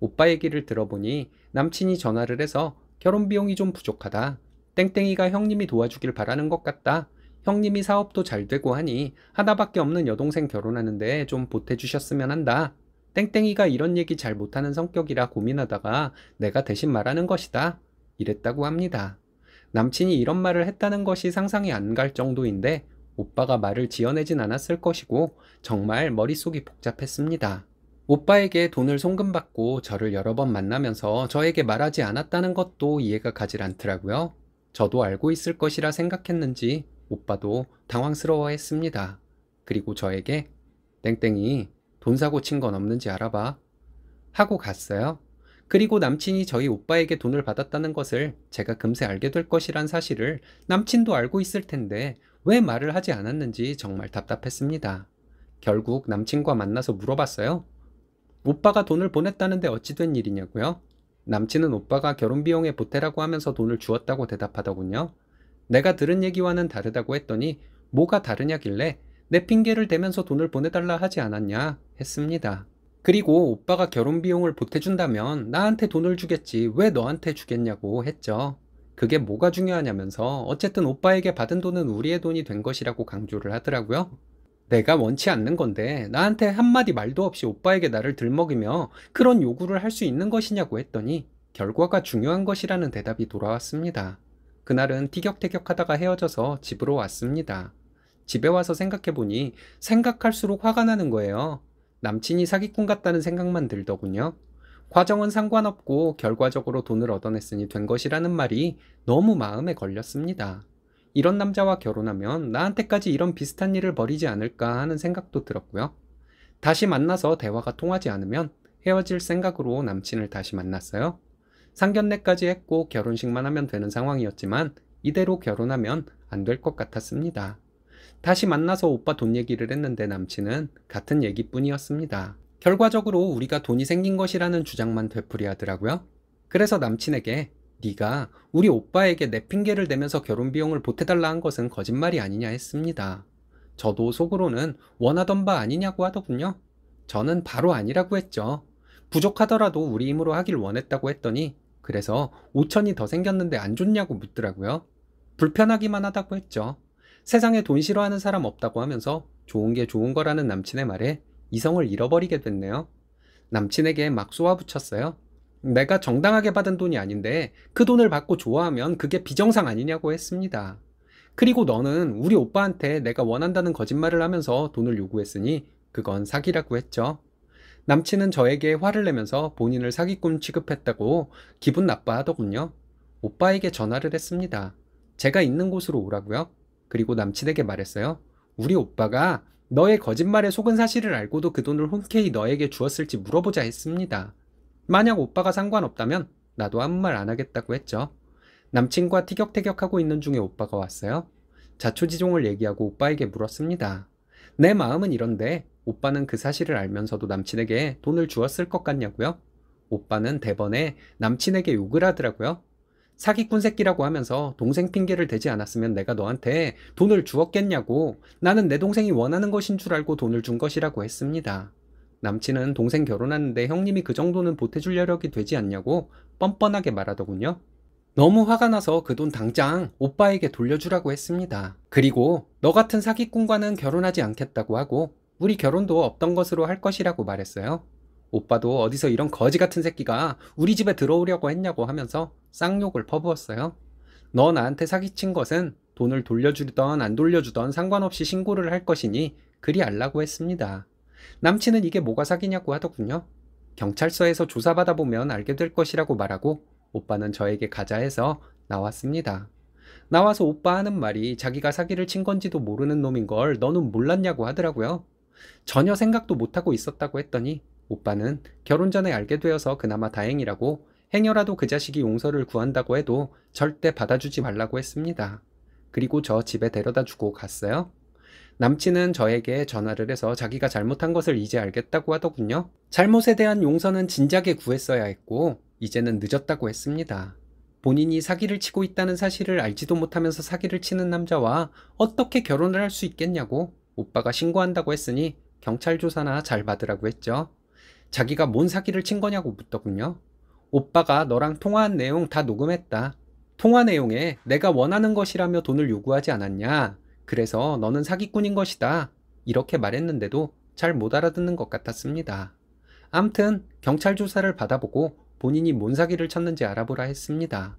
오빠 얘기를 들어보니 남친이 전화를 해서 결혼 비용이 좀 부족하다. 땡땡이가 형님이 도와주길 바라는 것 같다. 형님이 사업도 잘 되고 하니 하나밖에 없는 여동생 결혼하는데 좀 보태주셨으면 한다. 땡땡이가 이런 얘기 잘 못하는 성격이라 고민하다가 내가 대신 말하는 것이다. 이랬다고 합니다. 남친이 이런 말을 했다는 것이 상상이 안 갈 정도인데 오빠가 말을 지어내진 않았을 것이고 정말 머릿속이 복잡했습니다. 오빠에게 돈을 송금받고 저를 여러 번 만나면서 저에게 말하지 않았다는 것도 이해가 가질 않더라고요. 저도 알고 있을 것이라 생각했는지 오빠도 당황스러워 했습니다. 그리고 저에게 땡땡이 돈 사고 친 건 없는지 알아봐. 하고 갔어요. 그리고 남친이 저희 오빠에게 돈을 받았다는 것을 제가 금세 알게 될 것이란 사실을 남친도 알고 있을 텐데 왜 말을 하지 않았는지 정말 답답했습니다. 결국 남친과 만나서 물어봤어요. 오빠가 돈을 보냈다는데 어찌 된 일이냐고요? 남친은 오빠가 결혼 비용에 보태라고 하면서 돈을 주었다고 대답하더군요. 내가 들은 얘기와는 다르다고 했더니 뭐가 다르냐길래 내 핑계를 대면서 돈을 보내달라 하지 않았냐 했습니다. 그리고 오빠가 결혼 비용을 보태준다면 나한테 돈을 주겠지 왜 너한테 주겠냐고 했죠. 그게 뭐가 중요하냐면서 어쨌든 오빠에게 받은 돈은 우리의 돈이 된 것이라고 강조를 하더라고요. 내가 원치 않는 건데 나한테 한마디 말도 없이 오빠에게 나를 들먹이며 그런 요구를 할 수 있는 것이냐고 했더니 결과가 중요한 것이라는 대답이 돌아왔습니다. 그날은 티격태격 하다가 헤어져서 집으로 왔습니다. 집에 와서 생각해보니 생각할수록 화가 나는 거예요. 남친이 사기꾼 같다는 생각만 들더군요. 과정은 상관없고 결과적으로 돈을 얻어냈으니 된 것이라는 말이 너무 마음에 걸렸습니다. 이런 남자와 결혼하면 나한테까지 이런 비슷한 일을 벌이지 않을까 하는 생각도 들었고요. 다시 만나서 대화가 통하지 않으면 헤어질 생각으로 남친을 다시 만났어요. 상견례까지 했고 결혼식만 하면 되는 상황이었지만 이대로 결혼하면 안 될 것 같았습니다. 다시 만나서 오빠 돈 얘기를 했는데 남친은 같은 얘기뿐이었습니다. 결과적으로 우리가 돈이 생긴 것이라는 주장만 되풀이하더라고요. 그래서 남친에게 네가 우리 오빠에게 내 핑계를 대면서 결혼 비용을 보태달라 한 것은 거짓말이 아니냐 했습니다. 저도 속으로는 원하던 바 아니냐고 하더군요. 저는 바로 아니라고 했죠. 부족하더라도 우리 힘으로 하길 원했다고 했더니 그래서 5천이 더 생겼는데 안 좋냐고 묻더라고요. 불편하기만 하다고 했죠. 세상에 돈 싫어하는 사람 없다고 하면서 좋은 게 좋은 거라는 남친의 말에 이성을 잃어버리게 됐네요. 남친에게 막 쏘아붙였어요. 내가 정당하게 받은 돈이 아닌데 그 돈을 받고 좋아하면 그게 비정상 아니냐고 했습니다. 그리고 너는 우리 오빠한테 내가 원한다는 거짓말을 하면서 돈을 요구했으니 그건 사기라고 했죠. 남친은 저에게 화를 내면서 본인을 사기꾼 취급했다고 기분 나빠하더군요. 오빠에게 전화를 했습니다. 제가 있는 곳으로 오라고요. 그리고 남친에게 말했어요. 우리 오빠가 너의 거짓말에 속은 사실을 알고도 그 돈을 흔쾌히 너에게 주었을지 물어보자 했습니다. 만약 오빠가 상관없다면 나도 아무 말 안 하겠다고 했죠. 남친과 티격태격하고 있는 중에 오빠가 왔어요. 자초지종을 얘기하고 오빠에게 물었습니다. 내 마음은 이런데 오빠는 그 사실을 알면서도 남친에게 돈을 주었을 것 같냐고요? 오빠는 대번에 남친에게 욕을 하더라고요. 사기꾼 새끼라고 하면서 동생 핑계를 대지 않았으면 내가 너한테 돈을 주었겠냐고 나는 내 동생이 원하는 것인 줄 알고 돈을 준 것이라고 했습니다. 남친은 동생 결혼하는데 형님이 그 정도는 보태줄 여력이 되지 않냐고 뻔뻔하게 말하더군요. 너무 화가 나서 그 돈 당장 오빠에게 돌려주라고 했습니다. 그리고 너 같은 사기꾼과는 결혼하지 않겠다고 하고 우리 결혼도 없던 것으로 할 것이라고 말했어요. 오빠도 어디서 이런 거지 같은 새끼가 우리 집에 들어오려고 했냐고 하면서 쌍욕을 퍼부었어요. 너 나한테 사기친 것은 돈을 돌려주던 안 돌려주던 상관없이 신고를 할 것이니 그리 알라고 했습니다. 남친은 이게 뭐가 사기냐고 하더군요. 경찰서에서 조사받아 보면 알게 될 것이라고 말하고 오빠는 저에게 가자 해서 나왔습니다. 나와서 오빠 하는 말이 자기가 사기를 친 건지도 모르는 놈인 걸 너는 몰랐냐고 하더라고요. 전혀 생각도 못하고 있었다고 했더니 오빠는 결혼 전에 알게 되어서 그나마 다행이라고 행여라도 그 자식이 용서를 구한다고 해도 절대 받아주지 말라고 했습니다. 그리고 저 집에 데려다 주고 갔어요. 남친은 저에게 전화를 해서 자기가 잘못한 것을 이제 알겠다고 하더군요. 잘못에 대한 용서는 진작에 구했어야 했고, 이제는 늦었다고 했습니다. 본인이 사기를 치고 있다는 사실을 알지도 못하면서 사기를 치는 남자와 어떻게 결혼을 할 수 있겠냐고 오빠가 신고한다고 했으니 경찰 조사나 잘 받으라고 했죠. 자기가 뭔 사기를 친 거냐고 묻더군요. 오빠가 너랑 통화한 내용 다 녹음했다. 통화 내용에 내가 원하는 것이라며 돈을 요구하지 않았냐? 그래서 너는 사기꾼인 것이다. 이렇게 말했는데도 잘 못 알아듣는 것 같았습니다. 암튼 경찰 조사를 받아보고 본인이 뭔 사기를 쳤는지 알아보라 했습니다.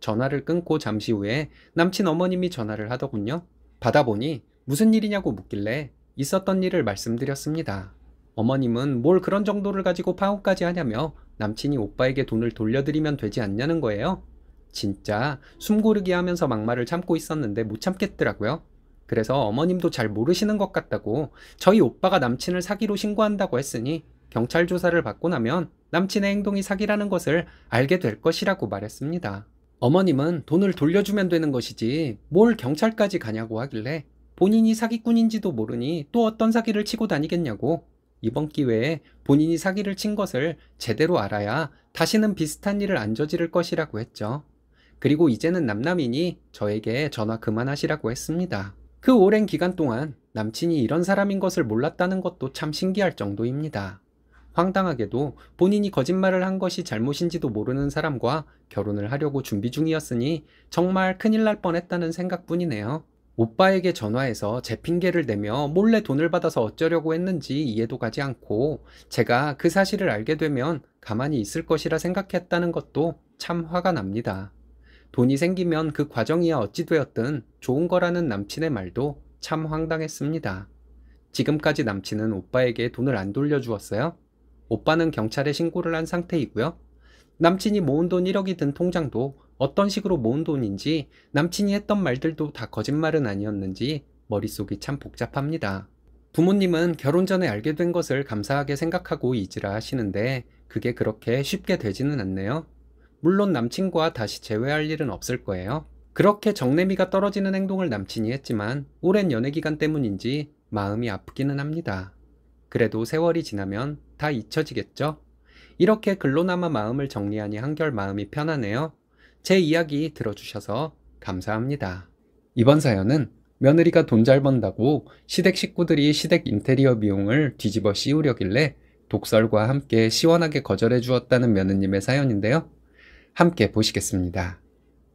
전화를 끊고 잠시 후에 남친 어머님이 전화를 하더군요. 받아보니 무슨 일이냐고 묻길래 있었던 일을 말씀드렸습니다. 어머님은 뭘 그런 정도를 가지고 파혼까지 하냐며 남친이 오빠에게 돈을 돌려드리면 되지 않냐는 거예요. 진짜 숨 고르기 하면서 막말을 참고 있었는데 못 참겠더라고요. 그래서 어머님도 잘 모르시는 것 같다고 저희 오빠가 남친을 사기로 신고한다고 했으니 경찰 조사를 받고 나면 남친의 행동이 사기라는 것을 알게 될 것이라고 말했습니다. 어머님은 돈을 돌려주면 되는 것이지 뭘 경찰까지 가냐고 하길래 본인이 사기꾼인지도 모르니 또 어떤 사기를 치고 다니겠냐고 이번 기회에 본인이 사기를 친 것을 제대로 알아야 다시는 비슷한 일을 안 저지를 것이라고 했죠. 그리고 이제는 남남이니 저에게 전화 그만하시라고 했습니다. 그 오랜 기간 동안 남친이 이런 사람인 것을 몰랐다는 것도 참 신기할 정도입니다. 황당하게도 본인이 거짓말을 한 것이 잘못인지도 모르는 사람과 결혼을 하려고 준비 중이었으니 정말 큰일 날 뻔했다는 생각뿐이네요. 오빠에게 전화해서 제 핑계를 내며 몰래 돈을 받아서 어쩌려고 했는지 이해도 가지 않고 제가 그 사실을 알게 되면 가만히 있을 것이라 생각했다는 것도 참 화가 납니다. 돈이 생기면 그 과정이야 어찌되었든 좋은 거라는 남친의 말도 참 황당했습니다. 지금까지 남친은 오빠에게 돈을 안 돌려주었어요? 오빠는 경찰에 신고를 한 상태이고요. 남친이 모은 돈 1억이 든 통장도 어떤 식으로 모은 돈인지 남친이 했던 말들도 다 거짓말은 아니었는지 머릿속이 참 복잡합니다. 부모님은 결혼 전에 알게 된 것을 감사하게 생각하고 잊으라 하시는데 그게 그렇게 쉽게 되지는 않네요. 물론 남친과 다시 재회할 일은 없을 거예요. 그렇게 정내미가 떨어지는 행동을 남친이 했지만 오랜 연애 기간 때문인지 마음이 아프기는 합니다. 그래도 세월이 지나면 다 잊혀지겠죠? 이렇게 글로나마 마음을 정리하니 한결 마음이 편하네요. 제 이야기 들어주셔서 감사합니다. 이번 사연은 며느리가 돈 잘 번다고 시댁 식구들이 시댁 인테리어 비용을 뒤집어 씌우려길래 독설과 함께 시원하게 거절해 주었다는 며느님의 사연인데요. 함께 보시겠습니다.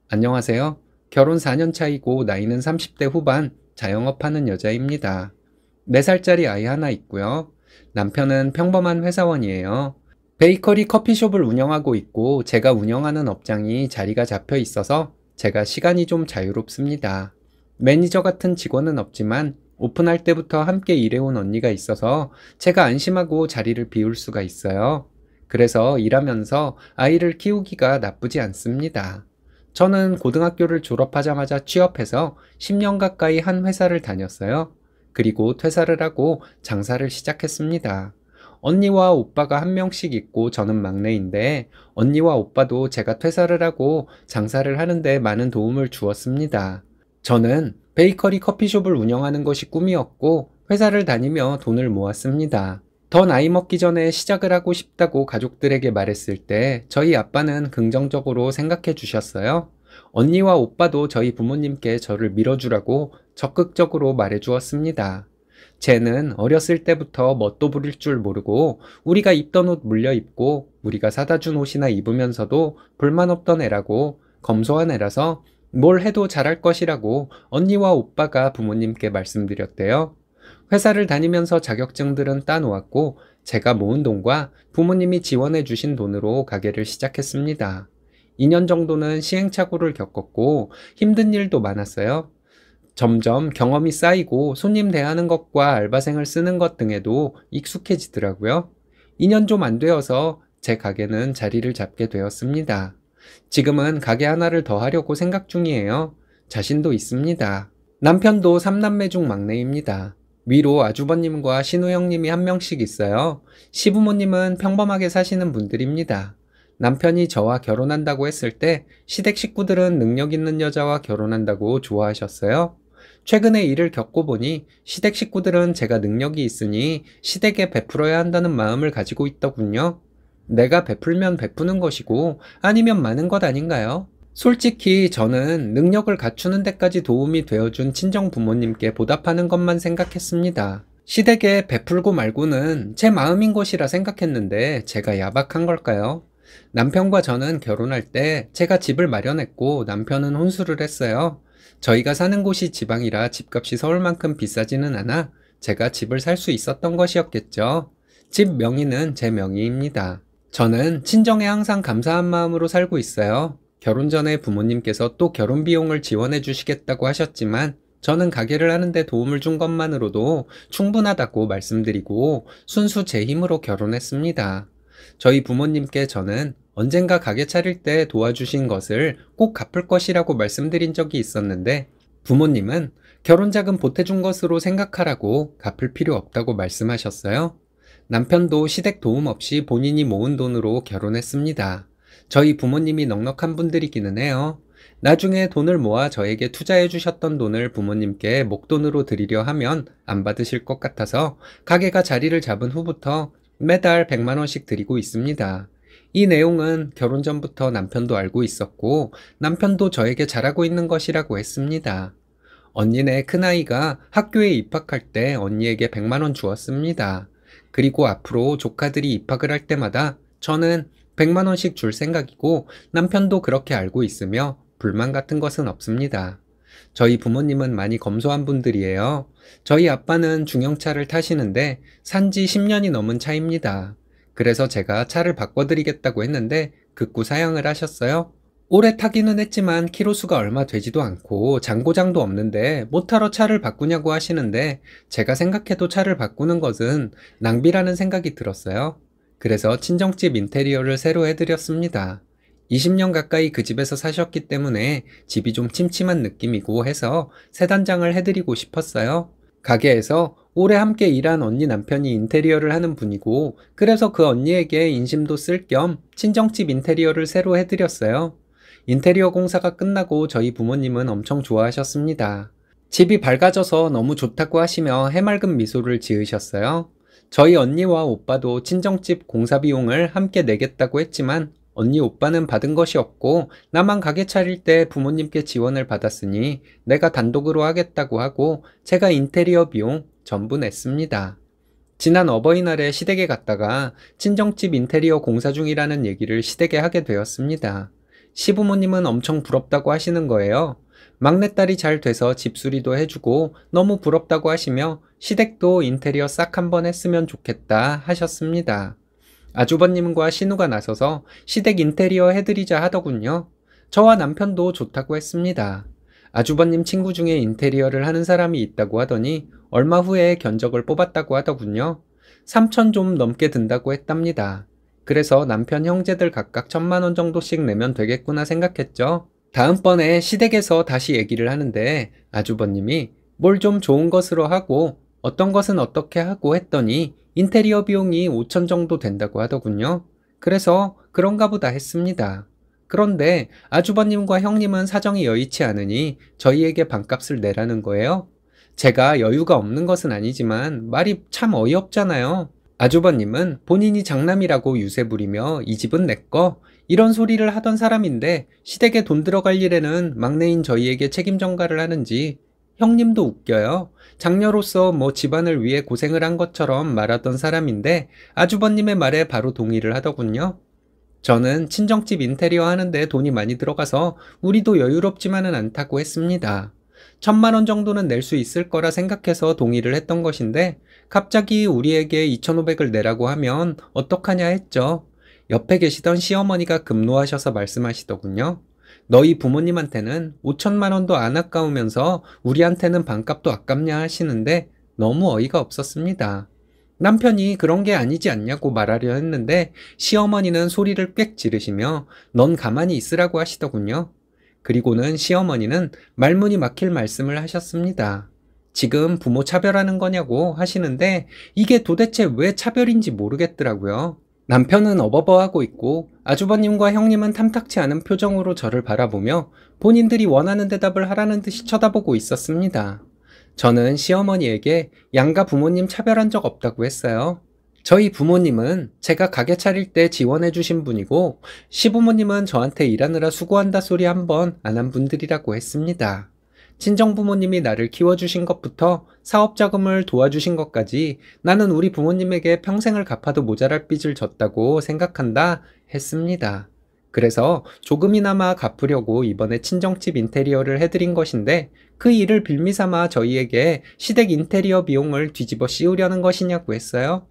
안녕하세요. 결혼 4년 차이고 나이는 30대 후반 자영업하는 여자입니다. 4살짜리 아이 하나 있고요. 남편은 평범한 회사원이에요. 베이커리 커피숍을 운영하고 있고 제가 운영하는 업장이 자리가 잡혀 있어서 제가 시간이 좀 자유롭습니다. 매니저 같은 직원은 없지만 오픈할 때부터 함께 일해온 언니가 있어서 제가 안심하고 자리를 비울 수가 있어요. 그래서 일하면서 아이를 키우기가 나쁘지 않습니다. 저는 고등학교를 졸업하자마자 취업해서 10년 가까이 한 회사를 다녔어요. 그리고 퇴사를 하고 장사를 시작했습니다. 언니와 오빠가 한 명씩 있고 저는 막내인데 언니와 오빠도 제가 퇴사를 하고 장사를 하는데 많은 도움을 주었습니다. 저는 베이커리 커피숍을 운영하는 것이 꿈이었고 회사를 다니며 돈을 모았습니다. 더 나이 먹기 전에 시작을 하고 싶다고 가족들에게 말했을 때 저희 아빠는 긍정적으로 생각해 주셨어요. 언니와 오빠도 저희 부모님께 저를 밀어주라고 적극적으로 말해 주었습니다. 쟤는 어렸을 때부터 멋도 부릴 줄 모르고 우리가 입던 옷 물려 입고 우리가 사다 준 옷이나 입으면서도 불만 없던 애라고 검소한 애라서 뭘 해도 잘할 것이라고 언니와 오빠가 부모님께 말씀드렸대요. 회사를 다니면서 자격증들은 따놓았고 제가 모은 돈과 부모님이 지원해 주신 돈으로 가게를 시작했습니다. 2년 정도는 시행착오를 겪었고 힘든 일도 많았어요. 점점 경험이 쌓이고 손님 대하는 것과 알바생을 쓰는 것 등에도 익숙해지더라고요. 2년 좀 안 되어서 제 가게는 자리를 잡게 되었습니다. 지금은 가게 하나를 더 하려고 생각 중이에요. 자신도 있습니다. 남편도 3남매 중 막내입니다. 위로 아주버님과 신우형님이 한 명씩 있어요. 시부모님은 평범하게 사시는 분들입니다. 남편이 저와 결혼한다고 했을 때 시댁 식구들은 능력 있는 여자와 결혼한다고 좋아하셨어요. 최근에 일을 겪고 보니 시댁 식구들은 제가 능력이 있으니 시댁에 베풀어야 한다는 마음을 가지고 있더군요. 내가 베풀면 베푸는 것이고 아니면 많은 것 아닌가요? 솔직히 저는 능력을 갖추는 데까지 도움이 되어준 친정 부모님께 보답하는 것만 생각했습니다. 시댁에 베풀고 말고는 제 마음인 것이라 생각했는데 제가 야박한 걸까요? 남편과 저는 결혼할 때 제가 집을 마련했고 남편은 혼수를 했어요. 저희가 사는 곳이 지방이라 집값이 서울만큼 비싸지는 않아 제가 집을 살 수 있었던 것이었겠죠. 집 명의는 제 명의입니다. 저는 친정에 항상 감사한 마음으로 살고 있어요. 결혼 전에 부모님께서 또 결혼 비용을 지원해 주시겠다고 하셨지만 저는 가게를 하는데 도움을 준 것만으로도 충분하다고 말씀드리고 순수 제 힘으로 결혼했습니다. 저희 부모님께 저는 언젠가 가게 차릴 때 도와주신 것을 꼭 갚을 것이라고 말씀드린 적이 있었는데 부모님은 결혼자금 보태준 것으로 생각하라고 갚을 필요 없다고 말씀하셨어요. 남편도 시댁 도움 없이 본인이 모은 돈으로 결혼했습니다. 저희 부모님이 넉넉한 분들이기는 해요. 나중에 돈을 모아 저에게 투자해 주셨던 돈을 부모님께 목돈으로 드리려 하면 안 받으실 것 같아서 가게가 자리를 잡은 후부터 매달 100만원씩 드리고 있습니다. 이 내용은 결혼 전부터 남편도 알고 있었고 남편도 저에게 잘하고 있는 것이라고 했습니다. 언니네 큰아이가 학교에 입학할 때 언니에게 100만원 주었습니다. 그리고 앞으로 조카들이 입학을 할 때마다 저는 100만원씩 줄 생각이고 남편도 그렇게 알고 있으며 불만 같은 것은 없습니다. 저희 부모님은 많이 검소한 분들이에요. 저희 아빠는 중형차를 타시는데 산 지 10년이 넘은 차입니다. 그래서 제가 차를 바꿔드리겠다고 했는데 극구 사양을 하셨어요. 오래 타기는 했지만 키로수가 얼마 되지도 않고 장고장도 없는데 못하러 차를 바꾸냐고 하시는데 제가 생각해도 차를 바꾸는 것은 낭비라는 생각이 들었어요. 그래서 친정집 인테리어를 새로 해드렸습니다. 20년 가까이 그 집에서 사셨기 때문에 집이 좀 침침한 느낌이고 해서 새 단장을 해드리고 싶었어요. 가게에서 오래 함께 일한 언니 남편이 인테리어를 하는 분이고 그래서 그 언니에게 인심도 쓸 겸 친정집 인테리어를 새로 해드렸어요. 인테리어 공사가 끝나고 저희 부모님은 엄청 좋아하셨습니다. 집이 밝아져서 너무 좋다고 하시며 해맑은 미소를 지으셨어요. 저희 언니와 오빠도 친정집 공사 비용을 함께 내겠다고 했지만 언니 오빠는 받은 것이 없고 나만 가게 차릴 때 부모님께 지원을 받았으니 내가 단독으로 하겠다고 하고 제가 인테리어 비용 전부 냈습니다. 지난 어버이날에 시댁에 갔다가 친정집 인테리어 공사 중이라는 얘기를 시댁에 하게 되었습니다. 시부모님은 엄청 부럽다고 하시는 거예요. 막내딸이 잘 돼서 집수리도 해주고 너무 부럽다고 하시며 시댁도 인테리어 싹 한번 했으면 좋겠다 하셨습니다. 아주버님과 신우가 나서서 시댁 인테리어 해드리자 하더군요. 저와 남편도 좋다고 했습니다. 아주버님 친구 중에 인테리어를 하는 사람이 있다고 하더니 얼마 후에 견적을 뽑았다고 하더군요. 3천 좀 넘게 든다고 했답니다. 그래서 남편 형제들 각각 천만 원 정도씩 내면 되겠구나 생각했죠. 다음번에 시댁에서 다시 얘기를 하는데 아주버님이 뭘 좀 좋은 것으로 하고 어떤 것은 어떻게 하고 했더니 인테리어 비용이 5천 정도 된다고 하더군요. 그래서 그런가 보다 했습니다. 그런데 아주버님과 형님은 사정이 여의치 않으니 저희에게 반값을 내라는 거예요. 제가 여유가 없는 것은 아니지만 말이 참 어이없잖아요. 아주버님은 본인이 장남이라고 유세 부리며 이 집은 내꺼 이런 소리를 하던 사람인데 시댁에 돈 들어갈 일에는 막내인 저희에게 책임 전가를 하는지 형님도 웃겨요. 장녀로서 뭐 집안을 위해 고생을 한 것처럼 말하던 사람인데 아주버님의 말에 바로 동의를 하더군요. 저는 친정집 인테리어 하는데 돈이 많이 들어가서 우리도 여유롭지만은 않다고 했습니다. 천만 원 정도는 낼 수 있을 거라 생각해서 동의를 했던 것인데 갑자기 우리에게 2,500을 내라고 하면 어떡하냐 했죠. 옆에 계시던 시어머니가 급노하셔서 말씀하시더군요. 너희 부모님한테는 5천만 원도 안 아까우면서 우리한테는 반값도 아깝냐 하시는데 너무 어이가 없었습니다. 남편이 그런 게 아니지 않냐고 말하려 했는데 시어머니는 소리를 꽥 지르시며 넌 가만히 있으라고 하시더군요. 그리고는 시어머니는 말문이 막힐 말씀을 하셨습니다. 지금 부모 차별하는 거냐고 하시는데 이게 도대체 왜 차별인지 모르겠더라고요. 남편은 어버버하고 있고 아주버님과 형님은 탐탁치 않은 표정으로 저를 바라보며 본인들이 원하는 대답을 하라는 듯이 쳐다보고 있었습니다. 저는 시어머니에게 양가 부모님 차별한 적 없다고 했어요. 저희 부모님은 제가 가게 차릴 때 지원해 주신 분이고 시부모님은 저한테 일하느라 수고한다 소리 한 번 안 한 분들이라고 했습니다. 친정 부모님이 나를 키워주신 것부터 사업 자금을 도와주신 것까지 나는 우리 부모님에게 평생을 갚아도 모자랄 빚을 졌다고 생각한다 했습니다. 그래서 조금이나마 갚으려고 이번에 친정집 인테리어를 해드린 것인데 그 일을 빌미삼아 저희에게 시댁 인테리어 비용을 뒤집어 씌우려는 것이냐고 했어요.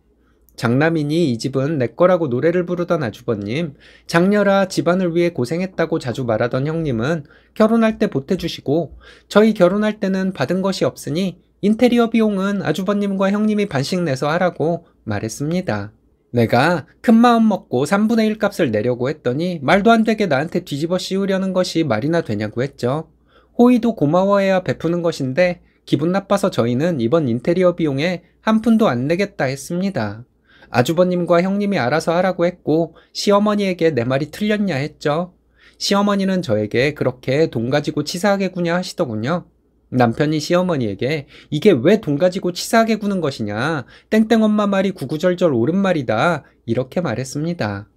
장남이니 이 집은 내 거라고 노래를 부르던 아주버님, 장녀라 집안을 위해 고생했다고 자주 말하던 형님은 결혼할 때 보태주시고, 저희 결혼할 때는 받은 것이 없으니 인테리어 비용은 아주버님과 형님이 반씩 내서 하라고 말했습니다. 내가 큰 마음 먹고 3분의 1 값을 내려고 했더니 말도 안 되게 나한테 뒤집어 씌우려는 것이 말이나 되냐고 했죠. 호의도 고마워해야 베푸는 것인데 기분 나빠서 저희는 이번 인테리어 비용에 한 푼도 안 내겠다 했습니다. 아주버님과 형님이 알아서 하라고 했고 시어머니에게 내 말이 틀렸냐 했죠. 시어머니는 저에게 그렇게 돈 가지고 치사하게 구냐 하시더군요. 남편이 시어머니에게 이게 왜 돈 가지고 치사하게 구는 것이냐 땡땡 엄마 말이 구구절절 옳은 말이다 이렇게 말했습니다.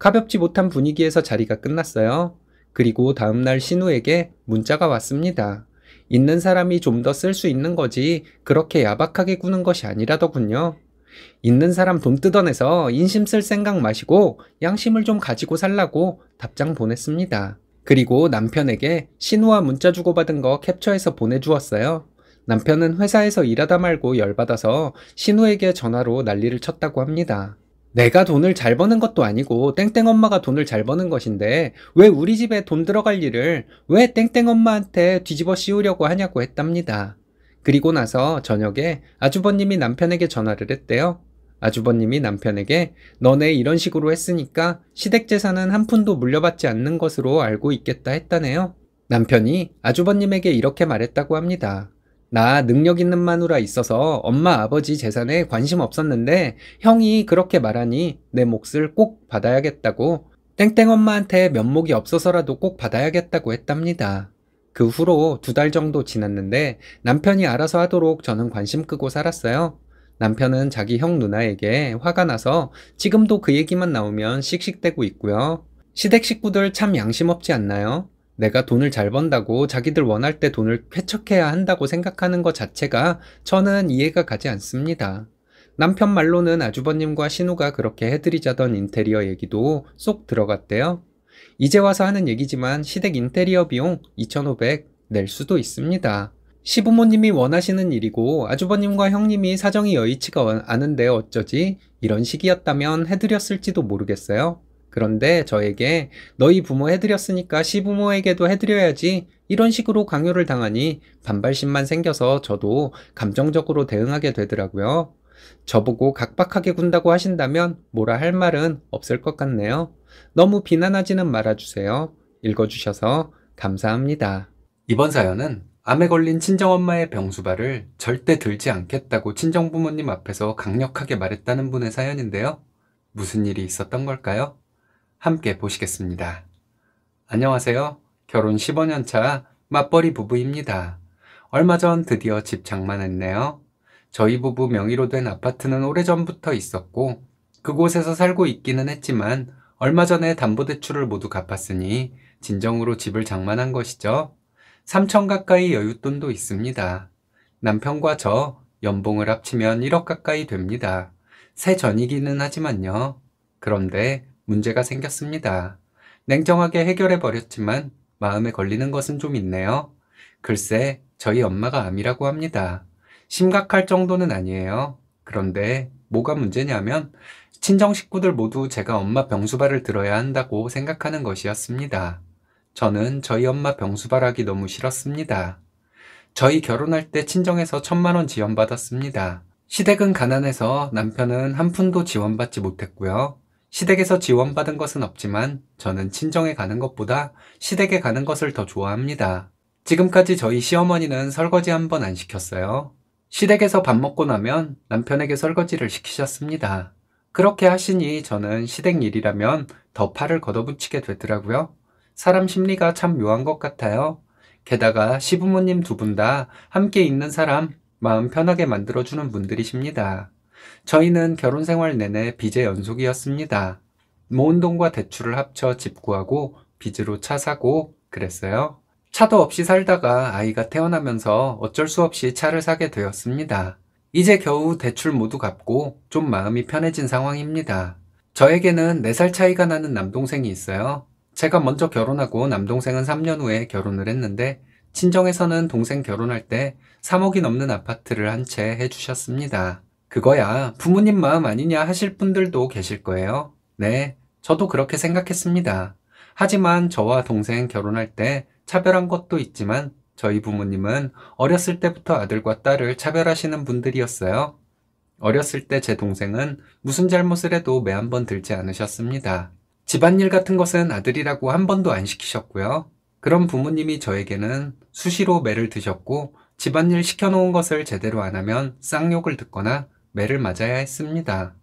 가볍지 못한 분위기에서 자리가 끝났어요. 그리고 다음날 신우에게 문자가 왔습니다. 있는 사람이 좀 더 쓸 수 있는 거지 그렇게 야박하게 구는 것이 아니라더군요. 있는 사람 돈 뜯어내서 인심 쓸 생각 마시고 양심을 좀 가지고 살라고 답장 보냈습니다. 그리고 남편에게 신호와 문자 주고받은 거 캡처해서 보내주었어요. 남편은 회사에서 일하다 말고 열받아서 신우에게 전화로 난리를 쳤다고 합니다. 내가 돈을 잘 버는 것도 아니고 땡땡 엄마가 돈을 잘 버는 것인데 왜 우리 집에 돈 들어갈 일을 왜 땡땡 엄마한테 뒤집어 씌우려고 하냐고 했답니다. 그리고 나서 저녁에 아주버님이 남편에게 전화를 했대요. 아주버님이 남편에게 너네 이런 식으로 했으니까 시댁 재산은 한 푼도 물려받지 않는 것으로 알고 있겠다 했다네요. 남편이 아주버님에게 이렇게 말했다고 합니다. 나 능력 있는 마누라 있어서 엄마 아버지 재산에 관심 없었는데 형이 그렇게 말하니 내 몫을 꼭 받아야겠다고 땡땡 엄마한테 면목이 없어서라도 꼭 받아야겠다고 했답니다. 그 후로 두 달 정도 지났는데 남편이 알아서 하도록 저는 관심 끄고 살았어요. 남편은 자기 형 누나에게 화가 나서 지금도 그 얘기만 나오면 씩씩대고 있고요. 시댁 식구들 참 양심 없지 않나요? 내가 돈을 잘 번다고 자기들 원할 때 돈을 쾌척해야 한다고 생각하는 것 자체가 저는 이해가 가지 않습니다. 남편 말로는 아주버님과 신우가 그렇게 해드리자던 인테리어 얘기도 쏙 들어갔대요. 이제 와서 하는 얘기지만 시댁 인테리어 비용 2,500 낼 수도 있습니다. 시부모님이 원하시는 일이고 아주버님과 형님이 사정이 여의치가 않은데 어쩌지 이런 식이었다면 해드렸을지도 모르겠어요. 그런데 저에게 너희 부모 해드렸으니까 시부모에게도 해드려야지 이런 식으로 강요를 당하니 반발심만 생겨서 저도 감정적으로 대응하게 되더라고요. 저보고 각박하게 군다고 하신다면 뭐라 할 말은 없을 것 같네요. 너무 비난하지는 말아주세요. 읽어주셔서 감사합니다. 이번 사연은 암에 걸린 친정엄마의 병수발을 절대 들지 않겠다고 친정부모님 앞에서 강력하게 말했다는 분의 사연인데요. 무슨 일이 있었던 걸까요? 함께 보시겠습니다. 안녕하세요. 결혼 15년 차 맞벌이 부부입니다. 얼마 전 드디어 집 장만했네요. 저희 부부 명의로 된 아파트는 오래전부터 있었고 그곳에서 살고 있기는 했지만 얼마 전에 담보대출을 모두 갚았으니 진정으로 집을 장만한 것이죠. 3천 가까이 여윳돈도 있습니다. 남편과 저 연봉을 합치면 1억 가까이 됩니다. 새 전이기는 하지만요. 그런데 문제가 생겼습니다. 냉정하게 해결해 버렸지만 마음에 걸리는 것은 좀 있네요. 글쎄, 저희 엄마가 암이라고 합니다. 심각할 정도는 아니에요. 그런데 뭐가 문제냐면 친정 식구들 모두 제가 엄마 병수발을 들어야 한다고 생각하는 것이었습니다. 저는 저희 엄마 병수발하기 너무 싫었습니다. 저희 결혼할 때 친정에서 천만 원 지원받았습니다. 시댁은 가난해서 남편은 한 푼도 지원받지 못했고요. 시댁에서 지원받은 것은 없지만 저는 친정에 가는 것보다 시댁에 가는 것을 더 좋아합니다. 지금까지 저희 시어머니는 설거지 한 번 안 시켰어요. 시댁에서 밥 먹고 나면 남편에게 설거지를 시키셨습니다. 그렇게 하시니 저는 시댁일이라면 더 팔을 걷어붙이게 되더라고요. 사람 심리가 참 묘한 것 같아요. 게다가 시부모님 두 분 다 함께 있는 사람 마음 편하게 만들어주는 분들이십니다. 저희는 결혼 생활 내내 빚의 연속이었습니다. 모은 돈과 대출을 합쳐 집 구하고 빚으로 차 사고 그랬어요. 차도 없이 살다가 아이가 태어나면서 어쩔 수 없이 차를 사게 되었습니다. 이제 겨우 대출 모두 갚고 좀 마음이 편해진 상황입니다. 저에게는 4살 차이가 나는 남동생이 있어요. 제가 먼저 결혼하고 남동생은 3년 후에 결혼을 했는데 친정에서는 동생 결혼할 때 3억이 넘는 아파트를 한 채 해주셨습니다. 그거야 부모님 마음 아니냐 하실 분들도 계실 거예요. 네, 저도 그렇게 생각했습니다. 하지만 저와 동생 결혼할 때 차별한 것도 있지만 저희 부모님은 어렸을 때부터 아들과 딸을 차별하시는 분들이었어요. 어렸을 때 제 동생은 무슨 잘못을 해도 매 한 번 들지 않으셨습니다. 집안일 같은 것은 아들이라고 한 번도 안 시키셨고요. 그런 부모님이 저에게는 수시로 매를 드셨고 집안일 시켜놓은 것을 제대로 안 하면 쌍욕을 듣거나 매를 맞아야 했습니다.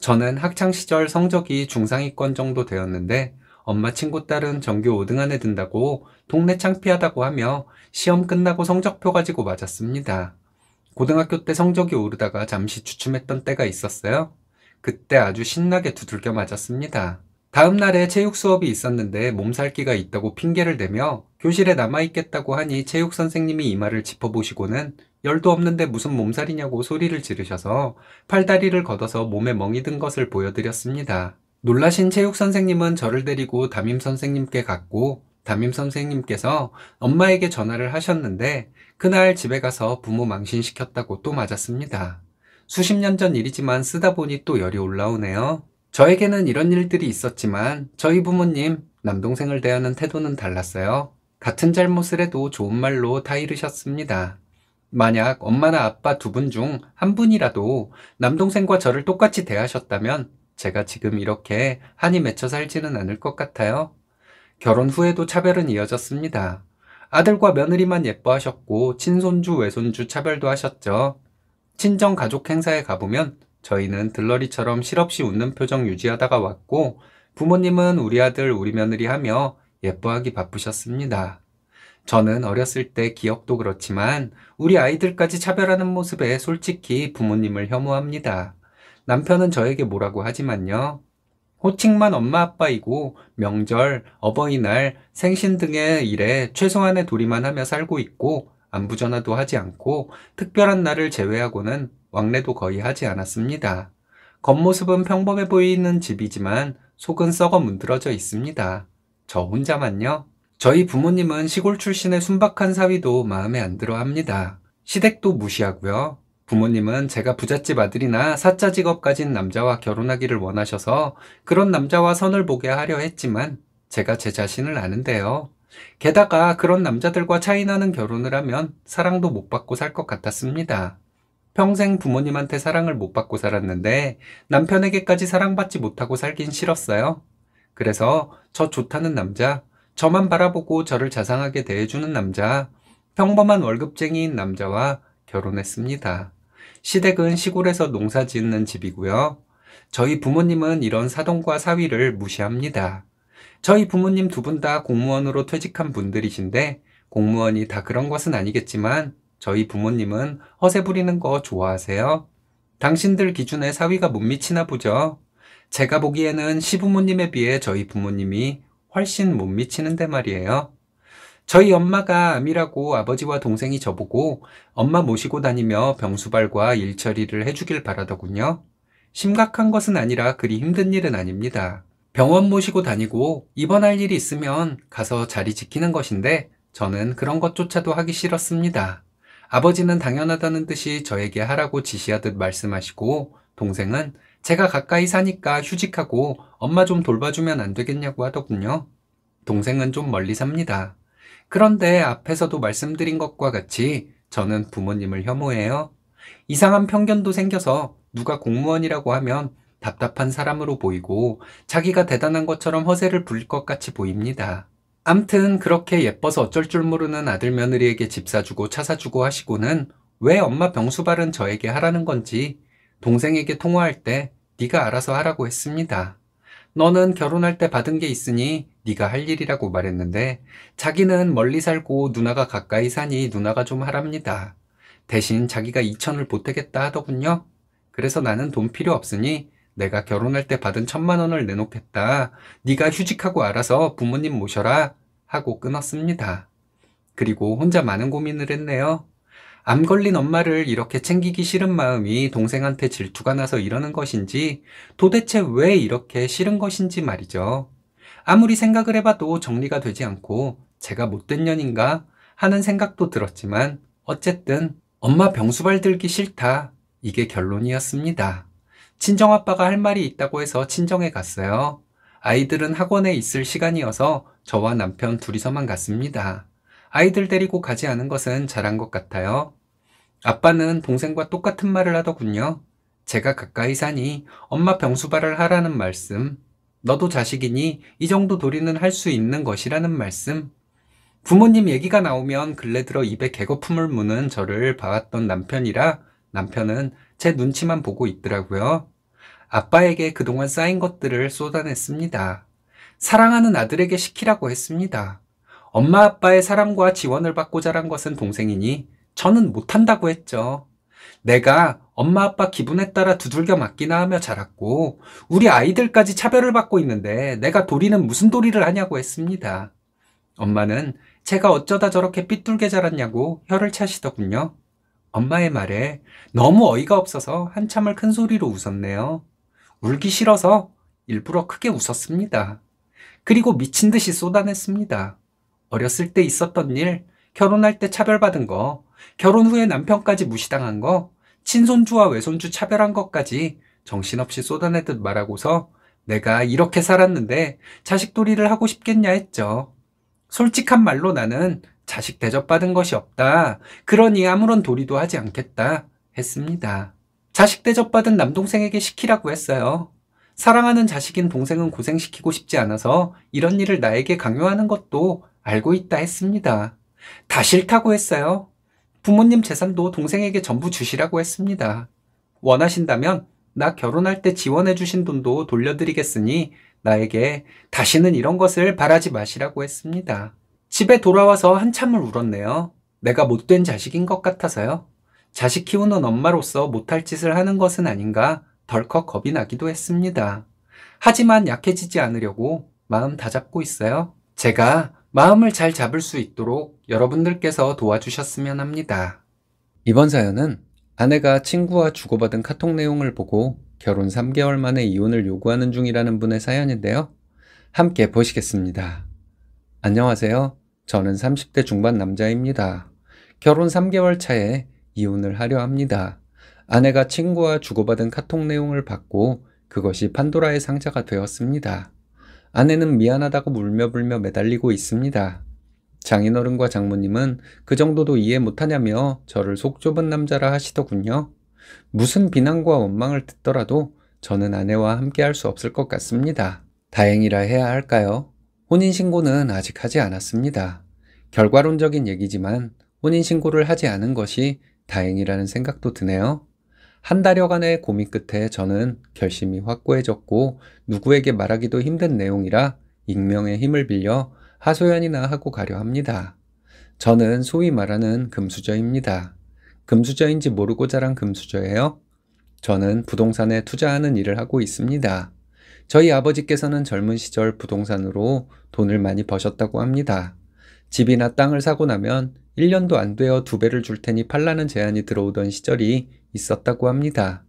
저는 학창시절 성적이 중상위권 정도 되었는데 엄마 친구 딸은 전교 5등 안에 든다고 동네 창피하다고 하며 시험 끝나고 성적표 가지고 맞았습니다. 고등학교 때 성적이 오르다가 잠시 주춤했던 때가 있었어요. 그때 아주 신나게 두들겨 맞았습니다. 다음 날에 체육 수업이 있었는데 몸살기가 있다고 핑계를 대며 교실에 남아있겠다고 하니 체육 선생님이 이 말을 짚어보시고는 열도 없는데 무슨 몸살이냐고 소리를 지르셔서 팔다리를 걷어서 몸에 멍이 든 것을 보여드렸습니다. 놀라신 체육 선생님은 저를 데리고 담임 선생님께 갔고 담임 선생님께서 엄마에게 전화를 하셨는데 그날 집에 가서 부모 망신시켰다고 또 맞았습니다. 수십 년 전 일이지만 쓰다 보니 또 열이 올라오네요. 저에게는 이런 일들이 있었지만 저희 부모님, 남동생을 대하는 태도는 달랐어요. 같은 잘못을 해도 좋은 말로 타이르셨습니다. 만약 엄마나 아빠 두 분 중 한 분이라도 남동생과 저를 똑같이 대하셨다면 제가 지금 이렇게 한이 맺혀 살지는 않을 것 같아요. 결혼 후에도 차별은 이어졌습니다. 아들과 며느리만 예뻐하셨고 친손주 외손주 차별도 하셨죠. 친정 가족 행사에 가보면 저희는 들러리처럼 실없이 웃는 표정 유지하다가 왔고 부모님은 우리 아들 우리 며느리 하며 예뻐하기 바쁘셨습니다. 저는 어렸을 때 기억도 그렇지만 우리 아이들까지 차별하는 모습에 솔직히 부모님을 혐오합니다. 남편은 저에게 뭐라고 하지만요. 호칭만 엄마 아빠이고 명절, 어버이날, 생신 등의 일에 최소한의 도리만 하며 살고 있고 안부 전화도 하지 않고 특별한 날을 제외하고는 왕래도 거의 하지 않았습니다. 겉모습은 평범해 보이는 집이지만 속은 썩어 문드러져 있습니다. 저 혼자만요. 저희 부모님은 시골 출신의 순박한 사위도 마음에 안 들어 합니다. 시댁도 무시하고요. 부모님은 제가 부잣집 아들이나 사짜 직업 가진 남자와 결혼하기를 원하셔서 그런 남자와 선을 보게 하려 했지만 제가 제 자신을 아는데요. 게다가 그런 남자들과 차이나는 결혼을 하면 사랑도 못 받고 살 것 같았습니다. 평생 부모님한테 사랑을 못 받고 살았는데 남편에게까지 사랑받지 못하고 살긴 싫었어요. 그래서 저 좋다는 남자, 저만 바라보고 저를 자상하게 대해주는 남자, 평범한 월급쟁이인 남자와 결혼했습니다. 시댁은 시골에서 농사 짓는 집이고요. 저희 부모님은 이런 사돈과 사위를 무시합니다. 저희 부모님 두 분 다 공무원으로 퇴직한 분들이신데 공무원이 다 그런 것은 아니겠지만 저희 부모님은 허세 부리는 거 좋아하세요. 당신들 기준에 사위가 못 미치나 보죠. 제가 보기에는 시부모님에 비해 저희 부모님이 훨씬 못 미치는데 말이에요. 저희 엄마가 암이라고 아버지와 동생이 저보고 엄마 모시고 다니며 병수발과 일처리를 해주길 바라더군요. 심각한 것은 아니라 그리 힘든 일은 아닙니다. 병원 모시고 다니고 입원할 일이 있으면 가서 자리 지키는 것인데 저는 그런 것조차도 하기 싫었습니다. 아버지는 당연하다는 듯이 저에게 하라고 지시하듯 말씀하시고 동생은 제가 가까이 사니까 휴직하고 엄마 좀 돌봐주면 안 되겠냐고 하더군요. 동생은 좀 멀리 삽니다. 그런데 앞에서도 말씀드린 것과 같이 저는 부모님을 혐오해요. 이상한 편견도 생겨서 누가 공무원이라고 하면 답답한 사람으로 보이고 자기가 대단한 것처럼 허세를 부릴 것 같이 보입니다. 암튼 그렇게 예뻐서 어쩔 줄 모르는 아들 며느리에게 집 사주고 차 사주고 하시고는 왜 엄마 병수발은 저에게 하라는 건지 동생에게 통화할 때 네가 알아서 하라고 했습니다. 너는 결혼할 때 받은 게 있으니 네가 할 일이라고 말했는데 자기는 멀리 살고 누나가 가까이 사니 누나가 좀 하랍니다. 대신 자기가 2천을 보태겠다 하더군요. 그래서 나는 돈 필요 없으니 내가 결혼할 때 받은 천만 원을 내놓겠다. 네가 휴직하고 알아서 부모님 모셔라 하고 끊었습니다. 그리고 혼자 많은 고민을 했네요. 암 걸린 엄마를 이렇게 챙기기 싫은 마음이 동생한테 질투가 나서 이러는 것인지 도대체 왜 이렇게 싫은 것인지 말이죠. 아무리 생각을 해봐도 정리가 되지 않고 제가 못된 년인가 하는 생각도 들었지만 어쨌든 엄마 병수발 들기 싫다. 이게 결론이었습니다. 친정아빠가 할 말이 있다고 해서 친정에 갔어요. 아이들은 학원에 있을 시간이어서 저와 남편 둘이서만 갔습니다. 아이들 데리고 가지 않은 것은 잘한 것 같아요. 아빠는 동생과 똑같은 말을 하더군요. 제가 가까이 사니 엄마 병수발을 하라는 말씀, 너도 자식이니 이 정도 도리는 할 수 있는 것이라는 말씀. 부모님 얘기가 나오면 근래 들어 입에 개거품을 무는 저를 봐왔던 남편이라 남편은 제 눈치만 보고 있더라고요. 아빠에게 그동안 쌓인 것들을 쏟아냈습니다. 사랑하는 아들에게 시키라고 했습니다. 엄마 아빠의 사랑과 지원을 받고 자란 것은 동생이니 저는 못한다고 했죠. 내가 엄마 아빠 기분에 따라 두들겨 맞기나 하며 자랐고 우리 아이들까지 차별을 받고 있는데 내가 도리는 무슨 도리를 하냐고 했습니다. 엄마는 제가 어쩌다 저렇게 삐뚤게 자랐냐고 혀를 차시더군요. 엄마의 말에 너무 어이가 없어서 한참을 큰 소리로 웃었네요. 울기 싫어서 일부러 크게 웃었습니다. 그리고 미친 듯이 쏟아냈습니다. 어렸을 때 있었던 일, 결혼할 때 차별받은 거, 결혼 후에 남편까지 무시당한 거, 친손주와 외손주 차별한 것까지 정신없이 쏟아내듯 말하고서 내가 이렇게 살았는데 자식돌이를 하고 싶겠냐 했죠. 솔직한 말로 나는 자식 대접받은 것이 없다. 그러니 아무런 도리도 하지 않겠다. 했습니다. 자식 대접받은 남동생에게 시키라고 했어요. 사랑하는 자식인 동생은 고생시키고 싶지 않아서 이런 일을 나에게 강요하는 것도 알고 있다 했습니다. 다 싫다고 했어요. 부모님 재산도 동생에게 전부 주시라고 했습니다. 원하신다면 나 결혼할 때 지원해 주신 돈도 돌려드리겠으니 나에게 다시는 이런 것을 바라지 마시라고 했습니다. 집에 돌아와서 한참을 울었네요. 내가 못된 자식인 것 같아서요. 자식 키우는 엄마로서 못할 짓을 하는 것은 아닌가 덜컥 겁이 나기도 했습니다. 하지만 약해지지 않으려고 마음 다잡고 있어요. 제가 마음을 잘 잡을 수 있도록 여러분들께서 도와주셨으면 합니다. 이번 사연은 아내가 친구와 주고받은 카톡 내용을 보고 결혼 3개월 만에 이혼을 요구하는 중이라는 분의 사연인데요. 함께 보시겠습니다. 안녕하세요. 저는 30대 중반 남자입니다. 결혼 3개월 차에 이혼을 하려 합니다. 아내가 친구와 주고받은 카톡 내용을 받고 그것이 판도라의 상자가 되었습니다. 아내는 미안하다고 물며불며 매달리고 있습니다. 장인어른과 장모님은 그 정도도 이해 못하냐며 저를 속 좁은 남자라 하시더군요. 무슨 비난과 원망을 듣더라도 저는 아내와 함께 할 수 없을 것 같습니다. 다행이라 해야 할까요? 혼인신고는 아직 하지 않았습니다. 결과론적인 얘기지만 혼인신고를 하지 않은 것이 다행이라는 생각도 드네요. 한 달여간의 고민 끝에 저는 결심이 확고해졌고 누구에게 말하기도 힘든 내용이라 익명의 힘을 빌려 하소연이나 하고 가려 합니다. 저는 소위 말하는 금수저입니다. 금수저인지 모르고 자란 금수저예요. 저는 부동산에 투자하는 일을 하고 있습니다. 저희 아버지께서는 젊은 시절 부동산으로 돈을 많이 버셨다고 합니다. 집이나 땅을 사고 나면 1년도 안 되어 두 배를 줄 테니 팔라는 제안이 들어오던 시절이 있었다고 합니다.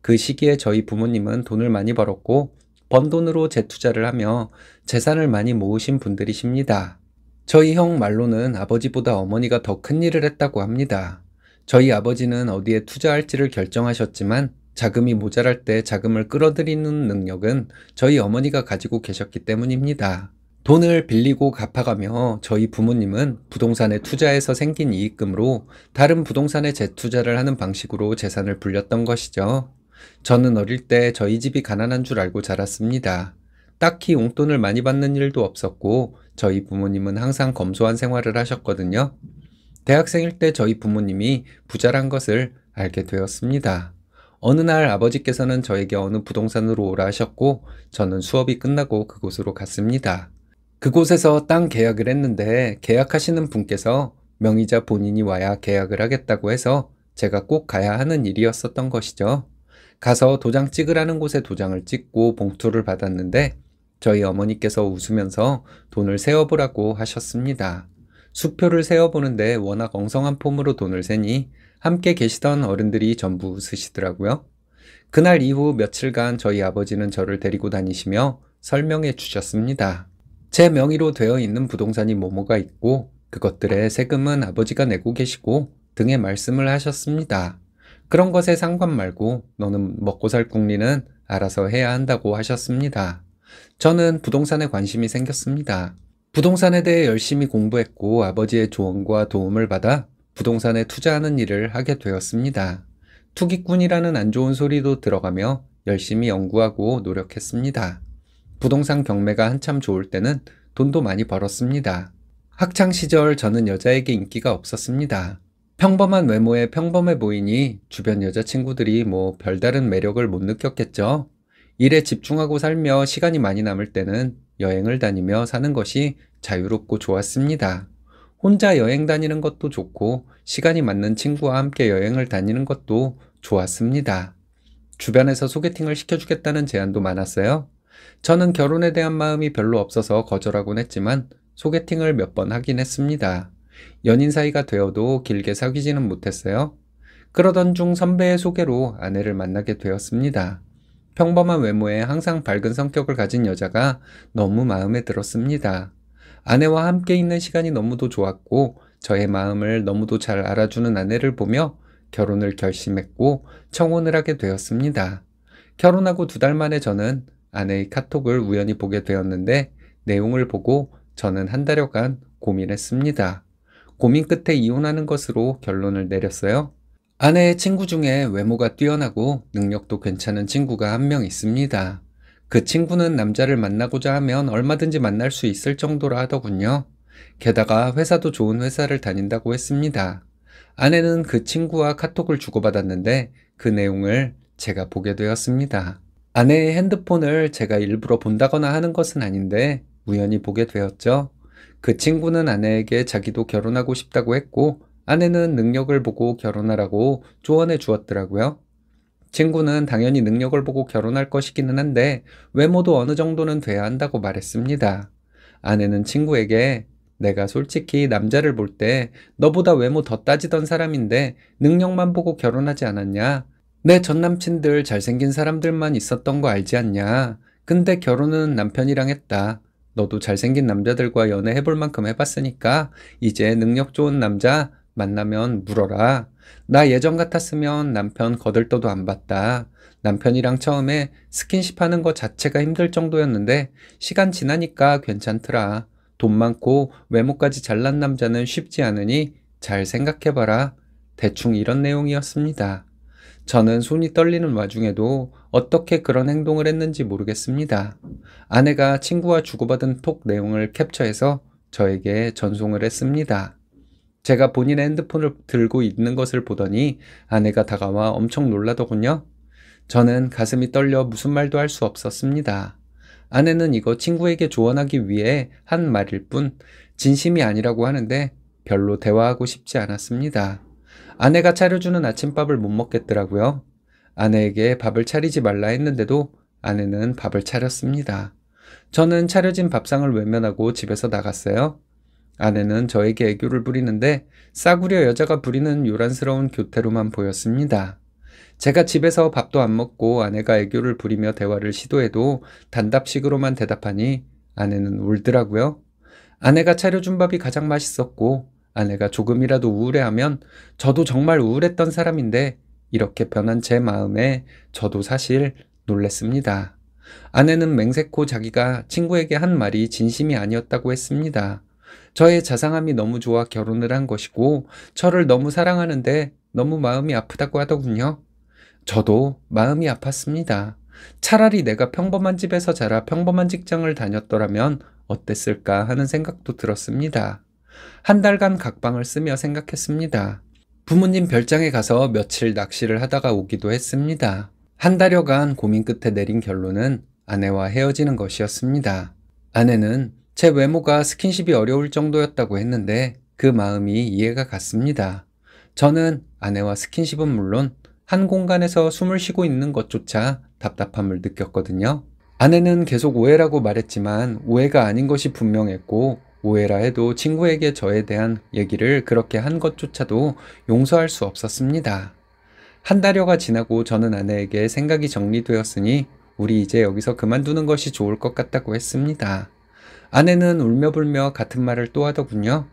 그 시기에 저희 부모님은 돈을 많이 벌었고 번 돈으로 재투자를 하며 재산을 많이 모으신 분들이십니다. 저희 형 말로는 아버지보다 어머니가 더 큰 일을 했다고 합니다. 저희 아버지는 어디에 투자할지를 결정하셨지만 자금이 모자랄 때 자금을 끌어들이는 능력은 저희 어머니가 가지고 계셨기 때문입니다. 돈을 빌리고 갚아가며 저희 부모님은 부동산에 투자해서 생긴 이익금으로 다른 부동산에 재투자를 하는 방식으로 재산을 불렸던 것이죠. 저는 어릴 때 저희 집이 가난한 줄 알고 자랐습니다. 딱히 용돈을 많이 받는 일도 없었고 저희 부모님은 항상 검소한 생활을 하셨거든요. 대학생일 때 저희 부모님이 부자란 것을 알게 되었습니다. 어느 날 아버지께서는 저에게 어느 부동산으로 오라 하셨고 저는 수업이 끝나고 그곳으로 갔습니다. 그곳에서 땅 계약을 했는데 계약하시는 분께서 명의자 본인이 와야 계약을 하겠다고 해서 제가 꼭 가야 하는 일이었었던 것이죠. 가서 도장 찍으라는 곳에 도장을 찍고 봉투를 받았는데 저희 어머니께서 웃으면서 돈을 세어보라고 하셨습니다. 수표를 세어보는데 워낙 엉성한 폼으로 돈을 세니 함께 계시던 어른들이 전부 웃으시더라고요. 그날 이후 며칠간 저희 아버지는 저를 데리고 다니시며 설명해 주셨습니다. 제 명의로 되어 있는 부동산이 뭐뭐가 있고 그것들의 세금은 아버지가 내고 계시고 등의 말씀을 하셨습니다. 그런 것에 상관 말고 너는 먹고 살 궁리는 알아서 해야 한다고 하셨습니다. 저는 부동산에 관심이 생겼습니다. 부동산에 대해 열심히 공부했고 아버지의 조언과 도움을 받아 부동산에 투자하는 일을 하게 되었습니다. 투기꾼이라는 안 좋은 소리도 들어가며 열심히 연구하고 노력했습니다. 부동산 경매가 한참 좋을 때는 돈도 많이 벌었습니다. 학창 시절 저는 여자에게 인기가 없었습니다. 평범한 외모에 평범해 보이니 주변 여자친구들이 뭐 별다른 매력을 못 느꼈겠죠. 일에 집중하고 살며 시간이 많이 남을 때는 여행을 다니며 사는 것이 자유롭고 좋았습니다. 혼자 여행 다니는 것도 좋고 시간이 맞는 친구와 함께 여행을 다니는 것도 좋았습니다. 주변에서 소개팅을 시켜주겠다는 제안도 많았어요. 저는 결혼에 대한 마음이 별로 없어서 거절하곤 했지만 소개팅을 몇 번 하긴 했습니다. 연인 사이가 되어도 길게 사귀지는 못했어요. 그러던 중 선배의 소개로 아내를 만나게 되었습니다. 평범한 외모에 항상 밝은 성격을 가진 여자가 너무 마음에 들었습니다. 아내와 함께 있는 시간이 너무도 좋았고 저의 마음을 너무도 잘 알아주는 아내를 보며 결혼을 결심했고 청혼을 하게 되었습니다. 결혼하고 두 달 만에 저는 아내의 카톡을 우연히 보게 되었는데 내용을 보고 저는 한 달여간 고민했습니다. 고민 끝에 이혼하는 것으로 결론을 내렸어요. 아내의 친구 중에 외모가 뛰어나고 능력도 괜찮은 친구가 한 명 있습니다. 그 친구는 남자를 만나고자 하면 얼마든지 만날 수 있을 정도라 하더군요. 게다가 회사도 좋은 회사를 다닌다고 했습니다. 아내는 그 친구와 카톡을 주고받았는데 그 내용을 제가 보게 되었습니다. 아내의 핸드폰을 제가 일부러 본다거나 하는 것은 아닌데 우연히 보게 되었죠. 그 친구는 아내에게 자기도 결혼하고 싶다고 했고 아내는 능력을 보고 결혼하라고 조언해 주었더라고요. 친구는 당연히 능력을 보고 결혼할 것이기는 한데 외모도 어느 정도는 돼야 한다고 말했습니다. 아내는 친구에게 내가 솔직히 남자를 볼 때 너보다 외모 더 따지던 사람인데 능력만 보고 결혼하지 않았냐? 내 전 남친들 잘생긴 사람들만 있었던 거 알지 않냐? 근데 결혼은 남편이랑 했다. 너도 잘생긴 남자들과 연애해볼 만큼 해봤으니까 이제 능력 좋은 남자 만나면 물어라. 나 예전 같았으면 남편 거들떠도 안 봤다. 남편이랑 처음에 스킨십 하는 거 자체가 힘들 정도였는데 시간 지나니까 괜찮더라. 돈 많고 외모까지 잘난 남자는 쉽지 않으니 잘 생각해봐라. 대충 이런 내용이었습니다. 저는 손이 떨리는 와중에도 어떻게 그런 행동을 했는지 모르겠습니다. 아내가 친구와 주고받은 톡 내용을 캡처해서 저에게 전송을 했습니다. 제가 본인의 핸드폰을 들고 있는 것을 보더니 아내가 다가와 엄청 놀라더군요. 저는 가슴이 떨려 무슨 말도 할 수 없었습니다. 아내는 이거 친구에게 조언하기 위해 한 말일 뿐 진심이 아니라고 하는데 별로 대화하고 싶지 않았습니다. 아내가 차려주는 아침밥을 못 먹겠더라고요. 아내에게 밥을 차리지 말라 했는데도 아내는 밥을 차렸습니다. 저는 차려진 밥상을 외면하고 집에서 나갔어요. 아내는 저에게 애교를 부리는데 싸구려 여자가 부리는 요란스러운 교태로만 보였습니다. 제가 집에서 밥도 안 먹고 아내가 애교를 부리며 대화를 시도해도 단답식으로만 대답하니 아내는 울더라고요. 아내가 차려준 밥이 가장 맛있었고 아내가 조금이라도 우울해하면 저도 정말 우울했던 사람인데 이렇게 변한 제 마음에 저도 사실 놀랬습니다. 아내는 맹세코 자기가 친구에게 한 말이 진심이 아니었다고 했습니다. 저의 자상함이 너무 좋아 결혼을 한 것이고 저를 너무 사랑하는데 너무 마음이 아프다고 하더군요. 저도 마음이 아팠습니다. 차라리 내가 평범한 집에서 자라 평범한 직장을 다녔더라면 어땠을까 하는 생각도 들었습니다. 한 달간 각방을 쓰며 생각했습니다. 부모님 별장에 가서 며칠 낚시를 하다가 오기도 했습니다. 한 달여간 고민 끝에 내린 결론은 아내와 헤어지는 것이었습니다. 아내는 제 외모가 스킨십이 어려울 정도였다고 했는데 그 마음이 이해가 갔습니다. 저는 아내와 스킨십은 물론 한 공간에서 숨을 쉬고 있는 것조차 답답함을 느꼈거든요. 아내는 계속 오해라고 말했지만 오해가 아닌 것이 분명했고 오해라 해도 친구에게 저에 대한 얘기를 그렇게 한 것조차도 용서할 수 없었습니다. 한 달여가 지나고 저는 아내에게 생각이 정리되었으니 우리 이제 여기서 그만두는 것이 좋을 것 같다고 했습니다. 아내는 울며불며 같은 말을 또 하더군요.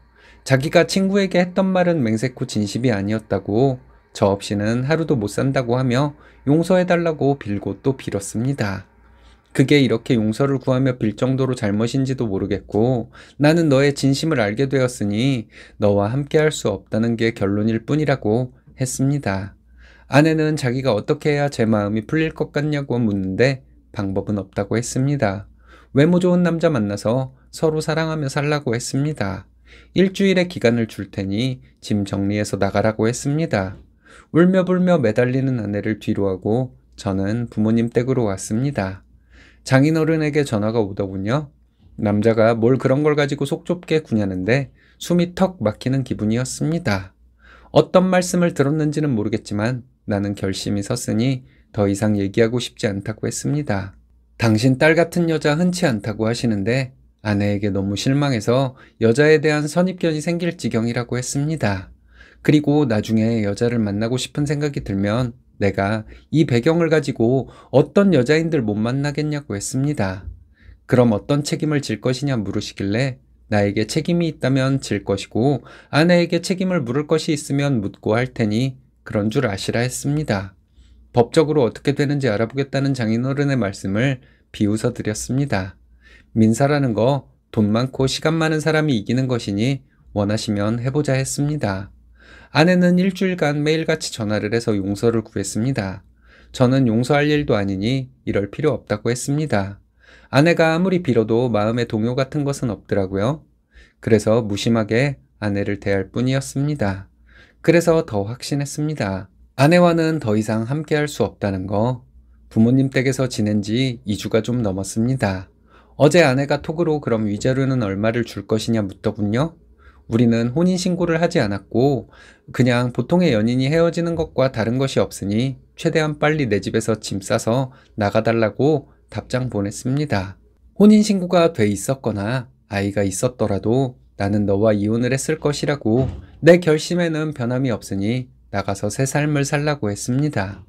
자기가 친구에게 했던 말은 맹세코 진심이 아니었다고 저 없이는 하루도 못 산다고 하며 용서해달라고 빌고 또 빌었습니다. 그게 이렇게 용서를 구하며 빌 정도로 잘못인지도 모르겠고 나는 너의 진심을 알게 되었으니 너와 함께할 수 없다는 게 결론일 뿐이라고 했습니다. 아내는 자기가 어떻게 해야 제 마음이 풀릴 것 같냐고 묻는데 방법은 없다고 했습니다. 외모 좋은 남자 만나서 서로 사랑하며 살라고 했습니다. 일주일의 기간을 줄 테니 짐 정리해서 나가라고 했습니다. 울며 불며 매달리는 아내를 뒤로하고 저는 부모님 댁으로 왔습니다. 장인어른에게 전화가 오더군요. 남자가 뭘 그런 걸 가지고 속 좁게 구냐는데 숨이 턱 막히는 기분이었습니다. 어떤 말씀을 들었는지는 모르겠지만 나는 결심이 섰으니 더 이상 얘기하고 싶지 않다고 했습니다. 당신 딸 같은 여자 흔치 않다고 하시는데 아내에게 너무 실망해서 여자에 대한 선입견이 생길 지경이라고 했습니다. 그리고 나중에 여자를 만나고 싶은 생각이 들면 내가 이 배경을 가지고 어떤 여자인들 못 만나겠냐고 했습니다. 그럼 어떤 책임을 질 것이냐 물으시길래 나에게 책임이 있다면 질 것이고 아내에게 책임을 물을 것이 있으면 묻고 할 테니 그런 줄 아시라 했습니다. 법적으로 어떻게 되는지 알아보겠다는 장인어른의 말씀을 비웃어 드렸습니다. 민사라는 거 돈 많고 시간 많은 사람이 이기는 것이니 원하시면 해보자 했습니다. 아내는 일주일간 매일같이 전화를 해서 용서를 구했습니다. 저는 용서할 일도 아니니 이럴 필요 없다고 했습니다. 아내가 아무리 빌어도 마음의 동요 같은 것은 없더라고요. 그래서 무심하게 아내를 대할 뿐이었습니다. 그래서 더 확신했습니다. 아내와는 더 이상 함께 할 수 없다는 거. 부모님 댁에서 지낸 지 2주가 좀 넘었습니다. 어제 아내가 톡으로 그럼 위자료는 얼마를 줄 것이냐 묻더군요. 우리는 혼인 신고를 하지 않았고 그냥 보통의 연인이 헤어지는 것과 다른 것이 없으니 최대한 빨리 내 집에서 짐 싸서 나가달라고 답장 보냈습니다. 혼인 신고가 돼 있었거나 아이가 있었더라도 나는 너와 이혼을 했을 것이라고 내 결심에는 변함이 없으니 나가서 새 삶을 살라고 했습니다.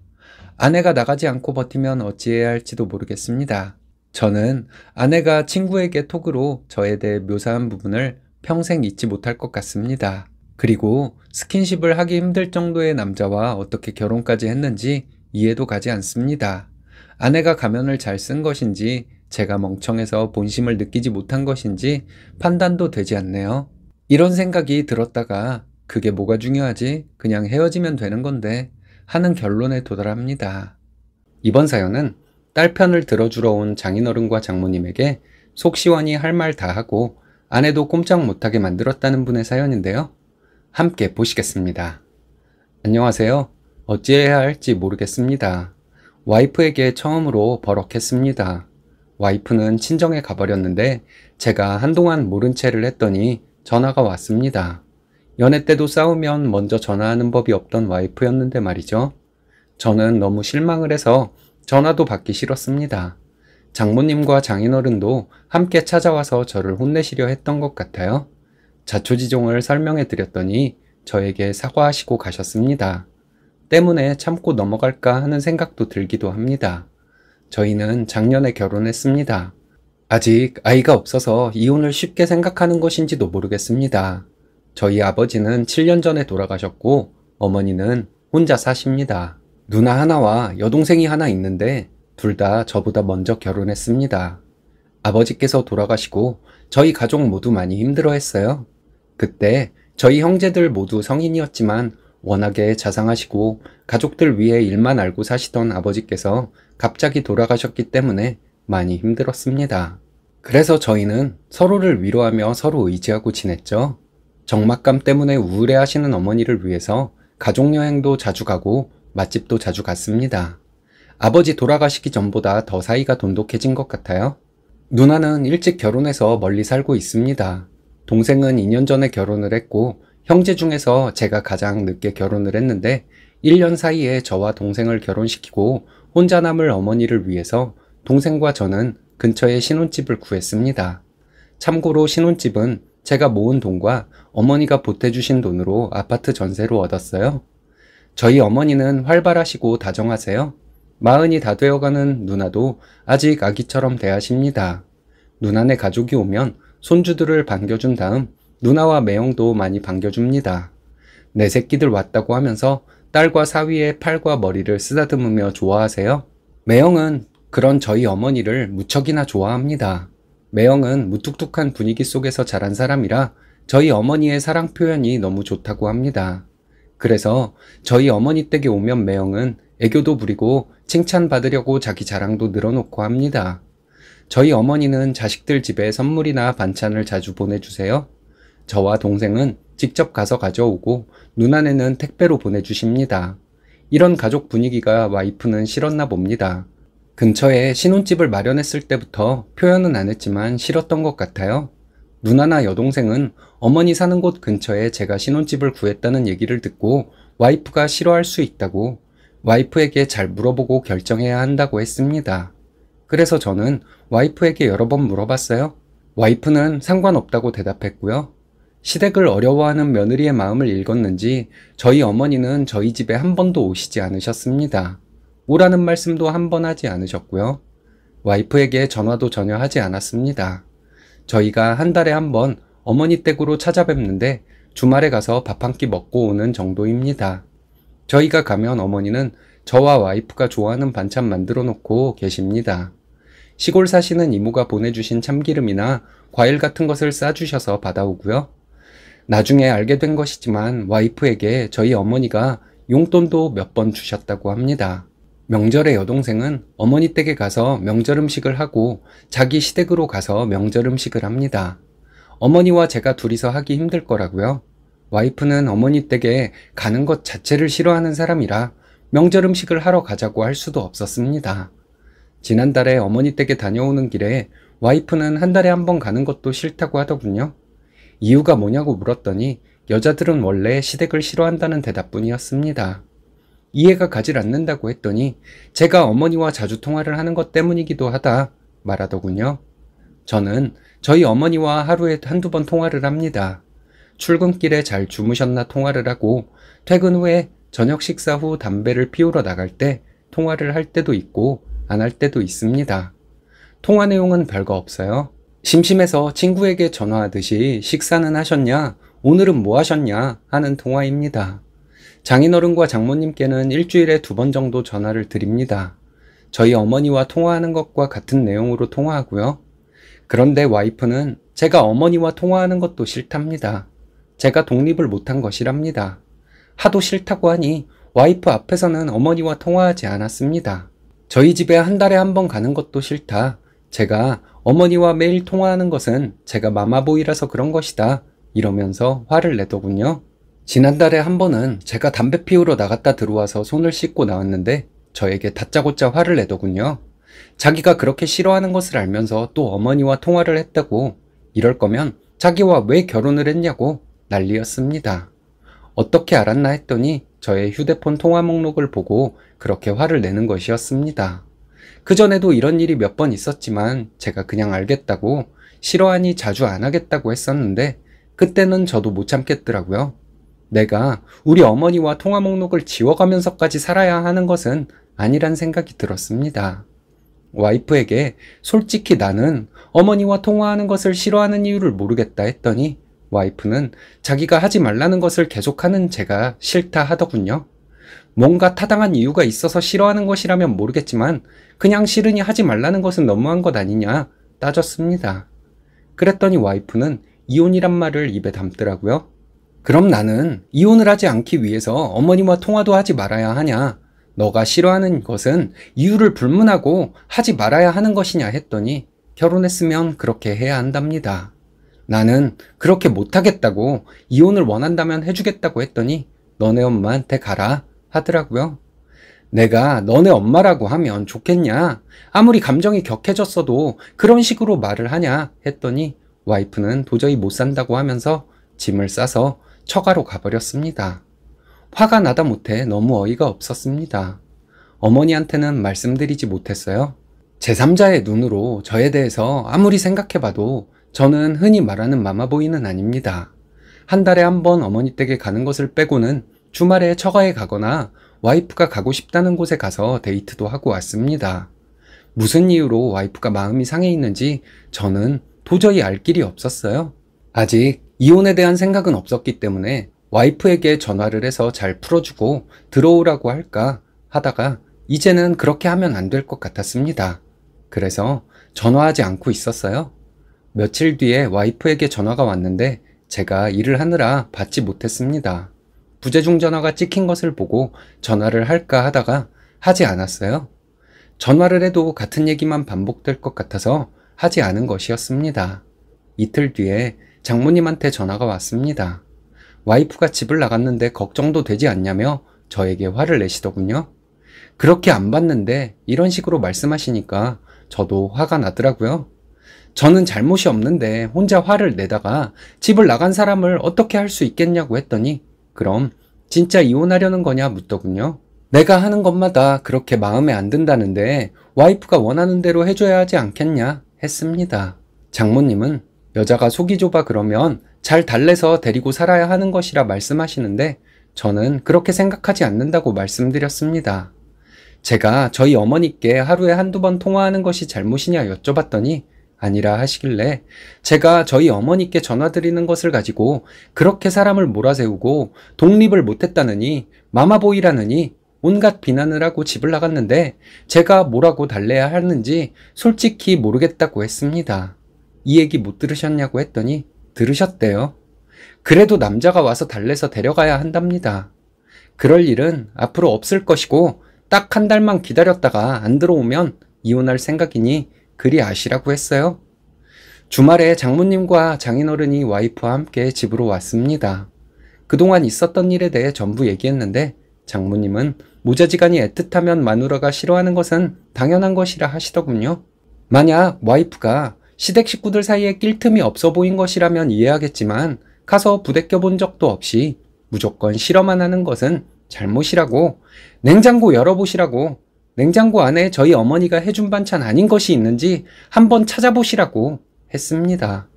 아내가 나가지 않고 버티면 어찌해야 할지도 모르겠습니다. 저는 아내가 친구에게 톡으로 저에 대해 묘사한 부분을 평생 잊지 못할 것 같습니다. 그리고 스킨십을 하기 힘들 정도의 남자와 어떻게 결혼까지 했는지 이해도 가지 않습니다. 아내가 가면을 잘 쓴 것인지 제가 멍청해서 본심을 느끼지 못한 것인지 판단도 되지 않네요. 이런 생각이 들었다가 그게 뭐가 중요하지? 그냥 헤어지면 되는 건데 하는 결론에 도달합니다. 이번 사연은 딸 편을 들어주러 온 장인어른과 장모님에게 속 시원히 할 말 다 하고 아내도 꼼짝 못하게 만들었다는 분의 사연인데요. 함께 보시겠습니다. 안녕하세요. 어찌해야 할지 모르겠습니다. 와이프에게 처음으로 버럭했습니다. 와이프는 친정에 가버렸는데 제가 한동안 모른 채를 했더니 전화가 왔습니다. 연애 때도 싸우면 먼저 전화하는 법이 없던 와이프였는데 말이죠. 저는 너무 실망을 해서 전화도 받기 싫었습니다. 장모님과 장인어른도 함께 찾아와서 저를 혼내시려 했던 것 같아요. 자초지종을 설명해 드렸더니 저에게 사과하시고 가셨습니다. 때문에 참고 넘어갈까 하는 생각도 들기도 합니다. 저희는 작년에 결혼했습니다. 아직 아이가 없어서 이혼을 쉽게 생각하는 것인지도 모르겠습니다. 저희 아버지는 7년 전에 돌아가셨고 어머니는 혼자 사십니다. 누나 하나와 여동생이 하나 있는데 둘다 저보다 먼저 결혼했습니다. 아버지께서 돌아가시고 저희 가족 모두 많이 힘들어 했어요. 그때 저희 형제들 모두 성인이었지만 워낙에 자상하시고 가족들 위해 일만 알고 사시던 아버지께서 갑자기 돌아가셨기 때문에 많이 힘들었습니다. 그래서 저희는 서로를 위로하며 서로 의지하고 지냈죠. 적막감 때문에 우울해 하시는 어머니를 위해서 가족여행도 자주 가고 맛집도 자주 갔습니다. 아버지 돌아가시기 전보다 더 사이가 돈독해진 것 같아요. 누나는 일찍 결혼해서 멀리 살고 있습니다. 동생은 2년 전에 결혼을 했고 형제 중에서 제가 가장 늦게 결혼을 했는데 1년 사이에 저와 동생을 결혼시키고 혼자 남을 어머니를 위해서 동생과 저는 근처에 신혼집을 구했습니다. 참고로 신혼집은 제가 모은 돈과 어머니가 보태주신 돈으로 아파트 전세로 얻었어요. 저희 어머니는 활발하시고 다정하세요. 마흔이 다 되어가는 누나도 아직 아기처럼 대하십니다. 누나네 가족이 오면 손주들을 반겨준 다음 누나와 매형도 많이 반겨줍니다. 내 새끼들 왔다고 하면서 딸과 사위의 팔과 머리를 쓰다듬으며 좋아하세요. 매형은 그런 저희 어머니를 무척이나 좋아합니다. 매형은 무뚝뚝한 분위기 속에서 자란 사람이라 저희 어머니의 사랑 표현이 너무 좋다고 합니다. 그래서 저희 어머니 댁에 오면 매형은 애교도 부리고 칭찬받으려고 자기 자랑도 늘어놓고 합니다. 저희 어머니는 자식들 집에 선물이나 반찬을 자주 보내주세요. 저와 동생은 직접 가서 가져오고 누나네는 택배로 보내주십니다. 이런 가족 분위기가 와이프는 싫었나 봅니다. 근처에 신혼집을 마련했을 때부터 표현은 안 했지만 싫었던 것 같아요. 누나나 여동생은 어머니 사는 곳 근처에 제가 신혼집을 구했다는 얘기를 듣고 와이프가 싫어할 수 있다고 와이프에게 잘 물어보고 결정해야 한다고 했습니다. 그래서 저는 와이프에게 여러 번 물어봤어요. 와이프는 상관없다고 대답했고요. 시댁을 어려워하는 며느리의 마음을 읽었는지 저희 어머니는 저희 집에 한 번도 오시지 않으셨습니다. 오라는 말씀도 한 번 하지 않으셨고요. 와이프에게 전화도 전혀 하지 않았습니다. 저희가 한 달에 한 번 어머니 댁으로 찾아뵙는데 주말에 가서 밥 한 끼 먹고 오는 정도입니다. 저희가 가면 어머니는 저와 와이프가 좋아하는 반찬 만들어 놓고 계십니다. 시골 사시는 이모가 보내주신 참기름이나 과일 같은 것을 싸주셔서 받아오고요. 나중에 알게 된 것이지만 와이프에게 저희 어머니가 용돈도 몇 번 주셨다고 합니다. 명절에 여동생은 어머니 댁에 가서 명절 음식을 하고 자기 시댁으로 가서 명절 음식을 합니다. 어머니와 제가 둘이서 하기 힘들 거라고요. 와이프는 어머니 댁에 가는 것 자체를 싫어하는 사람이라 명절 음식을 하러 가자고 할 수도 없었습니다. 지난달에 어머니 댁에 다녀오는 길에 와이프는 한 달에 한 번 가는 것도 싫다고 하더군요. 이유가 뭐냐고 물었더니 여자들은 원래 시댁을 싫어한다는 대답뿐이었습니다. 이해가 가질 않는다고 했더니 제가 어머니와 자주 통화를 하는 것 때문이기도 하다 말하더군요. 저는 저희 어머니와 하루에 한두 번 통화를 합니다. 출근길에 잘 주무셨나 통화를 하고 퇴근 후에 저녁 식사 후 담배를 피우러 나갈 때 통화를 할 때도 있고 안 할 때도 있습니다. 통화 내용은 별거 없어요. 심심해서 친구에게 전화하듯이 식사는 하셨냐? 오늘은 뭐 하셨냐? 하는 통화입니다. 장인어른과 장모님께는 일주일에 두 번 정도 전화를 드립니다. 저희 어머니와 통화하는 것과 같은 내용으로 통화하고요. 그런데 와이프는 제가 어머니와 통화하는 것도 싫답니다. 제가 독립을 못한 것이랍니다. 하도 싫다고 하니 와이프 앞에서는 어머니와 통화하지 않았습니다. 저희 집에 한 달에 한 번 가는 것도 싫다. 제가 어머니와 매일 통화하는 것은 제가 마마보이라서 그런 것이다. 이러면서 화를 내더군요. 지난달에 한 번은 제가 담배 피우러 나갔다 들어와서 손을 씻고 나왔는데 저에게 다짜고짜 화를 내더군요. 자기가 그렇게 싫어하는 것을 알면서 또 어머니와 통화를 했다고 이럴 거면 자기와 왜 결혼을 했냐고 난리였습니다. 어떻게 알았나 했더니 저의 휴대폰 통화 목록을 보고 그렇게 화를 내는 것이었습니다. 그전에도 이런 일이 몇 번 있었지만 제가 그냥 알겠다고 싫어하니 자주 안 하겠다고 했었는데 그때는 저도 못 참겠더라고요. 내가 우리 어머니와 통화 목록을 지워가면서까지 살아야 하는 것은 아니란 생각이 들었습니다. 와이프에게 솔직히 나는 어머니와 통화하는 것을 싫어하는 이유를 모르겠다 했더니 와이프는 자기가 하지 말라는 것을 계속하는 제가 싫다 하더군요. 뭔가 타당한 이유가 있어서 싫어하는 것이라면 모르겠지만 그냥 싫으니 하지 말라는 것은 너무한 것 아니냐 따졌습니다. 그랬더니 와이프는 이혼이란 말을 입에 담더라고요. 그럼 나는 이혼을 하지 않기 위해서 어머니와 통화도 하지 말아야 하냐? 너가 싫어하는 것은 이유를 불문하고 하지 말아야 하는 것이냐 했더니 결혼했으면 그렇게 해야 한답니다. 나는 그렇게 못하겠다고 이혼을 원한다면 해주겠다고 했더니 너네 엄마한테 가라 하더라고요. 내가 너네 엄마라고 하면 좋겠냐? 아무리 감정이 격해졌어도 그런 식으로 말을 하냐? 했더니 와이프는 도저히 못 산다고 하면서 짐을 싸서 처가로 가버렸습니다. 화가 나다 못해 너무 어이가 없었습니다. 어머니한테는 말씀드리지 못했어요. 제3자의 눈으로 저에 대해서 아무리 생각해봐도 저는 흔히 말하는 마마보이는 아닙니다. 한 달에 한 번 어머니 댁에 가는 것을 빼고는 주말에 처가에 가거나 와이프가 가고 싶다는 곳에 가서 데이트도 하고 왔습니다. 무슨 이유로 와이프가 마음이 상해 있는지 저는 도저히 알 길이 없었어요. 아직 이혼에 대한 생각은 없었기 때문에 와이프에게 전화를 해서 잘 풀어주고 들어오라고 할까 하다가 이제는 그렇게 하면 안 될 것 같았습니다. 그래서 전화하지 않고 있었어요. 며칠 뒤에 와이프에게 전화가 왔는데 제가 일을 하느라 받지 못했습니다. 부재중 전화가 찍힌 것을 보고 전화를 할까 하다가 하지 않았어요. 전화를 해도 같은 얘기만 반복될 것 같아서 하지 않은 것이었습니다. 이틀 뒤에 장모님한테 전화가 왔습니다. 와이프가 집을 나갔는데 걱정도 되지 않냐며 저에게 화를 내시더군요. 그렇게 안 봤는데 이런 식으로 말씀하시니까 저도 화가 나더라고요. 저는 잘못이 없는데 혼자 화를 내다가 집을 나간 사람을 어떻게 할 수 있겠냐고 했더니 그럼 진짜 이혼하려는 거냐 묻더군요. 내가 하는 것마다 그렇게 마음에 안 든다는데 와이프가 원하는 대로 해줘야 하지 않겠냐 했습니다. 장모님은 여자가 속이 좁아 그러면 잘 달래서 데리고 살아야 하는 것이라 말씀하시는데 저는 그렇게 생각하지 않는다고 말씀드렸습니다. 제가 저희 어머니께 하루에 한두 번 통화하는 것이 잘못이냐 여쭤봤더니 아니라 하시길래 제가 저희 어머니께 전화드리는 것을 가지고 그렇게 사람을 몰아세우고 독립을 못했다느니 마마보이라느니 온갖 비난을 하고 집을 나갔는데 제가 뭐라고 달래야 하는지 솔직히 모르겠다고 했습니다. 이 얘기 못 들으셨냐고 했더니 들으셨대요. 그래도 남자가 와서 달래서 데려가야 한답니다. 그럴 일은 앞으로 없을 것이고 딱 한 달만 기다렸다가 안 들어오면 이혼할 생각이니 그리아시라고 했어요. 주말에 장모님과 장인어른이 와이프와 함께 집으로 왔습니다. 그동안 있었던 일에 대해 전부 얘기했는데 장모님은 모자지간이 애틋하면 마누라가 싫어하는 것은 당연한 것이라 하시더군요. 만약 와이프가 시댁 식구들 사이에 낄 틈이 없어 보인 것이라면 이해하겠지만 가서 부대껴 본 적도 없이 무조건 싫어만 하는 것은 잘못이라고 냉장고 열어보시라고 냉장고 안에 저희 어머니가 해준 반찬 아닌 것이 있는지 한번 찾아보시라고 했습니다.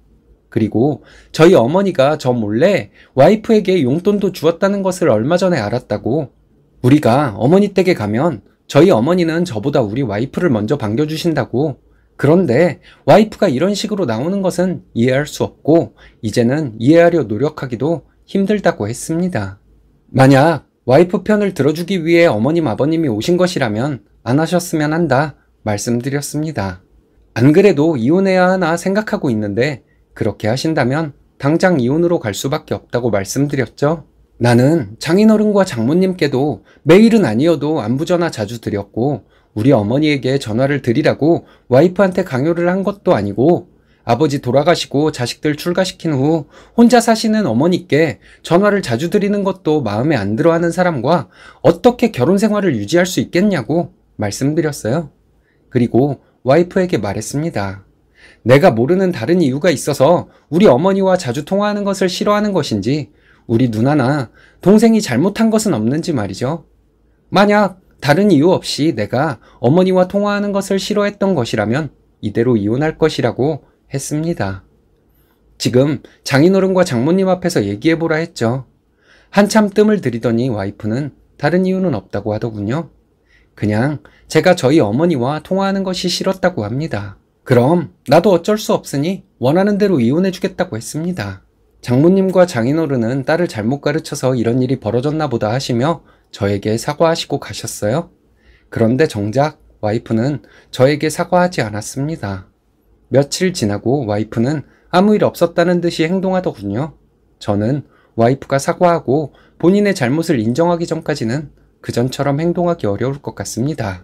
그리고 저희 어머니가 저 몰래 와이프에게 용돈도 주었다는 것을 얼마 전에 알았다고 우리가 어머니 댁에 가면 저희 어머니는 저보다 우리 와이프를 먼저 반겨주신다고 그런데 와이프가 이런 식으로 나오는 것은 이해할 수 없고 이제는 이해하려 노력하기도 힘들다고 했습니다. 만약 와이프 편을 들어주기 위해 어머님 아버님이 오신 것이라면 안 하셨으면 한다 말씀드렸습니다. 안 그래도 이혼해야 하나 생각하고 있는데 그렇게 하신다면 당장 이혼으로 갈 수밖에 없다고 말씀드렸죠. 나는 장인어른과 장모님께도 매일은 아니어도 안부전화 자주 드렸고 우리 어머니에게 전화를 드리라고 와이프한테 강요를 한 것도 아니고 아버지 돌아가시고 자식들 출가시킨 후 혼자 사시는 어머니께 전화를 자주 드리는 것도 마음에 안 들어 하는 사람과 어떻게 결혼 생활을 유지할 수 있겠냐고 말씀드렸어요. 그리고 와이프에게 말했습니다. 내가 모르는 다른 이유가 있어서 우리 어머니와 자주 통화하는 것을 싫어하는 것인지 우리 누나나 동생이 잘못한 것은 없는지 말이죠. 만약 다른 이유 없이 내가 어머니와 통화하는 것을 싫어했던 것이라면 이대로 이혼할 것이라고 했습니다. 지금 장인어른과 장모님 앞에서 얘기해보라 했죠. 한참 뜸을 들이더니 와이프는 다른 이유는 없다고 하더군요. 그냥 제가 저희 어머니와 통화하는 것이 싫었다고 합니다. 그럼 나도 어쩔 수 없으니 원하는 대로 이혼해주겠다고 했습니다. 장모님과 장인어른은 딸을 잘못 가르쳐서 이런 일이 벌어졌나 보다 하시며 저에게 사과하시고 가셨어요. 그런데 정작 와이프는 저에게 사과하지 않았습니다. 며칠 지나고 와이프는 아무 일 없었다는 듯이 행동하더군요. 저는 와이프가 사과하고 본인의 잘못을 인정하기 전까지는 그전처럼 행동하기 어려울 것 같습니다.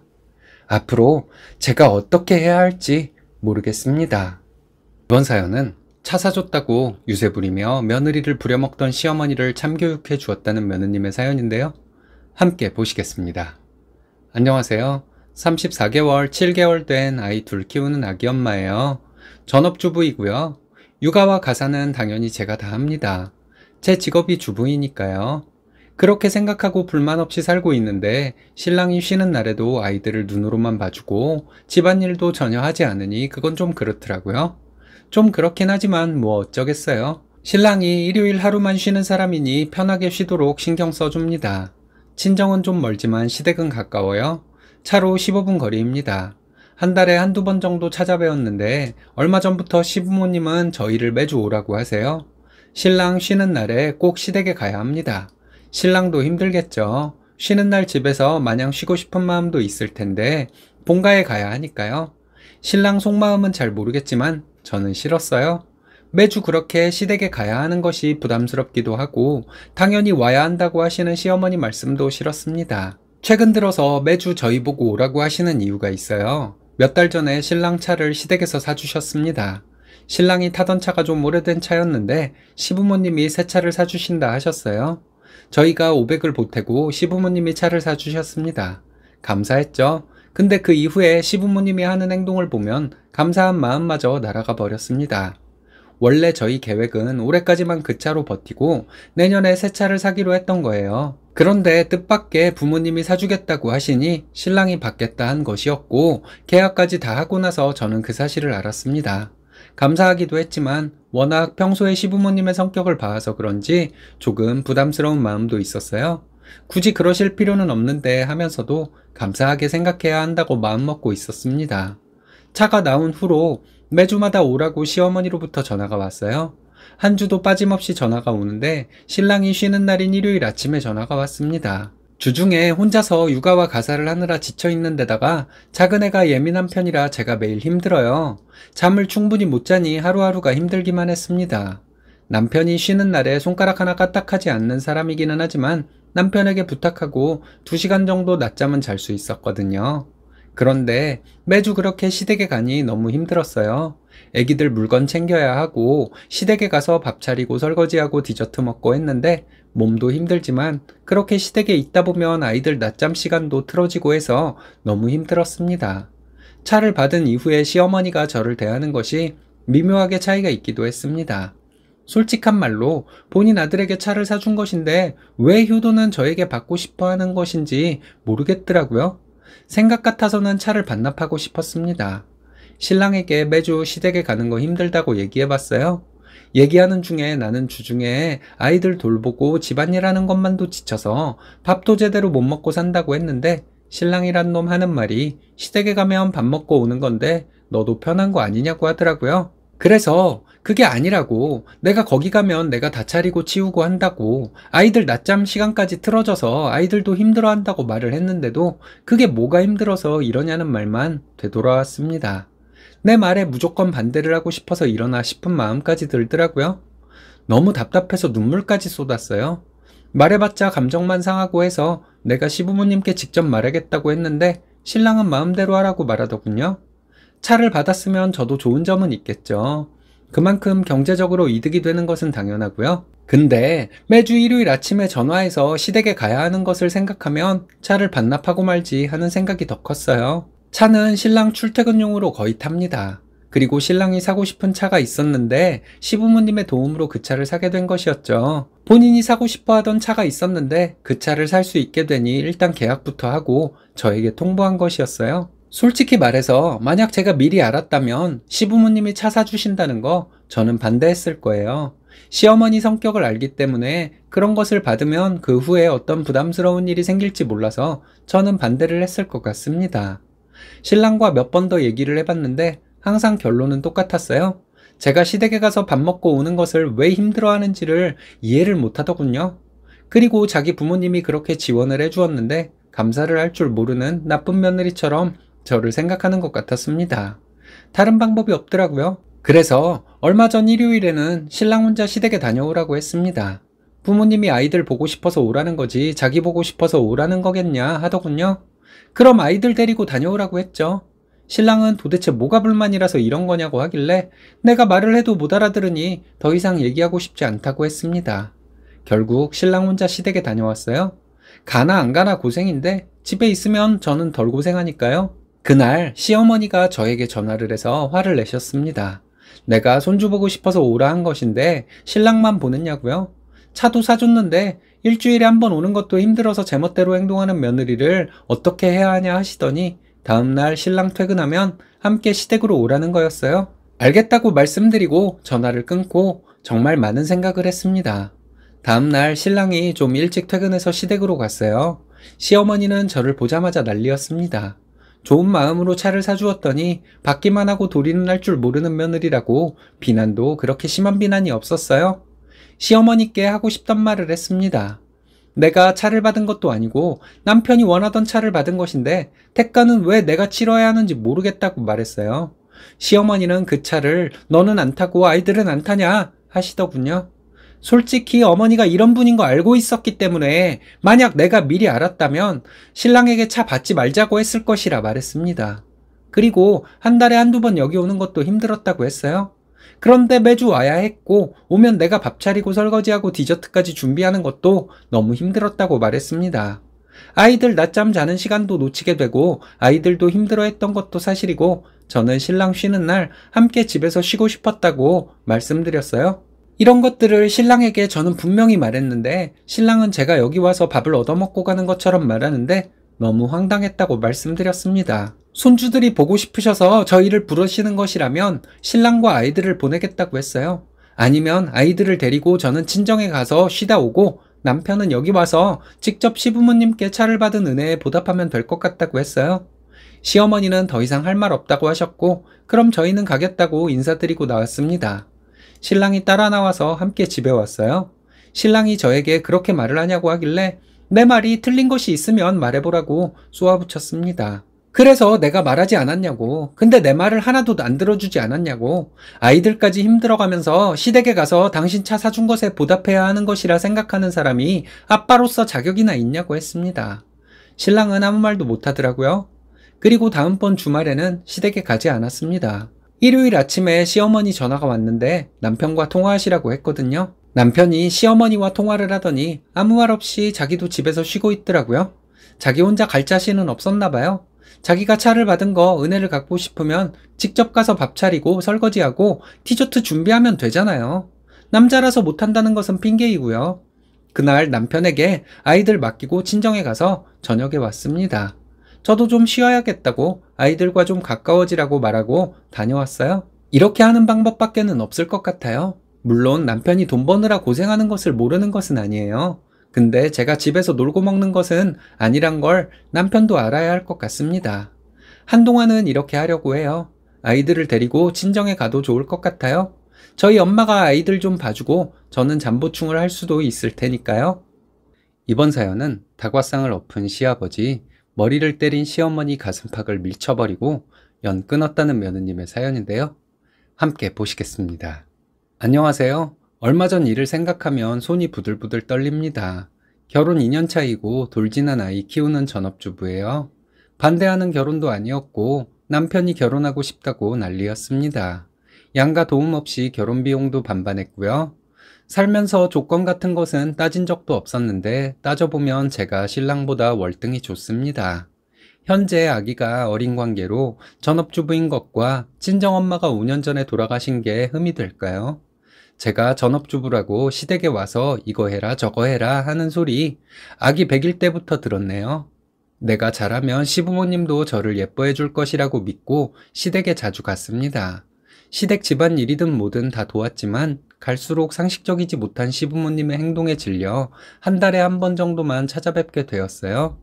앞으로 제가 어떻게 해야 할지 모르겠습니다. 이번 사연은 차 사줬다고 유세 부리며 며느리를 부려먹던 시어머니를 참교육해 주었다는 며느님의 사연인데요. 함께 보시겠습니다. 안녕하세요. 34개월, 7개월 된 아이 둘 키우는 아기 엄마예요. 전업주부이고요. 육아와 가사는 당연히 제가 다 합니다. 제 직업이 주부이니까요. 그렇게 생각하고 불만 없이 살고 있는데 신랑이 쉬는 날에도 아이들을 눈으로만 봐주고 집안일도 전혀 하지 않으니 그건 좀 그렇더라고요. 좀 그렇긴 하지만 뭐 어쩌겠어요. 신랑이 일요일 하루만 쉬는 사람이니 편하게 쉬도록 신경 써줍니다. 친정은 좀 멀지만 시댁은 가까워요. 차로 15분 거리입니다. 한 달에 한두 번 정도 찾아뵈었는데 얼마 전부터 시부모님은 저희를 매주 오라고 하세요. 신랑 쉬는 날에 꼭 시댁에 가야 합니다. 신랑도 힘들겠죠. 쉬는 날 집에서 마냥 쉬고 싶은 마음도 있을 텐데 본가에 가야 하니까요. 신랑 속마음은 잘 모르겠지만 저는 싫었어요. 매주 그렇게 시댁에 가야 하는 것이 부담스럽기도 하고 당연히 와야 한다고 하시는 시어머니 말씀도 싫었습니다. 최근 들어서 매주 저희 보고 오라고 하시는 이유가 있어요. 몇 달 전에 신랑 차를 시댁에서 사주셨습니다. 신랑이 타던 차가 좀 오래된 차였는데 시부모님이 새 차를 사주신다 하셨어요. 저희가 500을 보태고 시부모님이 차를 사주셨습니다. 감사했죠. 근데 그 이후에 시부모님이 하는 행동을 보면 감사한 마음마저 날아가 버렸습니다. 원래 저희 계획은 올해까지만 그 차로 버티고 내년에 새 차를 사기로 했던 거예요. 그런데 뜻밖의 부모님이 사주겠다고 하시니 신랑이 받겠다 한 것이었고 계약까지 다 하고 나서 저는 그 사실을 알았습니다. 감사하기도 했지만 워낙 평소에 시부모님의 성격을 봐서 그런지 조금 부담스러운 마음도 있었어요. 굳이 그러실 필요는 없는데 하면서도 감사하게 생각해야 한다고 마음먹고 있었습니다. 차가 나온 후로 매주마다 오라고 시어머니로부터 전화가 왔어요. 한 주도 빠짐없이 전화가 오는데 신랑이 쉬는 날인 일요일 아침에 전화가 왔습니다. 주중에 혼자서 육아와 가사를 하느라 지쳐 있는 데다가 작은 애가 예민한 편이라 제가 매일 힘들어요. 잠을 충분히 못 자니 하루하루가 힘들기만 했습니다. 남편이 쉬는 날에 손가락 하나 까딱하지 않는 사람이기는 하지만 남편에게 부탁하고 2시간 정도 낮잠은 잘 수 있었거든요. 그런데 매주 그렇게 시댁에 가니 너무 힘들었어요. 애기들 물건 챙겨야 하고 시댁에 가서 밥 차리고 설거지하고 디저트 먹고 했는데 몸도 힘들지만 그렇게 시댁에 있다 보면 아이들 낮잠 시간도 틀어지고 해서 너무 힘들었습니다. 차를 받은 이후에 시어머니가 저를 대하는 것이 미묘하게 차이가 있기도 했습니다. 솔직한 말로 본인 아들에게 차를 사준 것인데 왜 효도는 저에게 받고 싶어 하는 것인지 모르겠더라고요. 생각 같아서는 차를 반납하고 싶었습니다. 신랑에게 매주 시댁에 가는 거 힘들다고 얘기해봤어요. 얘기하는 중에 나는 주중에 아이들 돌보고 집안일하는 것만도 지쳐서 밥도 제대로 못 먹고 산다고 했는데 신랑이란 놈 하는 말이 시댁에 가면 밥 먹고 오는 건데 너도 편한 거 아니냐고 하더라고요. 그래서 그게 아니라고 내가 거기 가면 내가 다 차리고 치우고 한다고 아이들 낮잠 시간까지 틀어져서 아이들도 힘들어한다고 말을 했는데도 그게 뭐가 힘들어서 이러냐는 말만 되돌아왔습니다. 내 말에 무조건 반대를 하고 싶어서 일어나 싶은 마음까지 들더라고요. 너무 답답해서 눈물까지 쏟았어요. 말해봤자 감정만 상하고 해서 내가 시부모님께 직접 말하겠다고 했는데 신랑은 마음대로 하라고 말하더군요. 차를 받았으면 저도 좋은 점은 있겠죠. 그만큼 경제적으로 이득이 되는 것은 당연하고요. 근데 매주 일요일 아침에 전화해서 시댁에 가야 하는 것을 생각하면 차를 반납하고 말지 하는 생각이 더 컸어요. 차는 신랑 출퇴근용으로 거의 탑니다. 그리고 신랑이 사고 싶은 차가 있었는데 시부모님의 도움으로 그 차를 사게 된 것이었죠. 본인이 사고 싶어 하던 차가 있었는데 그 차를 살 수 있게 되니 일단 계약부터 하고 저에게 통보한 것이었어요. 솔직히 말해서 만약 제가 미리 알았다면 시부모님이 차 사주신다는 거 저는 반대했을 거예요. 시어머니 성격을 알기 때문에 그런 것을 받으면 그 후에 어떤 부담스러운 일이 생길지 몰라서 저는 반대를 했을 것 같습니다. 신랑과 몇 번 더 얘기를 해봤는데 항상 결론은 똑같았어요. 제가 시댁에 가서 밥 먹고 오는 것을 왜 힘들어하는지를 이해를 못하더군요. 그리고 자기 부모님이 그렇게 지원을 해주었는데 감사를 할 줄 모르는 나쁜 며느리처럼 저를 생각하는 것 같았습니다. 다른 방법이 없더라고요. 그래서 얼마 전 일요일에는 신랑 혼자 시댁에 다녀오라고 했습니다. 부모님이 아이들 보고 싶어서 오라는 거지 자기 보고 싶어서 오라는 거겠냐 하더군요. 그럼 아이들 데리고 다녀오라고 했죠. 신랑은 도대체 뭐가 불만이라서 이런 거냐고 하길래 내가 말을 해도 못 알아들으니 더 이상 얘기하고 싶지 않다고 했습니다. 결국 신랑 혼자 시댁에 다녀왔어요. 가나 안 가나 고생인데 집에 있으면 저는 덜 고생하니까요. 그날 시어머니가 저에게 전화를 해서 화를 내셨습니다. 내가 손주 보고 싶어서 오라 한 것인데 신랑만 보냈냐고요? 차도 사줬는데 일주일에 한 번 오는 것도 힘들어서 제멋대로 행동하는 며느리를 어떻게 해야 하냐 하시더니 다음날 신랑 퇴근하면 함께 시댁으로 오라는 거였어요. 알겠다고 말씀드리고 전화를 끊고 정말 많은 생각을 했습니다. 다음날 신랑이 좀 일찍 퇴근해서 시댁으로 갔어요. 시어머니는 저를 보자마자 난리였습니다. 좋은 마음으로 차를 사주었더니 받기만 하고 도리는 할 줄 모르는 며느리라고 비난도 그렇게 심한 비난이 없었어요. 시어머니께 하고 싶단 말을 했습니다. 내가 차를 받은 것도 아니고 남편이 원하던 차를 받은 것인데 택가는 왜 내가 치러야 하는지 모르겠다고 말했어요. 시어머니는 그 차를 너는 안 타고 아이들은 안 타냐 하시더군요. 솔직히 어머니가 이런 분인 거 알고 있었기 때문에 만약 내가 미리 알았다면 신랑에게 차 받지 말자고 했을 것이라 말했습니다. 그리고 한 달에 한두 번 여기 오는 것도 힘들었다고 했어요. 그런데 매주 와야 했고 오면 내가 밥 차리고 설거지하고 디저트까지 준비하는 것도 너무 힘들었다고 말했습니다. 아이들 낮잠 자는 시간도 놓치게 되고 아이들도 힘들어했던 것도 사실이고 저는 신랑 쉬는 날 함께 집에서 쉬고 싶었다고 말씀드렸어요. 이런 것들을 신랑에게 저는 분명히 말했는데 신랑은 제가 여기 와서 밥을 얻어먹고 가는 것처럼 말하는데 너무 황당했다고 말씀드렸습니다. 손주들이 보고 싶으셔서 저희를 부르시는 것이라면 신랑과 아이들을 보내겠다고 했어요. 아니면 아이들을 데리고 저는 친정에 가서 쉬다 오고 남편은 여기 와서 직접 시부모님께 차를 받은 은혜에 보답하면 될 것 같다고 했어요. 시어머니는 더 이상 할 말 없다고 하셨고 그럼 저희는 가겠다고 인사드리고 나왔습니다. 신랑이 따라 나와서 함께 집에 왔어요. 신랑이 저에게 그렇게 말을 하냐고 하길래 내 말이 틀린 것이 있으면 말해보라고 쏘아붙였습니다. 그래서 내가 말하지 않았냐고. 근데 내 말을 하나도 안 들어주지 않았냐고. 아이들까지 힘들어가면서 시댁에 가서 당신 차 사준 것에 보답해야 하는 것이라 생각하는 사람이 아빠로서 자격이나 있냐고 했습니다. 신랑은 아무 말도 못하더라고요. 그리고 다음번 주말에는 시댁에 가지 않았습니다. 일요일 아침에 시어머니 전화가 왔는데 남편과 통화하시라고 했거든요. 남편이 시어머니와 통화를 하더니 아무 말 없이 자기도 집에서 쉬고 있더라고요. 자기 혼자 갈 자신은 없었나 봐요. 자기가 차를 받은 거 은혜를 갖고 싶으면 직접 가서 밥 차리고 설거지하고 티셔츠 준비하면 되잖아요. 남자라서 못한다는 것은 핑계이고요. 그날 남편에게 아이들 맡기고 친정에 가서 저녁에 왔습니다. 저도 좀 쉬어야겠다고 아이들과 좀 가까워지라고 말하고 다녀왔어요. 이렇게 하는 방법밖에는 없을 것 같아요. 물론 남편이 돈 버느라 고생하는 것을 모르는 것은 아니에요. 근데 제가 집에서 놀고 먹는 것은 아니란 걸 남편도 알아야 할 것 같습니다. 한동안은 이렇게 하려고 해요. 아이들을 데리고 친정에 가도 좋을 것 같아요. 저희 엄마가 아이들 좀 봐주고 저는 잠보충을 할 수도 있을 테니까요. 이번 사연은 다과상을 엎은 시아버지 머리를 때린 시어머니 가슴팍을 밀쳐버리고 연 끊었다는 며느님의 사연인데요. 함께 보시겠습니다. 안녕하세요. 얼마 전 일을 생각하면 손이 부들부들 떨립니다. 결혼 2년 차이고 돌진한 아이 키우는 전업주부예요. 반대하는 결혼도 아니었고 남편이 결혼하고 싶다고 난리였습니다. 양가 도움 없이 결혼 비용도 반반했고요. 살면서 조건 같은 것은 따진 적도 없었는데 따져보면 제가 신랑보다 월등히 좋습니다. 현재 아기가 어린 관계로 전업주부인 것과 친정엄마가 5년 전에 돌아가신 게 흠이 될까요? 제가 전업주부라고 시댁에 와서 이거 해라 저거 해라 하는 소리 아기 100일 때부터 들었네요. 내가 잘하면 시부모님도 저를 예뻐해 줄 것이라고 믿고 시댁에 자주 갔습니다. 시댁 집안 일이든 뭐든 다 도왔지만 갈수록 상식적이지 못한 시부모님의 행동에 질려 한 달에 한 번 정도만 찾아뵙게 되었어요.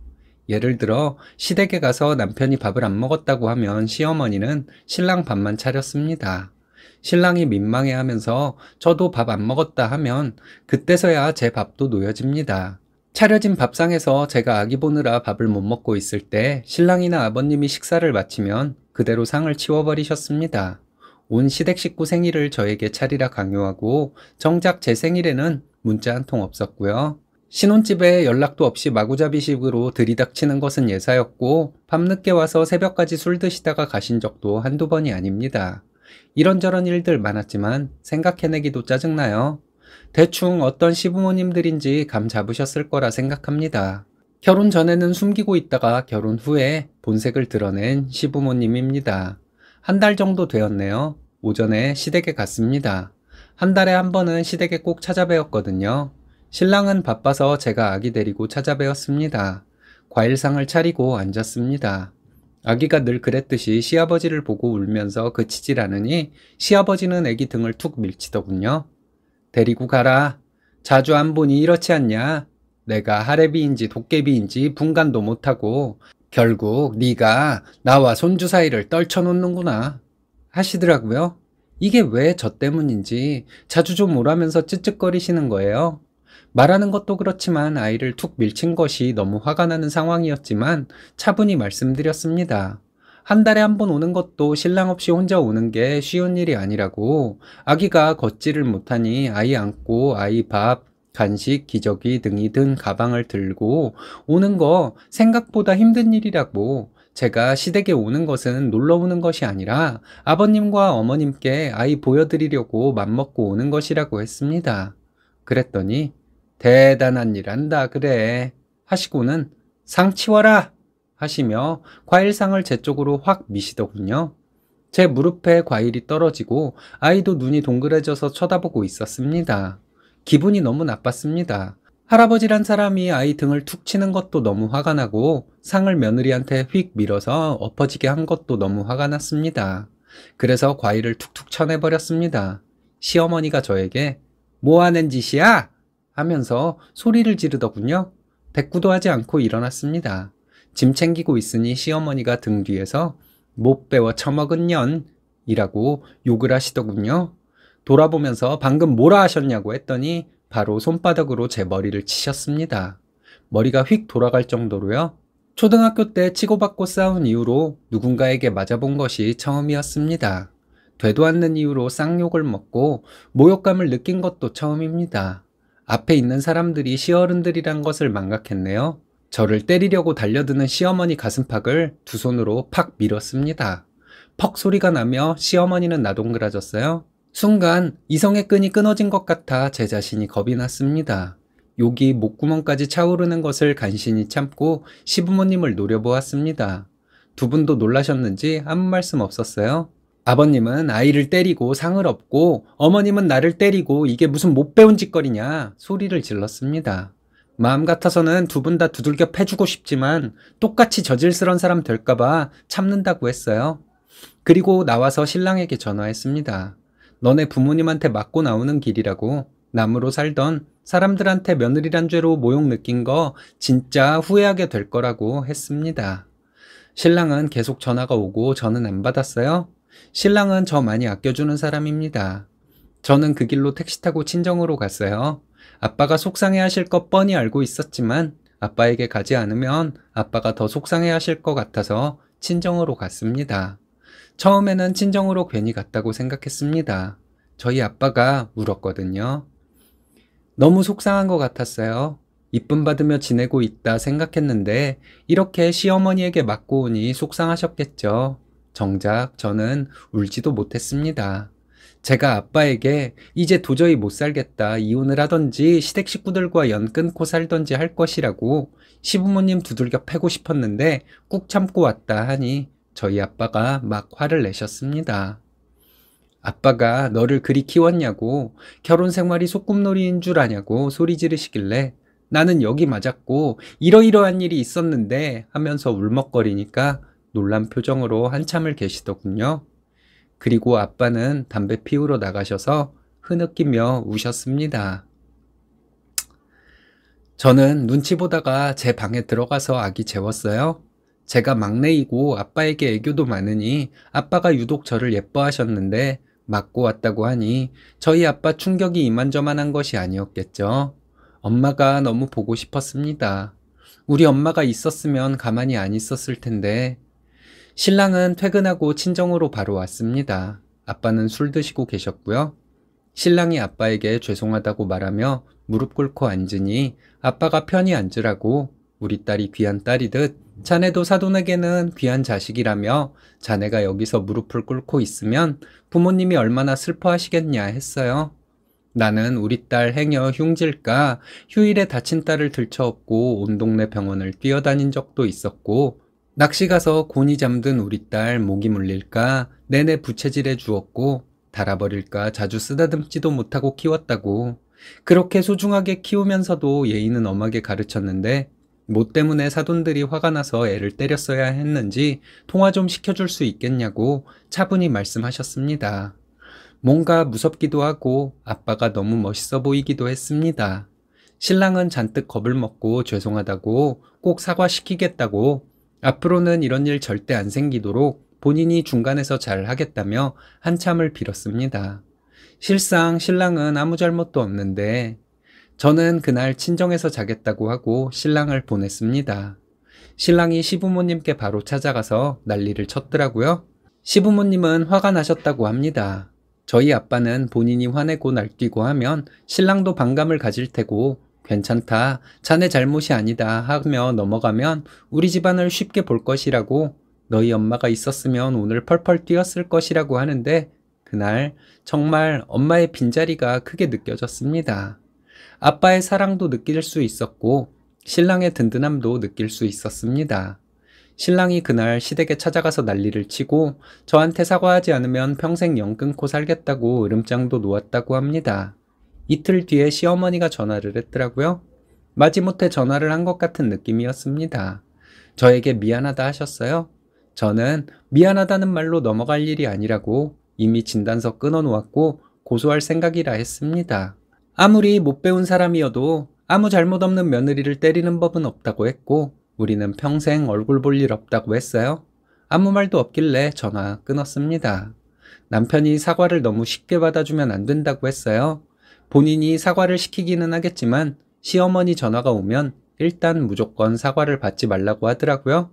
예를 들어 시댁에 가서 남편이 밥을 안 먹었다고 하면 시어머니는 신랑 밥만 차렸습니다. 신랑이 민망해 하면서 저도 밥 안 먹었다 하면 그때서야 제 밥도 놓여집니다. 차려진 밥상에서 제가 아기 보느라 밥을 못 먹고 있을 때 신랑이나 아버님이 식사를 마치면 그대로 상을 치워버리셨습니다. 온 시댁 식구 생일을 저에게 차리라 강요하고 정작 제 생일에는 문자 한 통 없었고요. 신혼집에 연락도 없이 마구잡이식으로 들이닥치는 것은 예사였고 밤늦게 와서 새벽까지 술 드시다가 가신 적도 한두 번이 아닙니다. 이런저런 일들 많았지만 생각해내기도 짜증나요. 대충 어떤 시부모님들인지 감 잡으셨을 거라 생각합니다. 결혼 전에는 숨기고 있다가 결혼 후에 본색을 드러낸 시부모님입니다. 한달 정도 되었네요. 오전에 시댁에 갔습니다. 한 달에 한 번은 시댁에 꼭 찾아뵈었거든요. 신랑은 바빠서 제가 아기 데리고 찾아뵈었습니다. 과일상을 차리고 앉았습니다. 아기가 늘 그랬듯이 시아버지를 보고 울면서 그치질 않으니 시아버지는 아기 등을 툭 밀치더군요. 데리고 가라. 자주 안 보니 이렇지 않냐? 내가 하레비인지 도깨비인지 분간도 못하고 결국 네가 나와 손주 사이를 떨쳐놓는구나 하시더라고요. 이게 왜 저 때문인지 자주 좀 오라면서 찌찌거리시는 거예요. 말하는 것도 그렇지만 아이를 툭 밀친 것이 너무 화가 나는 상황이었지만 차분히 말씀드렸습니다. 한 달에 한 번 오는 것도 신랑 없이 혼자 오는 게 쉬운 일이 아니라고 아기가 걷지를 못하니 아이 안고 아이 밥 간식, 기저귀 등이 든 가방을 들고 오는 거 생각보다 힘든 일이라고 제가 시댁에 오는 것은 놀러 오는 것이 아니라 아버님과 어머님께 아이 보여드리려고 맘먹고 오는 것이라고 했습니다. 그랬더니 대단한 일 한다 그래 하시고는 상 치워라 하시며 과일상을 제 쪽으로 확 미시더군요. 제 무릎에 과일이 떨어지고 아이도 눈이 동그래져서 쳐다보고 있었습니다. 기분이 너무 나빴습니다. 할아버지란 사람이 아이 등을 툭 치는 것도 너무 화가 나고 상을 며느리한테 휙 밀어서 엎어지게 한 것도 너무 화가 났습니다. 그래서 과일을 툭툭 쳐내버렸습니다. 시어머니가 저에게 뭐하는 짓이야? 하면서 소리를 지르더군요. 대꾸도 하지 않고 일어났습니다. 짐 챙기고 있으니 시어머니가 등 뒤에서 못 배워 처먹은 년 이라고 욕을 하시더군요. 돌아보면서 방금 뭐라 하셨냐고 했더니 바로 손바닥으로 제 머리를 치셨습니다. 머리가 휙 돌아갈 정도로요. 초등학교 때 치고받고 싸운 이후로 누군가에게 맞아본 것이 처음이었습니다. 되도 않는 이유로 쌍욕을 먹고 모욕감을 느낀 것도 처음입니다. 앞에 있는 사람들이 시어른들이란 것을 망각했네요. 저를 때리려고 달려드는 시어머니 가슴팍을 두 손으로 팍 밀었습니다. 퍽 소리가 나며 시어머니는 나동그라졌어요. 순간 이성의 끈이 끊어진 것 같아 제 자신이 겁이 났습니다. 욕이 목구멍까지 차오르는 것을 간신히 참고 시부모님을 노려보았습니다. 두 분도 놀라셨는지 아무 말씀 없었어요. 아버님은 아이를 때리고 상을 업고 어머님은 나를 때리고 이게 무슨 못 배운 짓거리냐 소리를 질렀습니다. 마음 같아서는 두 분 다 두들겨 패주고 싶지만 똑같이 저질스런 사람 될까봐 참는다고 했어요. 그리고 나와서 신랑에게 전화했습니다. 너네 부모님한테 맞고 나오는 길이라고 남으로 살던 사람들한테 며느리란 죄로 모욕 느낀 거 진짜 후회하게 될 거라고 했습니다. 신랑은 계속 전화가 오고 저는 안 받았어요. 신랑은 저 많이 아껴주는 사람입니다. 저는 그 길로 택시 타고 친정으로 갔어요. 아빠가 속상해 하실 것 뻔히 알고 있었지만 아빠에게 가지 않으면 아빠가 더 속상해 하실 것 같아서 친정으로 갔습니다. 처음에는 친정으로 괜히 갔다고 생각했습니다. 저희 아빠가 울었거든요. 너무 속상한 것 같았어요. 이쁨 받으며 지내고 있다 생각했는데 이렇게 시어머니에게 맞고 오니 속상하셨겠죠. 정작 저는 울지도 못했습니다. 제가 아빠에게 이제 도저히 못 살겠다 이혼을 하던지 시댁 식구들과 연 끊고 살던지 할 것이라고 시부모님 두들겨 패고 싶었는데 꾹 참고 왔다 하니 저희 아빠가 막 화를 내셨습니다. 아빠가 너를 그리 키웠냐고 결혼 생활이 소꿉놀이인 줄 아냐고 소리 지르시길래 나는 여기 맞았고 이러이러한 일이 있었는데 하면서 울먹거리니까 놀란 표정으로 한참을 계시더군요. 그리고 아빠는 담배 피우러 나가셔서 흐느끼며 우셨습니다. 저는 눈치 보다가 제 방에 들어가서 아기 재웠어요. 제가 막내이고 아빠에게 애교도 많으니 아빠가 유독 저를 예뻐하셨는데 맞고 왔다고 하니 저희 아빠 충격이 이만저만한 것이 아니었겠죠. 엄마가 너무 보고 싶었습니다. 우리 엄마가 있었으면 가만히 안 있었을 텐데. 신랑은 퇴근하고 친정으로 바로 왔습니다. 아빠는 술 드시고 계셨고요. 신랑이 아빠에게 죄송하다고 말하며 무릎 꿇고 앉으니 아빠가 편히 앉으라고 우리 딸이 귀한 딸이듯 자네도 사돈에게는 귀한 자식이라며 자네가 여기서 무릎을 꿇고 있으면 부모님이 얼마나 슬퍼하시겠냐 했어요. 나는 우리 딸 행여 흉질까 휴일에 다친 딸을 들쳐업고 온 동네 병원을 뛰어다닌 적도 있었고 낚시 가서 곤이 잠든 우리 딸 목이 물릴까 내내 부채질해 주었고 달아버릴까 자주 쓰다듬지도 못하고 키웠다고 그렇게 소중하게 키우면서도 예의는 엄하게 가르쳤는데 뭐 때문에 사돈들이 화가 나서 애를 때렸어야 했는지 통화 좀 시켜줄 수 있겠냐고 차분히 말씀하셨습니다. 뭔가 무섭기도 하고 아빠가 너무 멋있어 보이기도 했습니다. 신랑은 잔뜩 겁을 먹고 죄송하다고 꼭 사과시키겠다고 앞으로는 이런 일 절대 안 생기도록 본인이 중간에서 잘 하겠다며 한참을 빌었습니다. 실상 신랑은 아무 잘못도 없는데 저는 그날 친정에서 자겠다고 하고 신랑을 보냈습니다. 신랑이 시부모님께 바로 찾아가서 난리를 쳤더라고요. 시부모님은 화가 나셨다고 합니다. 저희 아빠는 본인이 화내고 날뛰고 하면 신랑도 반감을 가질 테고 괜찮다. 자네 잘못이 아니다. 하며 넘어가면 우리 집안을 쉽게 볼 것이라고 너희 엄마가 있었으면 오늘 펄펄 뛰었을 것이라고 하는데 그날 정말 엄마의 빈자리가 크게 느껴졌습니다. 아빠의 사랑도 느낄 수 있었고 신랑의 든든함도 느낄 수 있었습니다. 신랑이 그날 시댁에 찾아가서 난리를 치고 저한테 사과하지 않으면 평생 영 끊고 살겠다고 으름장도 놓았다고 합니다. 이틀 뒤에 시어머니가 전화를 했더라고요. 마지못해 전화를 한 것 같은 느낌이었습니다. 저에게 미안하다 하셨어요? 저는 미안하다는 말로 넘어갈 일이 아니라고 이미 진단서 끊어 놓았고 고소할 생각이라 했습니다. 아무리 못 배운 사람이어도 아무 잘못 없는 며느리를 때리는 법은 없다고 했고 우리는 평생 얼굴 볼 일 없다고 했어요. 아무 말도 없길래 전화 끊었습니다. 남편이 사과를 너무 쉽게 받아주면 안 된다고 했어요. 본인이 사과를 시키기는 하겠지만 시어머니 전화가 오면 일단 무조건 사과를 받지 말라고 하더라고요.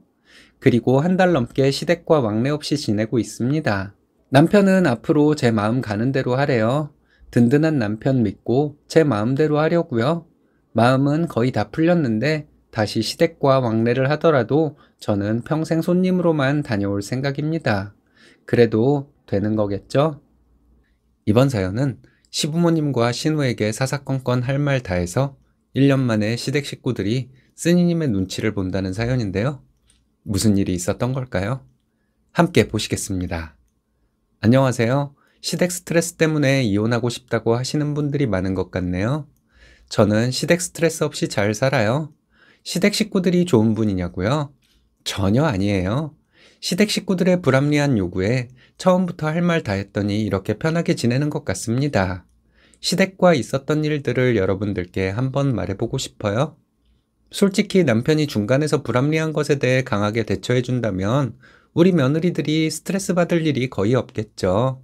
그리고 한 달 넘게 시댁과 왕래 없이 지내고 있습니다. 남편은 앞으로 제 마음 가는 대로 하래요. 든든한 남편 믿고 제 마음대로 하려고요. 마음은 거의 다 풀렸는데 다시 시댁과 왕래를 하더라도 저는 평생 손님으로만 다녀올 생각입니다. 그래도 되는 거겠죠? 이번 사연은 시부모님과 신우에게 사사건건 할 말 다해서 1년 만에 시댁 식구들이 스님의 눈치를 본다는 사연인데요. 무슨 일이 있었던 걸까요? 함께 보시겠습니다. 안녕하세요. 시댁 스트레스 때문에 이혼하고 싶다고 하시는 분들이 많은 것 같네요. 저는 시댁 스트레스 없이 잘 살아요. 시댁 식구들이 좋은 분이냐고요? 전혀 아니에요. 시댁 식구들의 불합리한 요구에 처음부터 할 말 다 했더니 이렇게 편하게 지내는 것 같습니다. 시댁과 있었던 일들을 여러분들께 한번 말해보고 싶어요. 솔직히 남편이 중간에서 불합리한 것에 대해 강하게 대처해준다면 우리 며느리들이 스트레스 받을 일이 거의 없겠죠.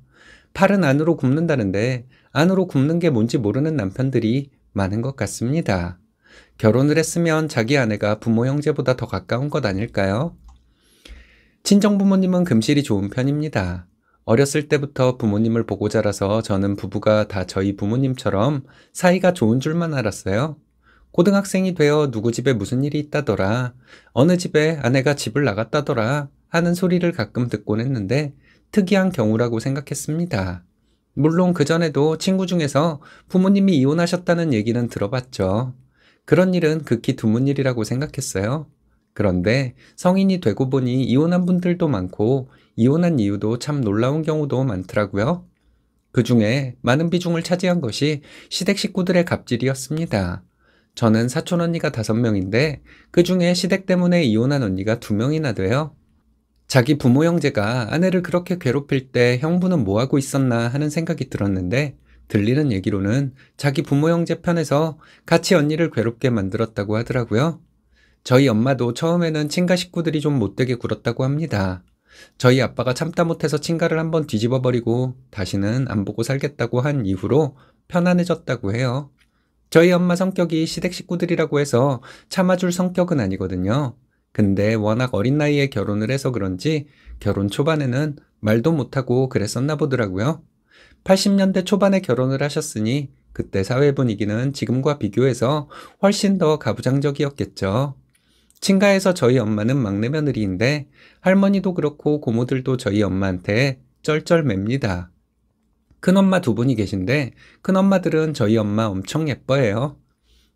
팔은 안으로 굽는다는데 안으로 굽는 게 뭔지 모르는 남편들이 많은 것 같습니다. 결혼을 했으면 자기 아내가 부모 형제보다 더 가까운 것 아닐까요? 친정 부모님은 금실이 좋은 편입니다. 어렸을 때부터 부모님을 보고 자라서 저는 부부가 다 저희 부모님처럼 사이가 좋은 줄만 알았어요. 고등학생이 되어 누구 집에 무슨 일이 있다더라, 어느 집에 아내가 집을 나갔다더라 하는 소리를 가끔 듣곤 했는데 특이한 경우라고 생각했습니다. 물론 그전에도 친구 중에서 부모님이 이혼하셨다는 얘기는 들어봤죠. 그런 일은 극히 드문 일이라고 생각했어요. 그런데 성인이 되고 보니 이혼한 분들도 많고 이혼한 이유도 참 놀라운 경우도 많더라고요. 그 중에 많은 비중을 차지한 것이 시댁 식구들의 갑질이었습니다. 저는 사촌 언니가 다섯 명인데 그 중에 시댁 때문에 이혼한 언니가 두 명이나 돼요. 자기 부모 형제가 아내를 그렇게 괴롭힐 때 형부는 뭐하고 있었나 하는 생각이 들었는데 들리는 얘기로는 자기 부모 형제 편에서 같이 언니를 괴롭게 만들었다고 하더라고요. 저희 엄마도 처음에는 친가 식구들이 좀 못되게 굴었다고 합니다. 저희 아빠가 참다 못해서 친가를 한번 뒤집어 버리고 다시는 안 보고 살겠다고 한 이후로 편안해졌다고 해요. 저희 엄마 성격이 시댁 식구들이라고 해서 참아줄 성격은 아니거든요. 근데 워낙 어린 나이에 결혼을 해서 그런지 결혼 초반에는 말도 못하고 그랬었나 보더라고요. 80년대 초반에 결혼을 하셨으니 그때 사회 분위기는 지금과 비교해서 훨씬 더 가부장적이었겠죠. 친가에서 저희 엄마는 막내 며느리인데 할머니도 그렇고 고모들도 저희 엄마한테 쩔쩔맵니다. 큰엄마 두 분이 계신데 큰엄마들은 저희 엄마 엄청 예뻐해요.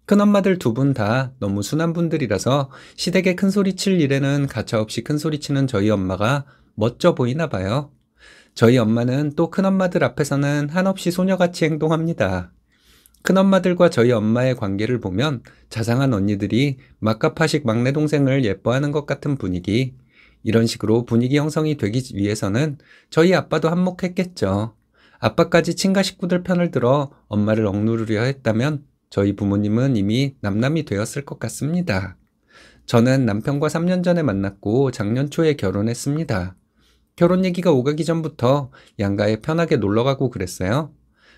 큰엄마들 두 분 다 너무 순한 분들이라서 시댁에 큰소리칠 일에는 가차없이 큰소리치는 저희 엄마가 멋져 보이나 봐요. 저희 엄마는 또 큰엄마들 앞에서는 한없이 소녀같이 행동합니다. 큰엄마들과 저희 엄마의 관계를 보면 자상한 언니들이 막가파식 막내 동생을 예뻐하는 것 같은 분위기. 이런 식으로 분위기 형성이 되기 위해서는 저희 아빠도 한몫했겠죠. 아빠까지 친가 식구들 편을 들어 엄마를 억누르려 했다면 저희 부모님은 이미 남남이 되었을 것 같습니다. 저는 남편과 3년 전에 만났고 작년 초에 결혼했습니다. 결혼 얘기가 오가기 전부터 양가에 편하게 놀러 가고 그랬어요.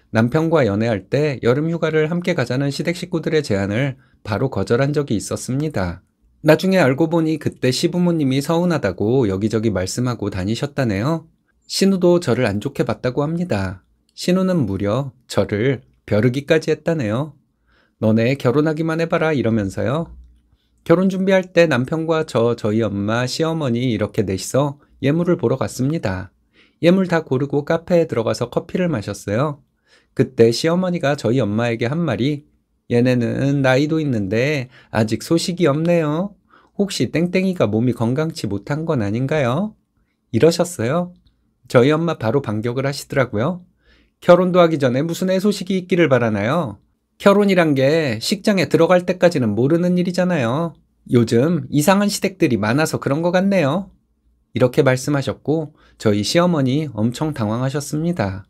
남편과 연애할 때 여름 휴가를 함께 가자는 시댁 식구들의 제안을 바로 거절한 적이 있었습니다. 나중에 알고 보니 그때 시부모님이 서운하다고 여기저기 말씀하고 다니셨다네요. 신우도 저를 안 좋게 봤다고 합니다. 신우는 무려 저를 벼르기까지 했다네요. 너네 결혼하기만 해봐라 이러면서요. 결혼 준비할 때 남편과 저, 저희 엄마, 시어머니 이렇게 넷이서 예물을 보러 갔습니다. 예물 다 고르고 카페에 들어가서 커피를 마셨어요. 그때 시어머니가 저희 엄마에게 한 말이 얘네는 나이도 있는데 아직 소식이 없네요. 혹시 땡땡이가 몸이 건강치 못한 건 아닌가요? 이러셨어요. 저희 엄마 바로 반격을 하시더라고요. 결혼도 하기 전에 무슨 애 소식이 있기를 바라나요? 결혼이란 게 식장에 들어갈 때까지는 모르는 일이잖아요. 요즘 이상한 시댁들이 많아서 그런 것 같네요. 이렇게 말씀하셨고 저희 시어머니 엄청 당황하셨습니다.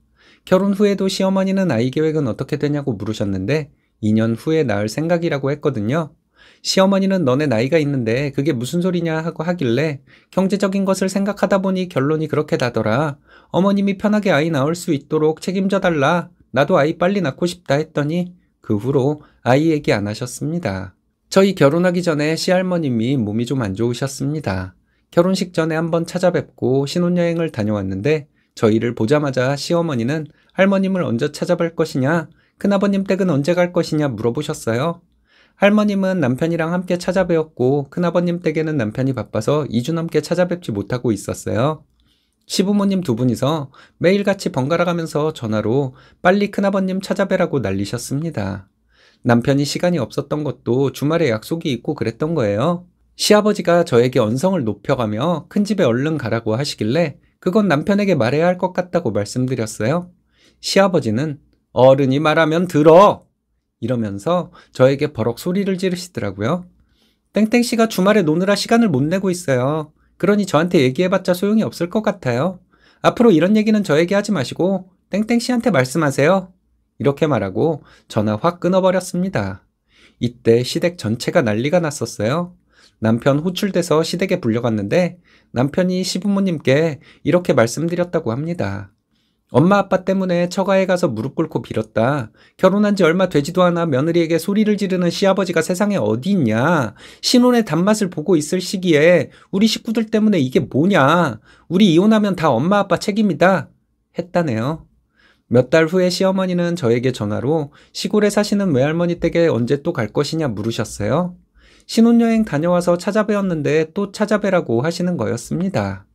결혼 후에도 시어머니는 아이 계획은 어떻게 되냐고 물으셨는데 2년 후에 낳을 생각이라고 했거든요. 시어머니는 너네 나이가 있는데 그게 무슨 소리냐 하고 하길래 경제적인 것을 생각하다 보니 결론이 그렇게 나더라. 어머님이 편하게 아이 낳을 수 있도록 책임져 달라. 나도 아이 빨리 낳고 싶다 했더니 그 후로 아이 얘기 안 하셨습니다. 저희 결혼하기 전에 시할머님이 몸이 좀 안 좋으셨습니다. 결혼식 전에 한번 찾아뵙고 신혼여행을 다녀왔는데 저희를 보자마자 시어머니는 할머님을 언제 찾아뵐 것이냐, 큰아버님 댁은 언제 갈 것이냐 물어보셨어요. 할머님은 남편이랑 함께 찾아뵈었고 큰아버님 댁에는 남편이 바빠서 2주 넘게 찾아뵙지 못하고 있었어요. 시부모님 두 분이서 매일같이 번갈아 가면서 전화로 빨리 큰아버님 찾아뵈라고 난리셨습니다. 남편이 시간이 없었던 것도 주말에 약속이 있고 그랬던 거예요. 시아버지가 저에게 언성을 높여가며 큰집에 얼른 가라고 하시길래 그건 남편에게 말해야 할 것 같다고 말씀드렸어요. 시아버지는 어른이 말하면 들어! 이러면서 저에게 버럭 소리를 지르시더라고요. 땡땡씨가 주말에 노느라 시간을 못 내고 있어요. 그러니 저한테 얘기해봤자 소용이 없을 것 같아요. 앞으로 이런 얘기는 저에게 하지 마시고 땡땡씨한테 말씀하세요. 이렇게 말하고 전화 확 끊어버렸습니다. 이때 시댁 전체가 난리가 났었어요. 남편 호출돼서 시댁에 불려갔는데 남편이 시부모님께 이렇게 말씀드렸다고 합니다. 엄마 아빠 때문에 처가에 가서 무릎 꿇고 빌었다. 결혼한 지 얼마 되지도 않아 며느리에게 소리를 지르는 시아버지가 세상에 어디 있냐. 신혼의 단맛을 보고 있을 시기에 우리 식구들 때문에 이게 뭐냐. 우리 이혼하면 다 엄마 아빠 책임이다. 했다네요. 몇 달 후에 시어머니는 저에게 전화로 시골에 사시는 외할머니 댁에 언제 또 갈 것이냐 물으셨어요. 신혼여행 다녀와서 찾아뵈었는데 또 찾아뵈라고 하시는 거였습니다.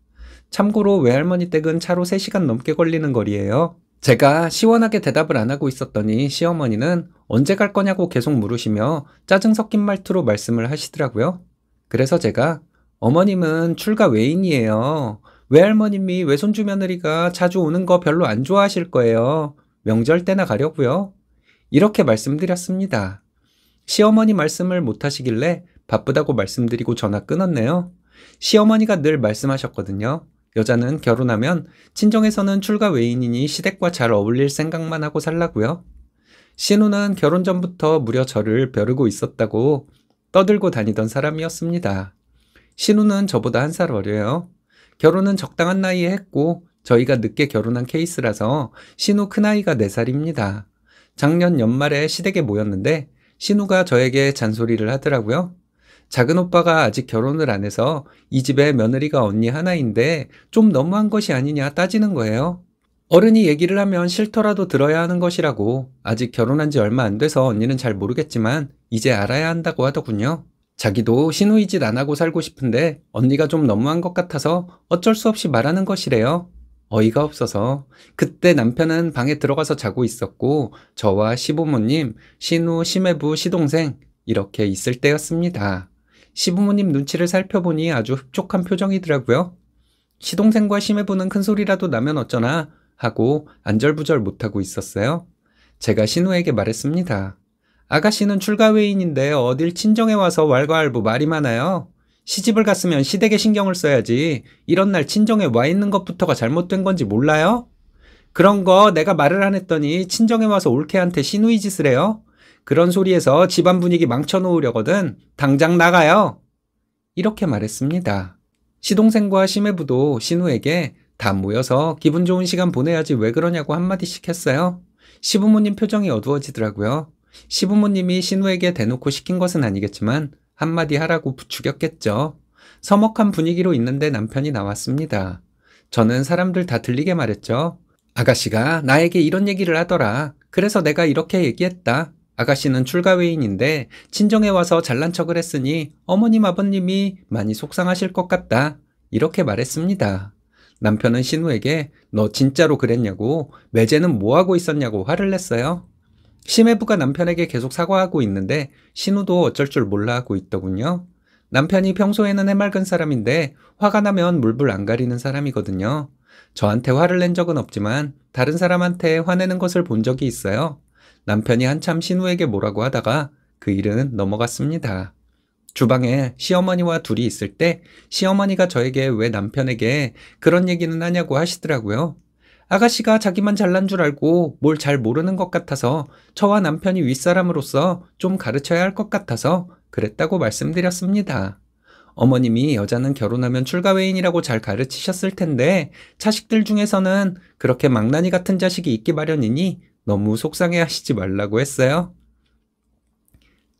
참고로 외할머니 댁은 차로 3시간 넘게 걸리는 거리예요. 제가 시원하게 대답을 안 하고 있었더니 시어머니는 언제 갈 거냐고 계속 물으시며 짜증 섞인 말투로 말씀을 하시더라고요. 그래서 제가 어머님은 출가 외인이에요. 외할머님이 외손주 며느리가 자주 오는 거 별로 안 좋아하실 거예요. 명절 때나 가려고요. 이렇게 말씀드렸습니다. 시어머니 말씀을 못 하시길래 바쁘다고 말씀드리고 전화 끊었네요. 시어머니가 늘 말씀하셨거든요. 여자는 결혼하면 친정에서는 출가 외인이니 시댁과 잘 어울릴 생각만 하고 살라고요. 신우는 결혼 전부터 무려 저를 벼르고 있었다고 떠들고 다니던 사람이었습니다. 신우는 저보다 한 살 어려요. 결혼은 적당한 나이에 했고 저희가 늦게 결혼한 케이스라서 신우 큰아이가 4살입니다. 작년 연말에 시댁에 모였는데 신우가 저에게 잔소리를 하더라고요. 작은 오빠가 아직 결혼을 안 해서 이 집에 며느리가 언니 하나인데 좀 너무한 것이 아니냐 따지는 거예요. 어른이 얘기를 하면 싫더라도 들어야 하는 것이라고 아직 결혼한 지 얼마 안 돼서 언니는 잘 모르겠지만 이제 알아야 한다고 하더군요. 자기도 신우이짓안 하고 살고 싶은데 언니가 좀 너무한 것 같아서 어쩔 수 없이 말하는 것이래요. 어이가 없어서 그때 남편은 방에 들어가서 자고 있었고 저와 시부모님, 신우, 시매부, 시동생 이렇게 있을 때였습니다. 시부모님 눈치를 살펴보니 아주 흡족한 표정이더라고요. 시동생과 시매부는 큰 소리라도 나면 어쩌나 하고 안절부절 못하고 있었어요. 제가 신우에게 말했습니다. 아가씨는 출가 외인인데 어딜 친정에 와서 왈가왈부 말이 많아요. 시집을 갔으면 시댁에 신경을 써야지. 이런 날 친정에 와 있는 것부터가 잘못된 건지 몰라요? 그런 거 내가 말을 안 했더니 친정에 와서 올케한테 시누이 짓을 해요. 그런 소리에서 집안 분위기 망쳐놓으려거든 당장 나가요. 이렇게 말했습니다. 시동생과 시매부도 신우에게 다 모여서 기분 좋은 시간 보내야지 왜 그러냐고 한마디씩 했어요. 시부모님 표정이 어두워지더라고요. 시부모님이 신우에게 대놓고 시킨 것은 아니겠지만 한마디 하라고 부추겼겠죠. 서먹한 분위기로 있는데 남편이 나왔습니다. 저는 사람들 다 들리게 말했죠. 아가씨가 나에게 이런 얘기를 하더라. 그래서 내가 이렇게 얘기했다. 아가씨는 출가 외인인데 친정에 와서 잘난 척을 했으니 어머님 아버님이 많이 속상하실 것 같다. 이렇게 말했습니다. 남편은 신우에게 너 진짜로 그랬냐고 매제는 뭐하고 있었냐고 화를 냈어요. 심해부가 남편에게 계속 사과하고 있는데 신우도 어쩔 줄 몰라 하고 있더군요. 남편이 평소에는 해맑은 사람인데 화가 나면 물불 안 가리는 사람이거든요. 저한테 화를 낸 적은 없지만 다른 사람한테 화내는 것을 본 적이 있어요. 남편이 한참 신우에게 뭐라고 하다가 그 일은 넘어갔습니다. 주방에 시어머니와 둘이 있을 때 시어머니가 저에게 왜 남편에게 그런 얘기는 하냐고 하시더라고요. 아가씨가 자기만 잘난 줄 알고 뭘 잘 모르는 것 같아서 저와 남편이 윗사람으로서 좀 가르쳐야 할 것 같아서 그랬다고 말씀드렸습니다. 어머님이 여자는 결혼하면 출가외인이라고 잘 가르치셨을 텐데 자식들 중에서는 그렇게 망나니 같은 자식이 있기 마련이니 너무 속상해 하시지 말라고 했어요.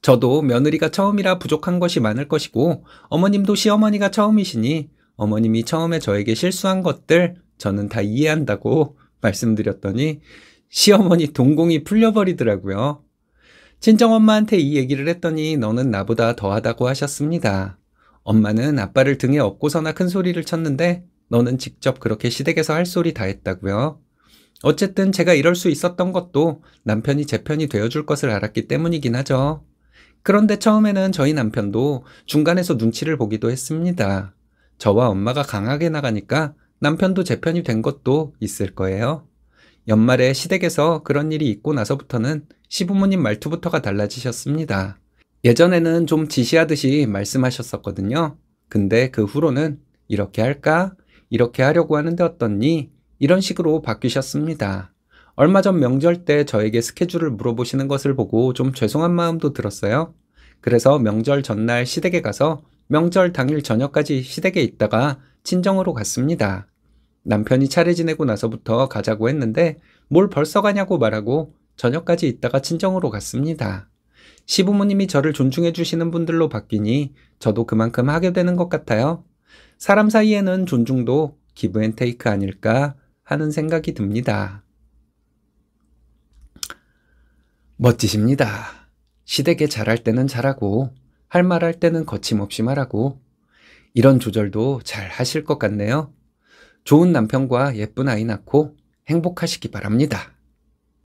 저도 며느리가 처음이라 부족한 것이 많을 것이고 어머님도 시어머니가 처음이시니 어머님이 처음에 저에게 실수한 것들 저는 다 이해한다고 말씀드렸더니 시어머니 동공이 풀려버리더라고요. 친정엄마한테 이 얘기를 했더니 너는 나보다 더하다고 하셨습니다. 엄마는 아빠를 등에 업고서나 큰 소리를 쳤는데 너는 직접 그렇게 시댁에서 할 소리 다 했다고요. 어쨌든 제가 이럴 수 있었던 것도 남편이 제 편이 되어줄 것을 알았기 때문이긴 하죠. 그런데 처음에는 저희 남편도 중간에서 눈치를 보기도 했습니다. 저와 엄마가 강하게 나가니까 남편도 제 편이 된 것도 있을 거예요. 연말에 시댁에서 그런 일이 있고 나서부터는 시부모님 말투부터가 달라지셨습니다. 예전에는 좀 지시하듯이 말씀하셨었거든요. 근데 그 후로는 이렇게 할까? 이렇게 하려고 하는데 어떻니? 이런 식으로 바뀌셨습니다. 얼마 전 명절 때 저에게 스케줄을 물어보시는 것을 보고 좀 죄송한 마음도 들었어요. 그래서 명절 전날 시댁에 가서 명절 당일 저녁까지 시댁에 있다가 친정으로 갔습니다. 남편이 차례 지내고 나서부터 가자고 했는데 뭘 벌써 가냐고 말하고 저녁까지 있다가 친정으로 갔습니다. 시부모님이 저를 존중해 주시는 분들로 바뀌니 저도 그만큼 하게 되는 것 같아요. 사람 사이에는 존중도 기브앤테이크 아닐까 하는 생각이 듭니다. 멋지십니다. 시댁에 잘할 때는 잘하고 할 말 할 때는 거침없이 말하고 이런 조절도 잘 하실 것 같네요. 좋은 남편과 예쁜 아이 낳고 행복하시기 바랍니다.